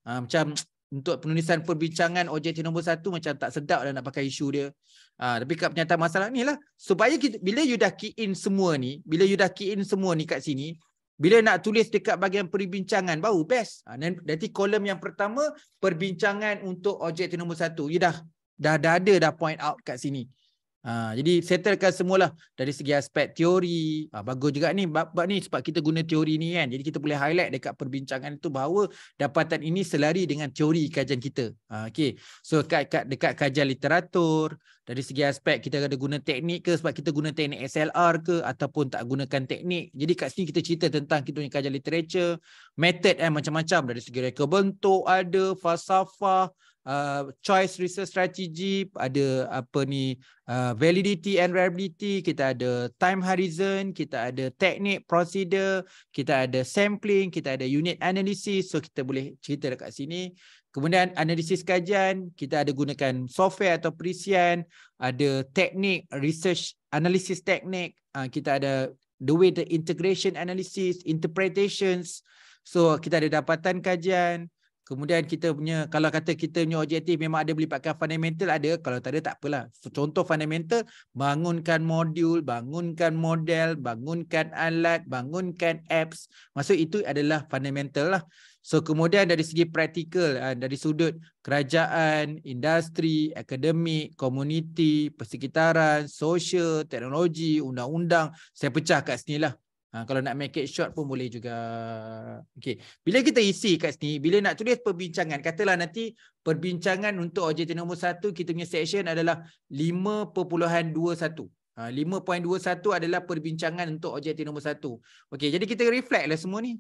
Ha, macam untuk penulisan perbincangan objektif nombor satu macam tak sedap dah nak pakai isu dia. Ha, tapi kat penyataan masalah ni lah. Supaya kita, bila you dah key in semua ni, bila you dah key in semua ni kat sini, bila nak tulis dekat bahagian perbincangan baru best. Ha, dan nanti kolom yang pertama perbincangan untuk objek nombor satu. You dah dah, dah ada dah point out kat sini. Ha, jadi settlekan semualah dari segi aspek teori. Ha, bagus juga ni bab, bab ni sebab kita guna teori ni kan. Jadi kita boleh highlight dekat perbincangan itu bahawa dapatan ini selari dengan teori kajian kita. Ha, okay. So dekat, dekat, dekat kajian literatur, dari segi aspek kita ada guna teknik ke sebab kita guna teknik SLR ke ataupun tak gunakan teknik. Jadi kat sini kita cerita tentang kita punya kajian literature, method eh, macam-macam dari segi reka bentuk ada, falsafah, uh, choice research strategy, ada apa ni uh, validity and reliability, kita ada time horizon, kita ada teknik prosedur, kita ada sampling, kita ada unit analysis. So kita boleh cerita dekat sini. Kemudian analisis kajian, kita ada gunakan software atau perisian, ada teknik research analysis teknik, uh, kita ada the way the integration analysis, interpretations. So kita ada dapatan kajian, Kemudian kita punya, kalau kata kita punya objektif memang ada pakai fundamental, ada. Kalau tak ada, tak apalah. Contoh fundamental, bangunkan modul, bangunkan model, bangunkan alat, bangunkan apps. Maksud itu adalah fundamental lah. So kemudian dari segi praktikal, eh, dari sudut kerajaan, industri, akademik, komuniti, persekitaran, sosial, teknologi, undang-undang, saya pecah kat sini lah. Ha, kalau nak make it short pun boleh juga. Okay. Bila kita isi kat sini, bila nak tulis perbincangan, katalah nanti perbincangan untuk OJT nombor 1, kita punya section adalah 5.21. Ha, 5.21 adalah perbincangan untuk objektif nombor 1. Okay, jadi kita reflect lah semua ni.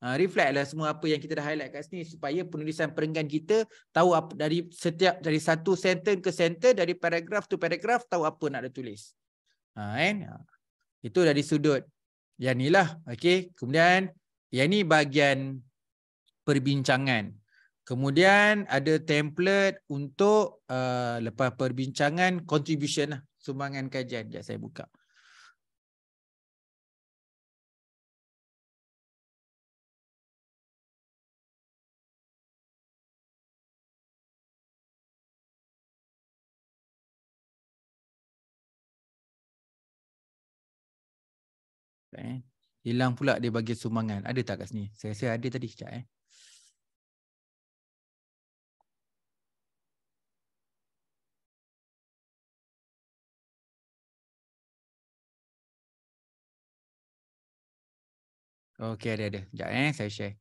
Ha, reflect lah semua apa yang kita dah highlight kat sini supaya penulisan perenggan kita tahu apa, dari setiap dari satu sentence ke sentence, dari paragraf tu paragraf tahu apa nak ditulis. Ha, eh? Itu dari sudut yang inilah okey kemudian yang ini bahagian perbincangan kemudian ada template untuk uh, lepas perbincangan contribution lah sumbangan kajian jap saya buka eh. Hilang pula dia bagi sumbangan. Ada tak kat sini? Saya rasa ada tadi sekejap eh. Okey, ada-ada. Sekejap eh, saya share.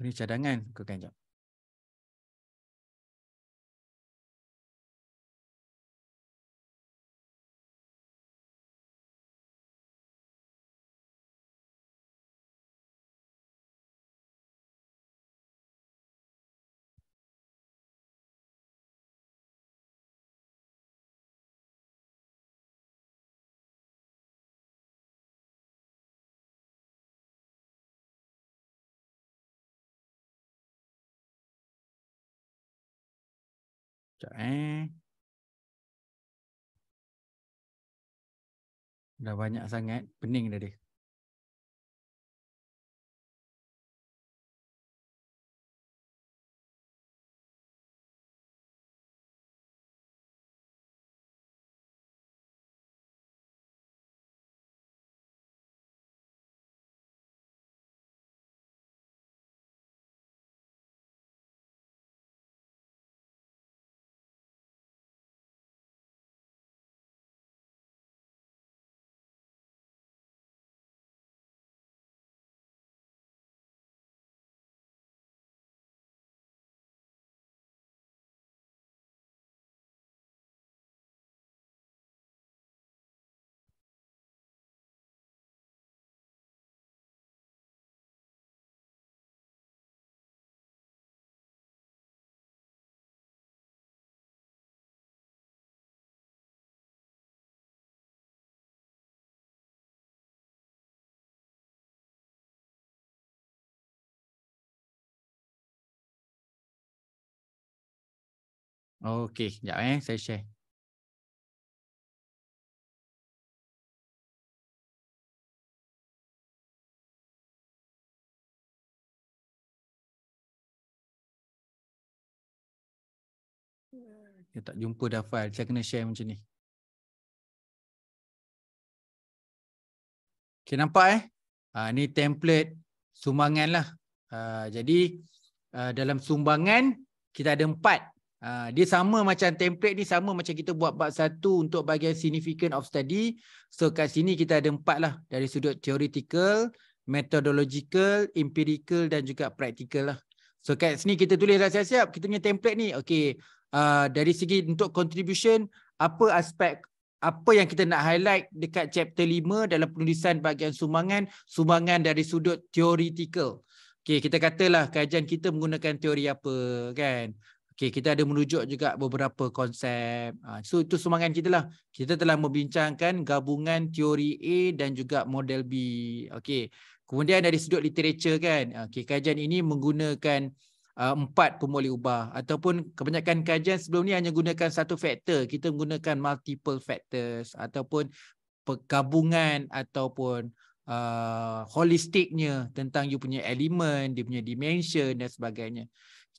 beri cadangan ke kan Sekejap eh. Dah banyak sangat. Pening dah dia. Okey, sekejap eh saya share. Dia tak jumpa dah file. Saya kena share macam ni. Okay, nampak eh? Uh, ni template sumbangan lah. Uh, jadi uh, dalam sumbangan kita ada empat Ha, dia sama macam template ni sama macam kita buat bab satu untuk bahagian significant of study. So kat sini kita ada empat lah dari sudut theoretical, methodological, empirical dan juga practical lah. So kat sini kita tulis lah siap-siap kita punya template ni. Okay uh, ha, dari segi untuk contribution apa aspek apa yang kita nak highlight dekat chapter 5 dalam penulisan bahagian sumbangan, sumbangan dari sudut theoretical. Okay, kita katalah kajian kita menggunakan teori apa kan. Okay, kita ada merujuk juga beberapa konsep. Ah, so, itu semangat kita lah. Kita telah membincangkan gabungan teori A dan juga model B. Okay. Kemudian dari sudut literature kan, okay, kajian ini menggunakan uh, empat pemboleh ubah. Ataupun kebanyakan kajian sebelum ni hanya gunakan satu faktor. Kita menggunakan multiple factors ataupun gabungan ataupun uh, holistiknya tentang you punya elemen, dia punya dimension dan sebagainya.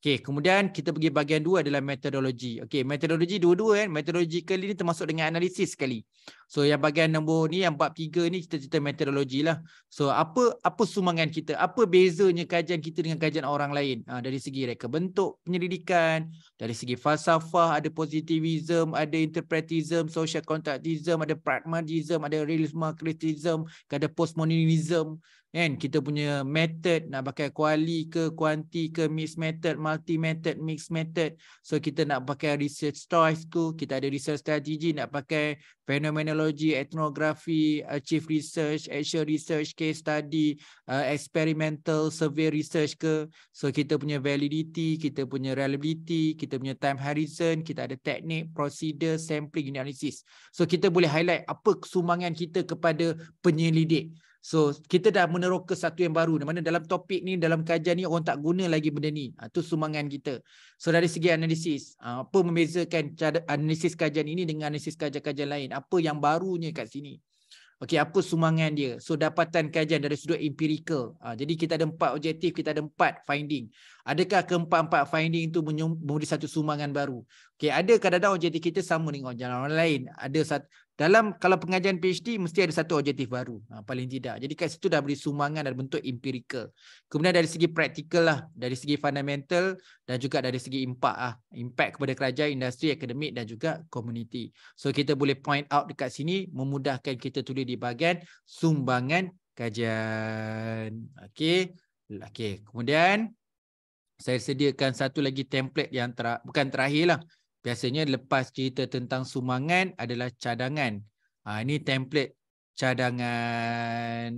Okey, kemudian kita pergi bahagian dua adalah metodologi. Okey, metodologi dua-dua kan. Metodologi kali ni termasuk dengan analisis sekali. So yang bahagian nombor ni, yang bab tiga ni kita cerita metodologi lah. So apa apa sumangan kita? Apa bezanya kajian kita dengan kajian orang lain? Ha, dari segi reka bentuk penyelidikan, dari segi falsafah, ada positivism, ada interpretism, social contractism, ada pragmatism, ada realism, criticism, ada postmodernism kan kita punya method nak pakai kuali ke kuanti ke mixed method multi method mixed method so kita nak pakai research choice tu. kita ada research strategy nak pakai phenomenology ethnography achieve uh, research actual research case study uh, experimental survey research ke so kita punya validity kita punya reliability kita punya time horizon kita ada teknik procedure sampling analysis so kita boleh highlight apa kesumbangan kita kepada penyelidik So kita dah meneroka satu yang baru. Di mana dalam topik ni, dalam kajian ni orang tak guna lagi benda ni. Itu ha, sumangan kita. So dari segi analisis, ha, apa membezakan analisis kajian ini dengan analisis kajian-kajian lain? Apa yang barunya kat sini? Okay, apa sumangan dia? So dapatan kajian dari sudut empirical. Ha, jadi kita ada empat objektif, kita ada empat finding. Adakah keempat-empat finding itu memberi satu sumangan baru? Okay, ada kadang-kadang objektif kita sama dengan orang lain. Ada satu, dalam kalau pengajian PhD mesti ada satu objektif baru ha, paling tidak jadi kat situ dah beri sumangan dan bentuk empirical kemudian dari segi praktikal lah dari segi fundamental dan juga dari segi impact ah impact kepada kerajaan industri akademik dan juga community so kita boleh point out dekat sini memudahkan kita tulis di bahagian sumbangan kajian Okay, okay. kemudian saya sediakan satu lagi template yang ter bukan lah. Biasanya lepas cerita tentang sumangan adalah cadangan. Ha, ini template cadangan.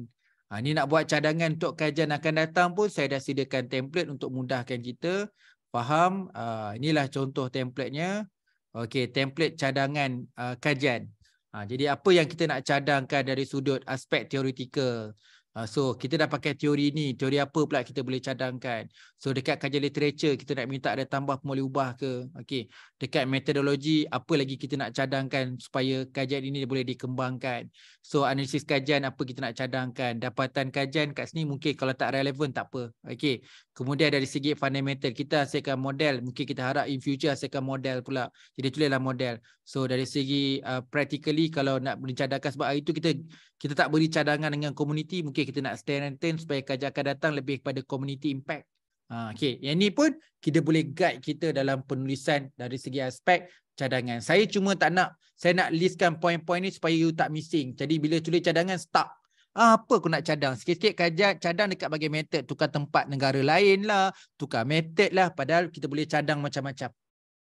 Ha, ini nak buat cadangan untuk kajian akan datang pun saya dah sediakan template untuk mudahkan kita. Faham? Ha, inilah contoh templatenya. Okey, template cadangan uh, kajian. Ha, jadi apa yang kita nak cadangkan dari sudut aspek teoretikal. Ah, so kita dah pakai teori ni, teori apa pula kita boleh cadangkan. So dekat kajian literature kita nak minta ada tambah pun ubah ke. Okay. Dekat metodologi apa lagi kita nak cadangkan supaya kajian ini boleh dikembangkan. So analisis kajian apa kita nak cadangkan. Dapatan kajian kat sini mungkin kalau tak relevan tak apa. Okay. Kemudian dari segi fundamental kita hasilkan model. Mungkin kita harap in future hasilkan model pula. Jadi tulislah model. So dari segi uh, practically kalau nak mencadangkan sebab hari itu kita kita tak beri cadangan dengan community mungkin kita nak stand and ten supaya kajak akan datang lebih kepada community impact ha, okay. yang ni pun kita boleh guide kita dalam penulisan dari segi aspek cadangan saya cuma tak nak saya nak listkan poin-poin ni supaya you tak missing jadi bila tulis cadangan stuck ha, apa aku nak cadang sikit-sikit kajian cadang dekat bagi method tukar tempat negara lain lah tukar method lah padahal kita boleh cadang macam-macam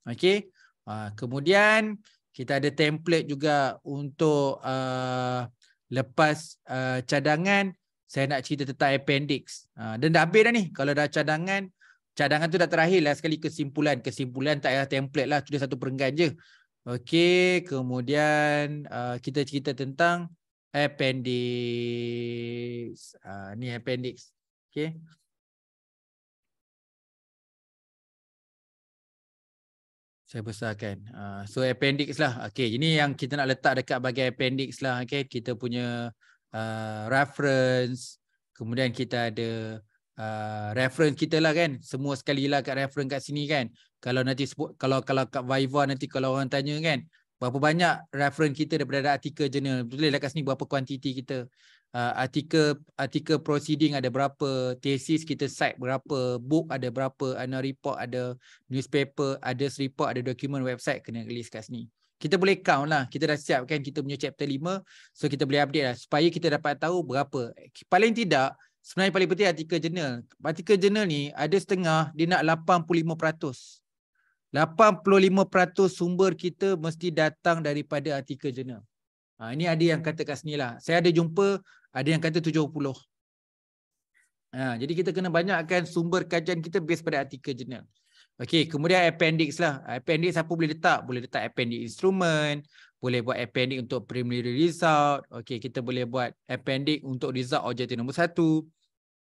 okay. ha, kemudian kita ada template juga untuk uh, lepas uh, cadangan saya nak cerita tentang appendix. Uh, dan dah habis dah ni. Kalau dah cadangan, cadangan tu dah terakhir lah sekali kesimpulan. Kesimpulan tak payah template lah. Tulis satu perenggan je. Okey, kemudian uh, kita cerita tentang appendix. Uh, ni appendix. Okey. saya besarkan. Ah, so appendix lah. Okay, ini yang kita nak letak dekat bagian appendix lah. Okay, kita punya uh, reference. Kemudian kita ada uh, reference kita lah kan. Semua sekali lah kat reference kat sini kan. Kalau nanti sebut, kalau kalau kat Viva nanti kalau orang tanya kan. Berapa banyak reference kita daripada artikel jurnal. Boleh lah kat sini berapa kuantiti kita uh, artikel artikel proceeding ada berapa, tesis kita cite berapa, book ada berapa, ada report, ada newspaper, ada report, ada dokumen website kena release kat sini. Kita boleh count lah. Kita dah siapkan kita punya chapter 5. So kita boleh update lah. Supaya kita dapat tahu berapa. Paling tidak, sebenarnya paling penting artikel jurnal. Artikel jurnal ni ada setengah, dia nak 85%. 85% sumber kita mesti datang daripada artikel jurnal. Ha, ini ada yang kata kat sini lah. Saya ada jumpa ada yang kata 70. Ha, jadi kita kena banyakkan sumber kajian kita based pada artikel jurnal. Okey, kemudian appendix lah. Appendix siapa boleh letak? Boleh letak appendix instrument, boleh buat appendix untuk preliminary result. Okey, kita boleh buat appendix untuk result objective nombor satu,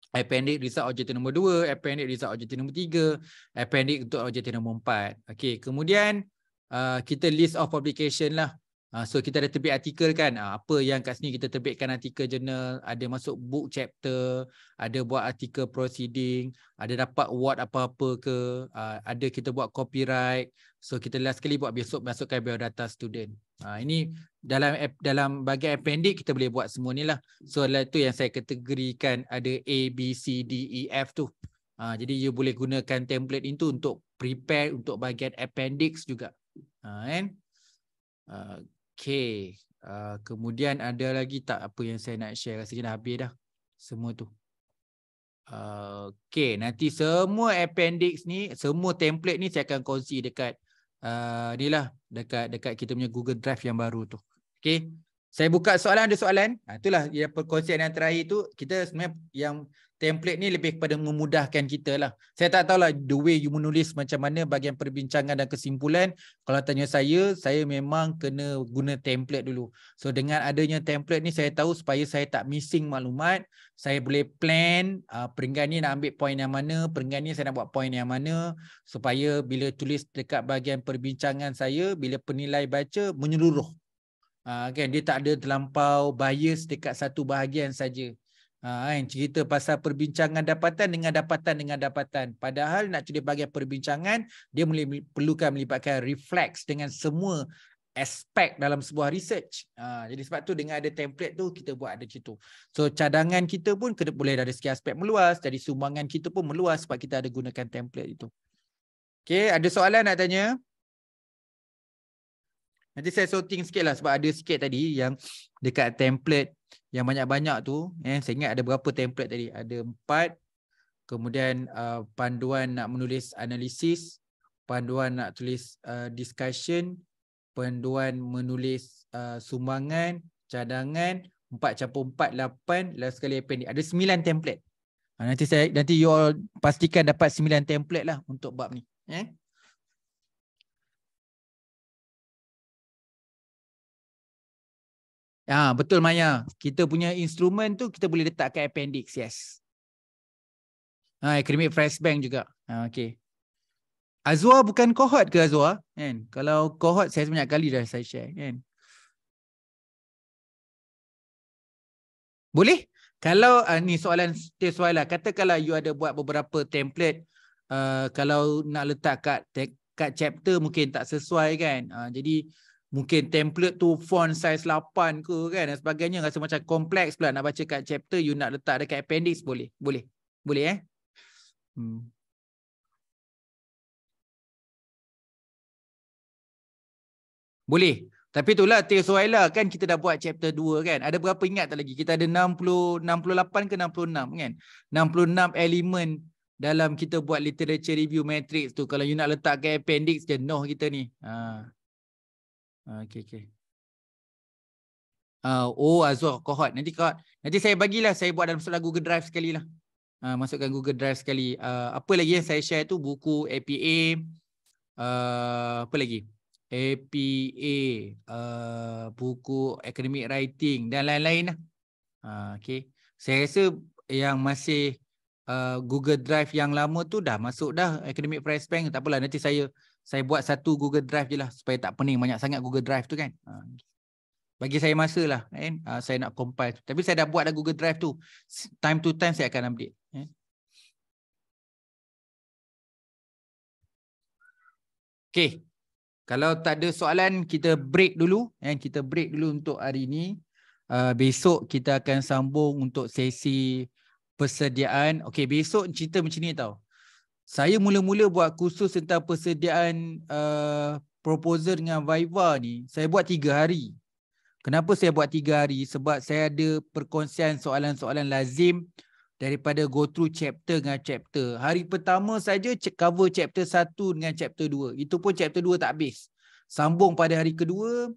Appendix result objective nombor dua, appendix result objective nombor tiga, appendix untuk objective nombor empat. Okey, kemudian uh, kita list of publication lah. Ah, so kita ada terbit artikel kan ah, Apa yang kat sini kita terbitkan artikel jurnal Ada masuk book chapter Ada buat artikel proceeding Ada dapat award apa-apa ke ah, Ada kita buat copyright So kita last sekali buat besok masukkan biodata student Ini dalam dalam bagian appendix kita boleh buat semua ni lah So lah tu yang saya kategorikan ada A, B, C, D, E, F tu Jadi you boleh gunakan template itu untuk prepare untuk bagian appendix juga And Uh, Okay. Uh, kemudian ada lagi tak apa yang saya nak share. Rasanya dah habis dah. Semua tu. Uh, okay. Nanti semua appendix ni, semua template ni saya akan kongsi dekat uh, ni lah. Dekat, dekat kita punya Google Drive yang baru tu. Okay. Saya buka soalan ada soalan. itulah ha, ya, perkongsian yang terakhir tu. Kita sebenarnya yang template ni lebih kepada memudahkan kita lah. Saya tak tahulah the way you menulis macam mana bagian perbincangan dan kesimpulan. Kalau tanya saya, saya memang kena guna template dulu. So dengan adanya template ni saya tahu supaya saya tak missing maklumat. Saya boleh plan uh, peringkat ni nak ambil point yang mana, peringkat ni saya nak buat point yang mana. Supaya bila tulis dekat bagian perbincangan saya, bila penilai baca menyeluruh. Uh, kan? Dia tak ada terlampau bias dekat satu bahagian saja. Ha, cerita pasal perbincangan dapatan dengan dapatan dengan dapatan. Padahal nak cerita bagi perbincangan, dia perlukan melibatkan refleks dengan semua aspek dalam sebuah research. Ha, jadi sebab tu dengan ada template tu, kita buat ada situ. So cadangan kita pun kena boleh dari segi aspek meluas, dari sumbangan kita pun meluas sebab kita ada gunakan template itu. Okay, ada soalan nak tanya? Nanti saya sorting sikit lah sebab ada sikit tadi yang dekat template yang banyak-banyak tu eh saya ingat ada berapa template tadi ada empat kemudian uh, panduan nak menulis analisis panduan nak tulis uh, discussion panduan menulis uh, sumbangan cadangan empat campur empat lapan last sekali appendix ada sembilan template ha, nanti saya nanti you all pastikan dapat sembilan template lah untuk bab ni eh Ya, betul Maya. Kita punya instrumen tu kita boleh letak kat appendix, yes. Ha, ah, academic fresh bank juga. Ha, ah, Azwa bukan cohort ke Azwa? Kan? Kalau cohort saya banyak kali dah saya share, kan? Boleh? Kalau uh, ni soalan test soal lah. Kata kalau you ada buat beberapa template uh, kalau nak letak kat kat chapter mungkin tak sesuai kan. Uh, jadi mungkin template tu font size 8 ke kan dan sebagainya rasa macam kompleks pula nak baca kat chapter you nak letak dekat appendix boleh boleh boleh eh hmm. boleh tapi itulah Tesoila kan kita dah buat chapter 2 kan ada berapa ingat tak lagi kita ada 60 68 ke 66 kan 66 elemen dalam kita buat literature review matrix tu kalau you nak letak kat appendix je noh kita ni ha Ah, okay, okay. Uh, oh Azul Kohot Nanti kot Nanti saya bagilah Saya buat dalam masuklah Google Drive sekali lah uh, ah, Masukkan Google Drive sekali uh, Apa lagi yang saya share tu Buku APA uh, Apa lagi APA uh, Buku Academic Writing Dan lain-lain lah uh, Okay Saya rasa Yang masih uh, Google Drive yang lama tu Dah masuk dah Academic Press Bank Tak apalah nanti saya saya buat satu Google Drive je lah supaya tak pening banyak sangat Google Drive tu kan. Ha. Bagi saya masa lah kan? Ha, saya nak compile tu. Tapi saya dah buat dah Google Drive tu. Time to time saya akan update. Ya. Okay. Kalau tak ada soalan kita break dulu. Ya. Kita break dulu untuk hari ni. Ha, besok kita akan sambung untuk sesi persediaan. Okay besok cerita macam ni tau saya mula-mula buat kursus tentang persediaan uh, proposal dengan Viva ni, saya buat tiga hari. Kenapa saya buat tiga hari? Sebab saya ada perkongsian soalan-soalan lazim daripada go through chapter dengan chapter. Hari pertama saja cover chapter 1 dengan chapter 2. Itu pun chapter 2 tak habis. Sambung pada hari kedua.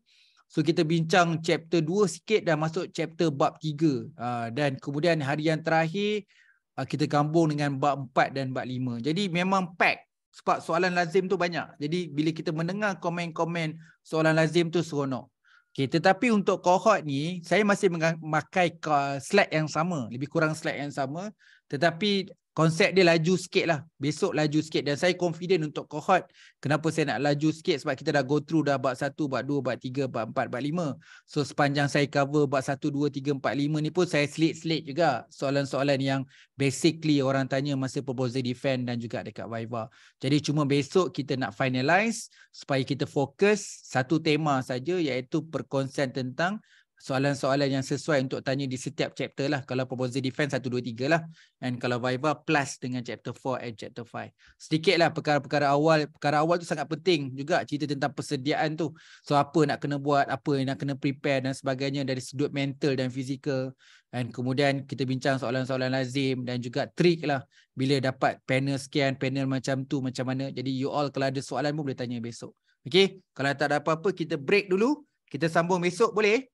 So kita bincang chapter 2 sikit dan masuk chapter bab 3. Ah, dan kemudian hari yang terakhir, Ah, kita gambung dengan bab 4 dan bab 5. Jadi memang pack sebab soalan lazim tu banyak. Jadi bila kita mendengar komen-komen soalan lazim tu seronok. Okay, tetapi untuk cohort ni, saya masih memakai slide yang sama. Lebih kurang slide yang sama. Tetapi konsep dia laju sikit lah. Besok laju sikit. Dan saya confident untuk cohort. Kenapa saya nak laju sikit? Sebab kita dah go through dah bab 1, bab 2, bab 3, bab 4, bab 5. So sepanjang saya cover bab 1, 2, 3, 4, 5 ni pun saya selit-selit juga soalan-soalan yang basically orang tanya masa proposal defend dan juga dekat Viva. Jadi cuma besok kita nak finalize supaya kita fokus satu tema saja iaitu perkongsian tentang soalan-soalan yang sesuai untuk tanya di setiap chapter lah. Kalau proposal defense 1, 2, 3 lah. And kalau Viva plus dengan chapter 4 and chapter 5. Sedikit lah perkara-perkara awal. Perkara awal tu sangat penting juga. Cerita tentang persediaan tu. So apa nak kena buat, apa yang nak kena prepare dan sebagainya dari sudut mental dan fizikal. And kemudian kita bincang soalan-soalan lazim dan juga trik lah. Bila dapat panel scan, panel macam tu, macam mana. Jadi you all kalau ada soalan pun boleh tanya besok. Okay, kalau tak ada apa-apa kita break dulu. Kita sambung besok boleh?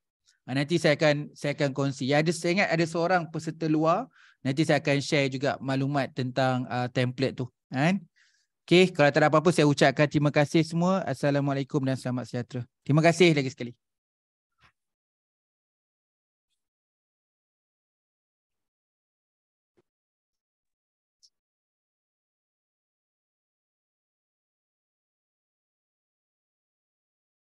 Ah, nanti saya akan saya akan kongsi. Ya, ada saya ingat ada seorang peserta luar. Nanti saya akan share juga maklumat tentang uh, template tu. Kan? Okay, kalau tak ada apa-apa saya ucapkan terima kasih semua. Assalamualaikum dan selamat sejahtera. Terima kasih lagi sekali.